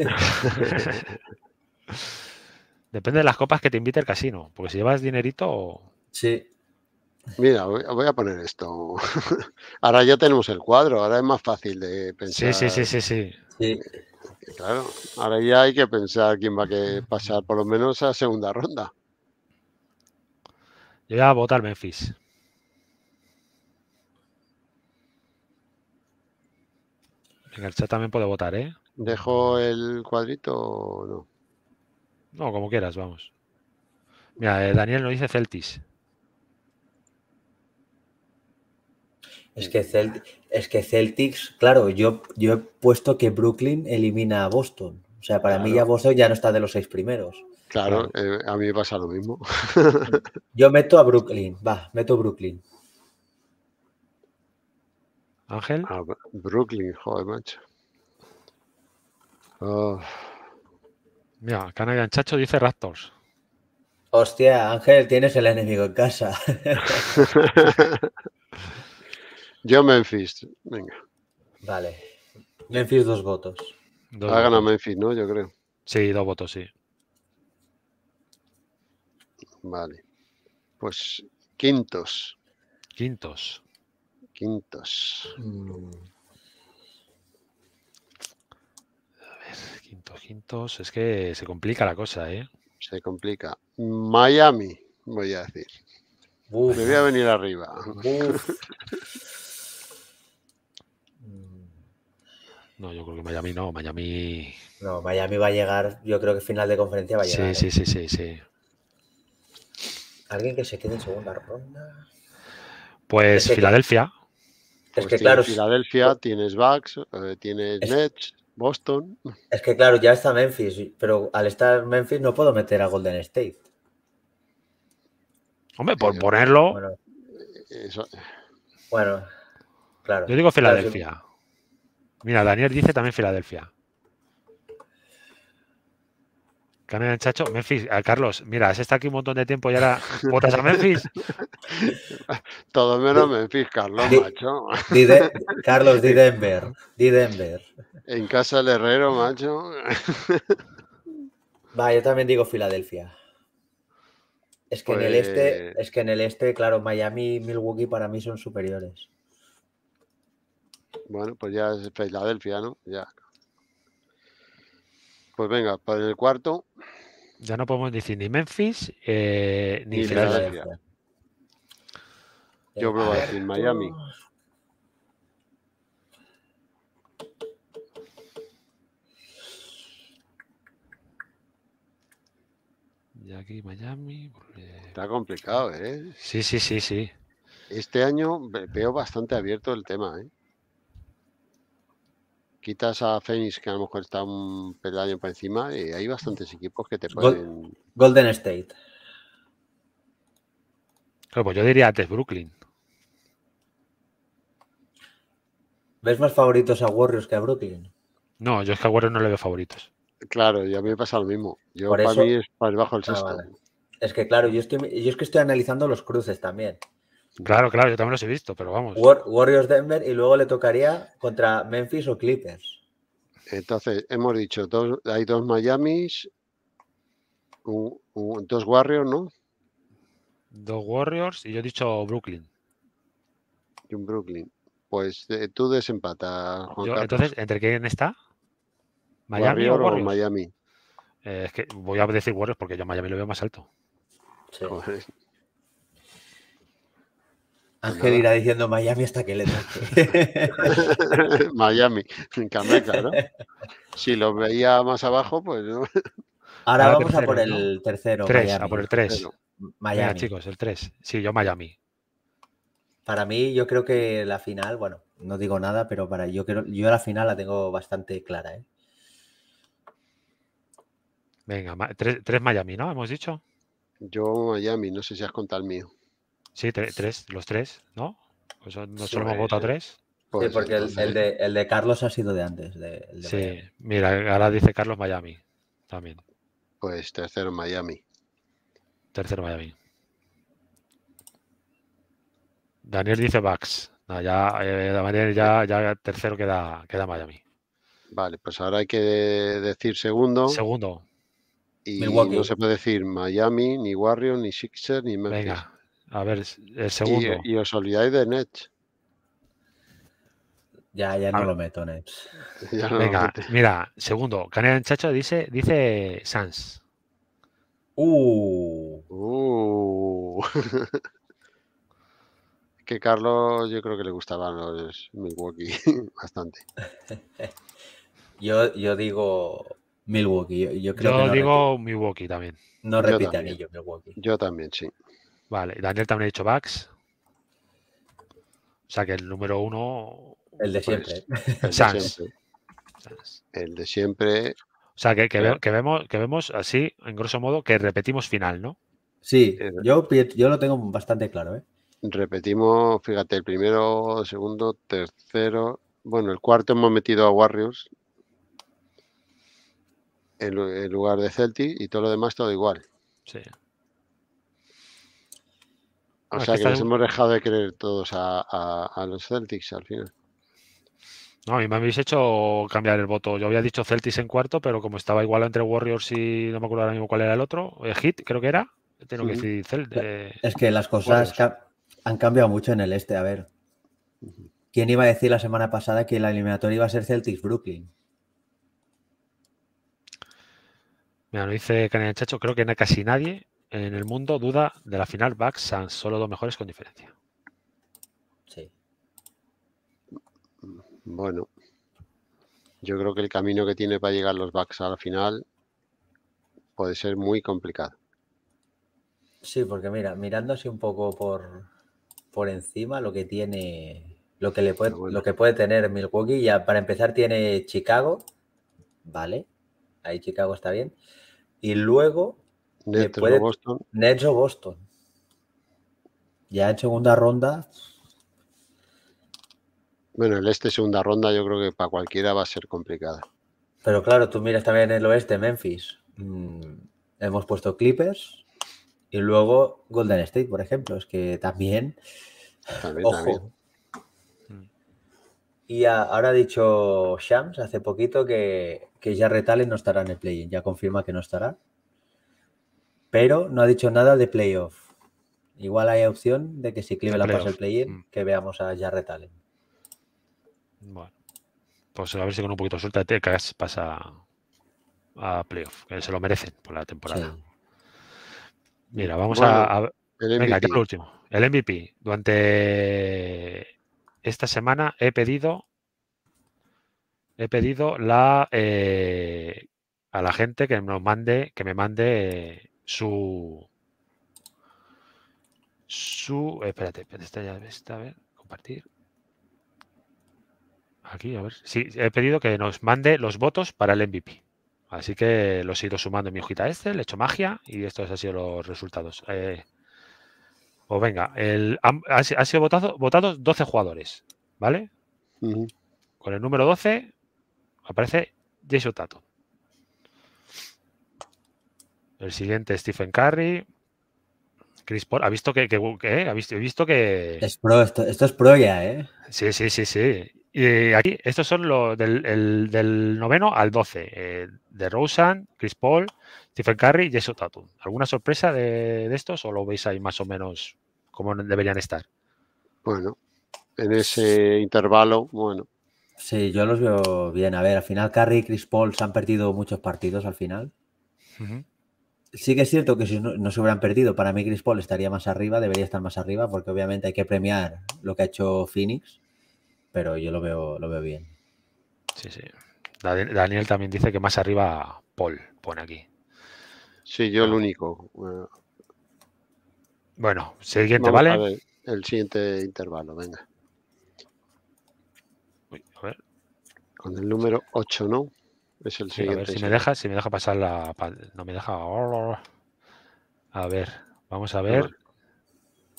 depende de las copas que te invite el casino, porque si llevas dinerito... Sí, Mira, voy a poner esto. ahora ya tenemos el cuadro, ahora es más fácil de pensar. Sí, sí, sí, sí, sí. Claro, ahora ya hay que pensar quién va a pasar por lo menos a segunda ronda. Yo voy a votar Memphis. En el chat también puedo votar, ¿eh? ¿Dejo el cuadrito o no? No, como quieras, vamos. Mira, eh, Daniel no dice Celtis. Es que, Celtics, claro, yo, yo he puesto que Brooklyn elimina a Boston. O sea, para mí ya Boston ya no está de los seis primeros. Claro, eh, a mí me pasa lo mismo. yo meto a Brooklyn, va, meto Brooklyn. Ángel. Ah, Brooklyn, joder, macho. Oh. Mira, Canadian Chacho dice Raptors. Hostia, Ángel, tienes el enemigo en casa. Yo Memphis, venga. Vale. Memphis dos votos. ha ganado Memphis, ¿no? Yo creo. Sí, dos votos, sí. Vale. Pues quintos. Quintos. Quintos. A ver, quintos, quintos. Es que se complica la cosa, ¿eh? Se complica. Miami, voy a decir. Me voy a venir arriba. No, yo creo que Miami no, Miami. No, Miami va a llegar, yo creo que final de conferencia va a llegar. Sí, sí, ¿eh? sí, sí, sí. ¿Alguien que se quede en segunda ronda? Pues Filadelfia. es que claro. Filadelfia, tienes Bucks, eh, tienes Nets, Boston. Es que claro, ya está Memphis, pero al estar Memphis no puedo meter a Golden State. Hombre, por ponerlo. Bueno, claro. Yo digo Filadelfia. Mira, Daniel dice también Filadelfia. el chacho. Memphis, ah, Carlos, mira, se está aquí un montón de tiempo y ahora votas a Memphis. Todo menos Memphis, Carlos, macho. Carlos, di Denver, Denver. En casa del herrero, macho. Va, yo también digo Filadelfia. Es que en el este, pues es que en el este, claro, Miami y Milwaukee para mí son superiores. Bueno, pues ya es Filadelfia, ¿no? Ya. Pues venga, para el cuarto. Ya no podemos decir ni Memphis eh, ni, Filadelfia. Yo voy a decir Miami. Ya aquí Miami. Está complicado, ¿eh? Sí, sí, sí, sí. Este año veo bastante abierto el tema, ¿eh? quitas a Phoenix, que a lo mejor está un peldaño por encima, y hay bastantes equipos que te pueden. Golden State. Claro, pues yo diría antes Brooklyn. ¿Ves más favoritos a Warriors que a Brooklyn? No, yo es que a Warriors no le veo favoritos. Claro, y a mí me pasa lo mismo. Yo para mí es para bajo el ah, sexto. Es que claro, yo estoy, yo es que estoy analizando los cruces también. Claro, claro, yo también los he visto, pero vamos. Warriors Denver y luego le tocaría contra Memphis o Clippers. Entonces, hemos dicho, hay dos Miamis, dos Warriors, ¿no? Dos Warriors y yo he dicho Brooklyn. Y un Brooklyn. Pues eh, tú desempata entonces, ¿entre quién está? ¿Miami o, Warriors? Eh, es que voy a decir Warriors porque yo Miami lo veo más alto. Sí. Pues Ángel irá diciendo Miami hasta que le toque. Miami, en ¿no? Si lo veía más abajo, pues. No. Ahora, vamos a por el tercero. Tres, a por el tres. Miami. chicos, el tres. Sí, yo Miami. Para mí, yo creo que la final, bueno, no digo nada, pero para yo creo, yo la final la tengo bastante clara, ¿eh? Venga, tres, tres Miami, ¿no? Hemos dicho. Yo Miami, no sé si has contado el mío. Sí, tres, los tres, ¿no? ¿Nosotros ¿No hemos votado tres? sí, pues porque el, el, de, el, de, Carlos ha sido de antes. sí, mira, ahora dice Carlos Miami también. Pues tercero Miami. Tercero Miami. Daniel dice Bax ya, eh, ya, ya tercero queda, queda Miami. Vale, pues ahora hay que decir segundo. Segundo. Y no se puede decir Miami, ni Warrior, ni Sixer ni Memphis. Venga, a ver, el eh, segundo. Y, os olvidáis de Nets. Ya, ya no ah. lo meto, Nets. Venga, mira, segundo. Canela Chacho dice, dice Sans. Uh. Uh. que Carlos yo creo que le gustaban los Milwaukee bastante. yo, yo digo Milwaukee. Yo, digo Milwaukee también. No ni yo, Milwaukee. Yo también, sí. Vale, Daniel también ha dicho Bax. O sea que el número uno. El de pues, siempre. el Sans. De siempre. El de siempre. O sea que, vemos, que vemos así, en grosso modo, que repetimos final, ¿no? Sí, eh, yo, yo lo tengo bastante claro, ¿eh? Repetimos, fíjate, el primero, segundo, tercero. Bueno, el cuarto hemos metido a Warriors en, lugar de Celtic y todo lo demás todo igual. Sí. O sea que nos hemos dejado de creer todos a, los Celtics al final. No, a mí me habéis hecho cambiar el voto. Yo había dicho Celtics en cuarto, pero como estaba igual entre Warriors y no me acuerdo ahora mismo cuál era el otro, eh, Heat, creo que era, eh, tengo que decir Celtics. Eh, es que las cosas han cambiado mucho en el este, a ver. ¿Quién iba a decir la semana pasada que la eliminatoria iba a ser Celtics Brooklyn? Mira, lo dice Canel Chacho, creo que casi nadie en el mundo duda de la final Bucks solo dos mejores con diferencia. Sí. Bueno, yo creo que el camino que tiene para llegar los Backs a la final puede ser muy complicado. Sí, porque mira, mirándose un poco por, por encima lo que tiene, lo que le puede, lo que puede tener Milwaukee, ya para empezar tiene Chicago, ¿vale? Ahí Chicago está bien. Y luego eh, Nets o Boston. Nets Boston. Ya en segunda ronda. Bueno, el este segunda ronda yo creo que para cualquiera va a ser complicada. Pero claro, tú miras también en el oeste, Memphis. Mm, hemos puesto Clippers y luego Golden State, por ejemplo. Es que también. ojo. Y ahora ha dicho Shams hace poquito que, que ya Retales no estará en el play-in. Ya confirma que no estará pero no ha dicho nada de playoff. Igual hay opción de que si la pasa el play-in, mm. que veamos a Jarrett Allen. Bueno, pues a ver si con un poquito de suerte Tecas pasa a playoff, que se lo merecen por la temporada. Mira, vamos a, a el lo último. El MVP. Durante esta semana he pedido. He pedido la eh, a la gente que nos mande, que me mande su... Su... Eh, espérate, espérate, esta ya a ver, compartir. Aquí, a ver. Sí, he pedido que nos mande los votos para el MVP. Así que los he ido sumando en mi hojita este le he hecho magia y estos han sido los resultados. o eh, pues venga, el, han, sido votados 12 jugadores, ¿vale? Con el número 12 aparece Jason el siguiente, Stephen Curry. Chris Paul. ¿Ha visto que, eh, visto, he visto que. Es pro, esto, es pro ya, ¿eh? Sí, sí, sí, sí. Y aquí, estos son los del, noveno al doce. Eh, de Rosen, Chris Paul, Stephen Curry y Jason Tatum. ¿Alguna sorpresa de, de, estos o lo veis ahí más o menos como deberían estar? Bueno, en ese intervalo, bueno. Sí, yo los veo bien. A ver, al final Curry y Chris Paul se han perdido muchos partidos al final sí que es cierto que si no, se hubieran perdido, para mí Chris Paul estaría más arriba, debería estar más arriba, porque obviamente hay que premiar lo que ha hecho Phoenix, pero yo lo veo, lo bien. Sí, sí. Daniel también dice que más arriba Paul pone aquí. Sí, yo el ah. único. Bueno, siguiente, ¿vale? el siguiente intervalo, venga. a ver. Con el número 8, ¿no? A ver si me deja, si me deja pasar la. No me deja. A ver, vamos a ver.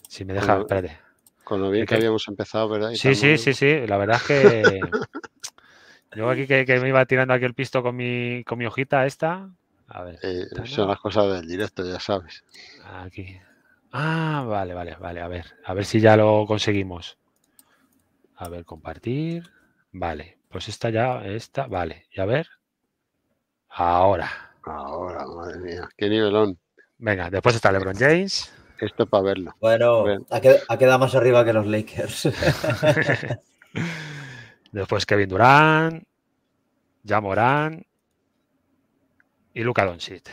Si me deja, espérate. Con lo bien que, habíamos empezado, ¿verdad? sí, sí, sí, sí. La verdad es que. Yo aquí que, me iba tirando aquí el pisto con mi, hojita esta. A ver. Eh, son las cosas del directo, ya sabes. Aquí. Ah, vale, vale, vale. A ver, a ver si ya lo conseguimos. A ver, compartir. Vale, pues esta ya, esta, vale. Y a ver, Ahora. Ahora, madre mía. Qué nivelón. Venga, después está LeBron James. Esto para verlo. Bueno, ha quedado más arriba que los Lakers. después Kevin Durant, Morán y Luca Doncic.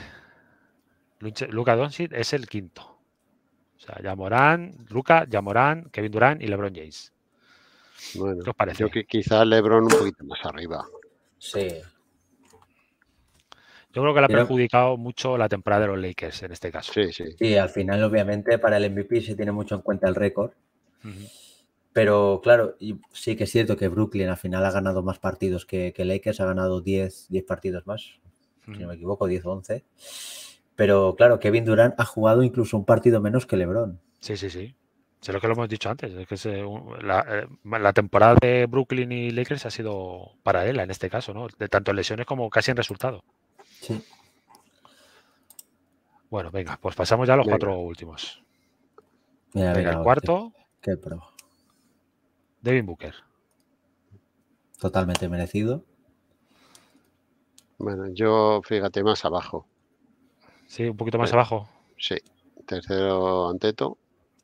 Luca Doncic es el quinto. O sea, Morán, Luca, Morán, Kevin Durán y LeBron James. Bueno, ¿Qué os parece? que quizá LeBron un poquito más arriba. Sí. Yo creo que le ha perjudicado mucho la temporada de los Lakers en este caso. Sí, sí. Sí, al final, obviamente, para el MVP se tiene mucho en cuenta el récord. Pero claro, sí que es cierto que Brooklyn al final ha ganado más partidos que, Lakers, ha ganado 10, 10 partidos más, si no me equivoco, 10 o 11. Pero claro, Kevin Durant ha jugado incluso un partido menos que LeBron. Sí, sí, sí. Es lo que lo hemos dicho antes, es que eh, la, temporada de Brooklyn y Lakers ha sido paralela en este caso, ¿no? De tanto lesiones como casi en resultado. Bueno, venga, pues pasamos ya a los cuatro últimos. venga, el cuarto. Qué, pro. Devin Booker. Totalmente merecido. Bueno, yo fíjate más abajo. Sí, un poquito más eh, abajo. Sí. Tercero Anteto.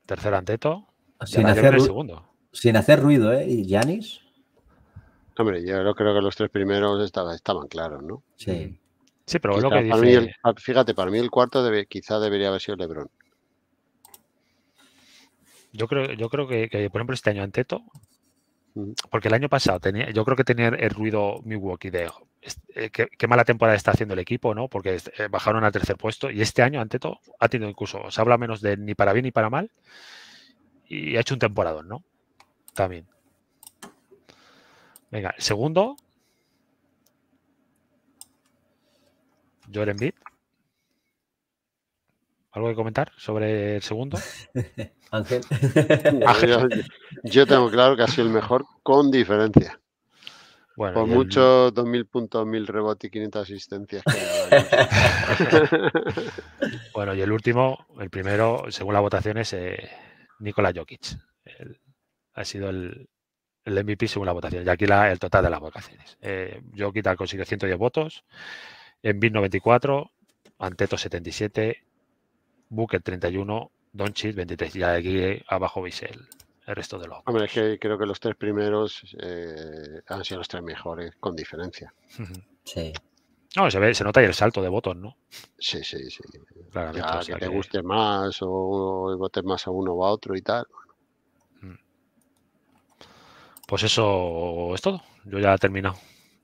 Tercero Anteto. Sin hacer, segundo. sin hacer ruido, ¿eh? ¿Y Janis Hombre, yo creo que los tres primeros estaban claros, ¿no? Sí. Sí, pero lo que dice... fíjate, para mí el cuarto quizá debería haber sido LeBron. Yo creo, yo creo que, por ejemplo, este año Anteto, porque el año pasado tenía, yo creo que tenía el ruido Milwaukee de eh, qué, mala temporada está haciendo el equipo, ¿no? Porque eh, bajaron al tercer puesto y este año Anteto ha tenido incluso, se habla menos de ni para bien ni para mal y ha hecho un temporadón, ¿no? También. Venga, segundo, Joel Embiid. ¿Algo que comentar sobre el segundo? Ángel. yo, tengo claro que ha sido el mejor con diferencia. Bueno, Por el... 2.000 puntos, 1.000 rebotes y 500 asistencias. bueno, y el último, el primero, según la votación es eh, Nikola Jokic. ha sido el, MVP según la votación. Y aquí el total de las votaciones. Eh, Jokic ha conseguido 110 votos. Envid 94, Anteto 77, Booker 31, donchit 23. Y aquí abajo veis el, resto de los. Hombre, es que creo que los tres primeros eh, han sido los tres mejores, con diferencia. Sí. No, se, nota ahí el salto de votos, ¿no? Sí, sí, sí. ya, que, te guste más o votes más a uno o a otro y tal. Mm. Pues eso es todo. Yo ya he terminado.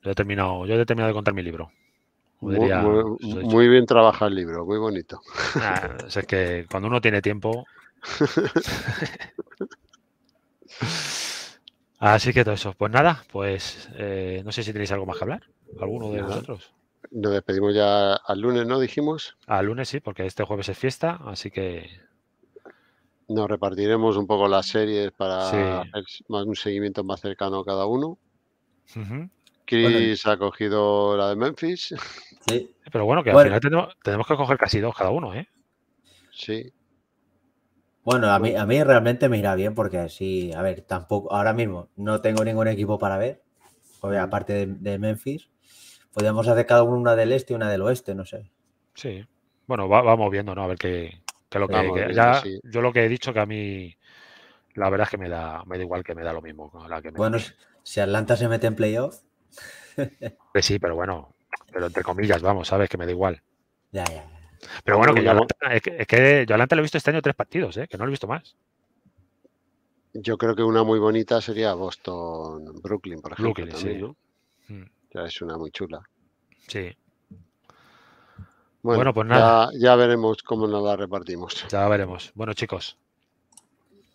he terminado, yo he terminado de contar mi libro muy, bien trabaja el libro, muy bonito. Ah, o es que cuando uno tiene tiempo. Así que todo eso. Pues nada, pues eh, no sé si tenéis algo más que hablar. ¿Alguno de vosotros? Nos despedimos ya al lunes, ¿no? Dijimos. Al lunes sí, porque este jueves es fiesta, así que. Nos repartiremos un poco las series para hacer un seguimiento más cercano a cada uno. Chris ha cogido la de Memphis. Pero bueno, que al final tenemos, que coger casi dos cada uno, ¿eh? Sí. Bueno, a mí, a mí realmente me irá bien porque así, a ver, tampoco, ahora mismo no tengo ningún equipo para ver, aparte de, Memphis. podemos hacer cada uno una del este y una del oeste, no sé. Sí. Bueno, vamos viendo, ¿no? A ver qué, qué lo que, Yo lo que he dicho que a mí la verdad es que me da, me da igual que me da lo mismo. que bueno, si Atlanta se mete en playoff. Pues sí, pero bueno, pero entre comillas, vamos, sabes que me da igual. Pero bueno, que es que, yo alante lo he visto este año tres partidos, ¿eh? que no lo he visto más. Yo creo que una muy bonita sería Boston, Brooklyn, por ejemplo. Mm. Ya es una muy chula. Sí. Bueno, pues nada. ya, veremos cómo nos la repartimos. Ya veremos. Bueno, chicos.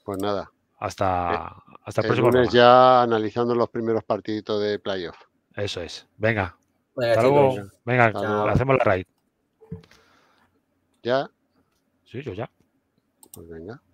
Pues nada hasta, eh, hasta el, próximo lunes ya analizando los primeros partiditos de playoff. Eso es. Venga. hasta luego. Venga, hacemos la raid. ¿Ya? Sí, yo ya. Pues venga.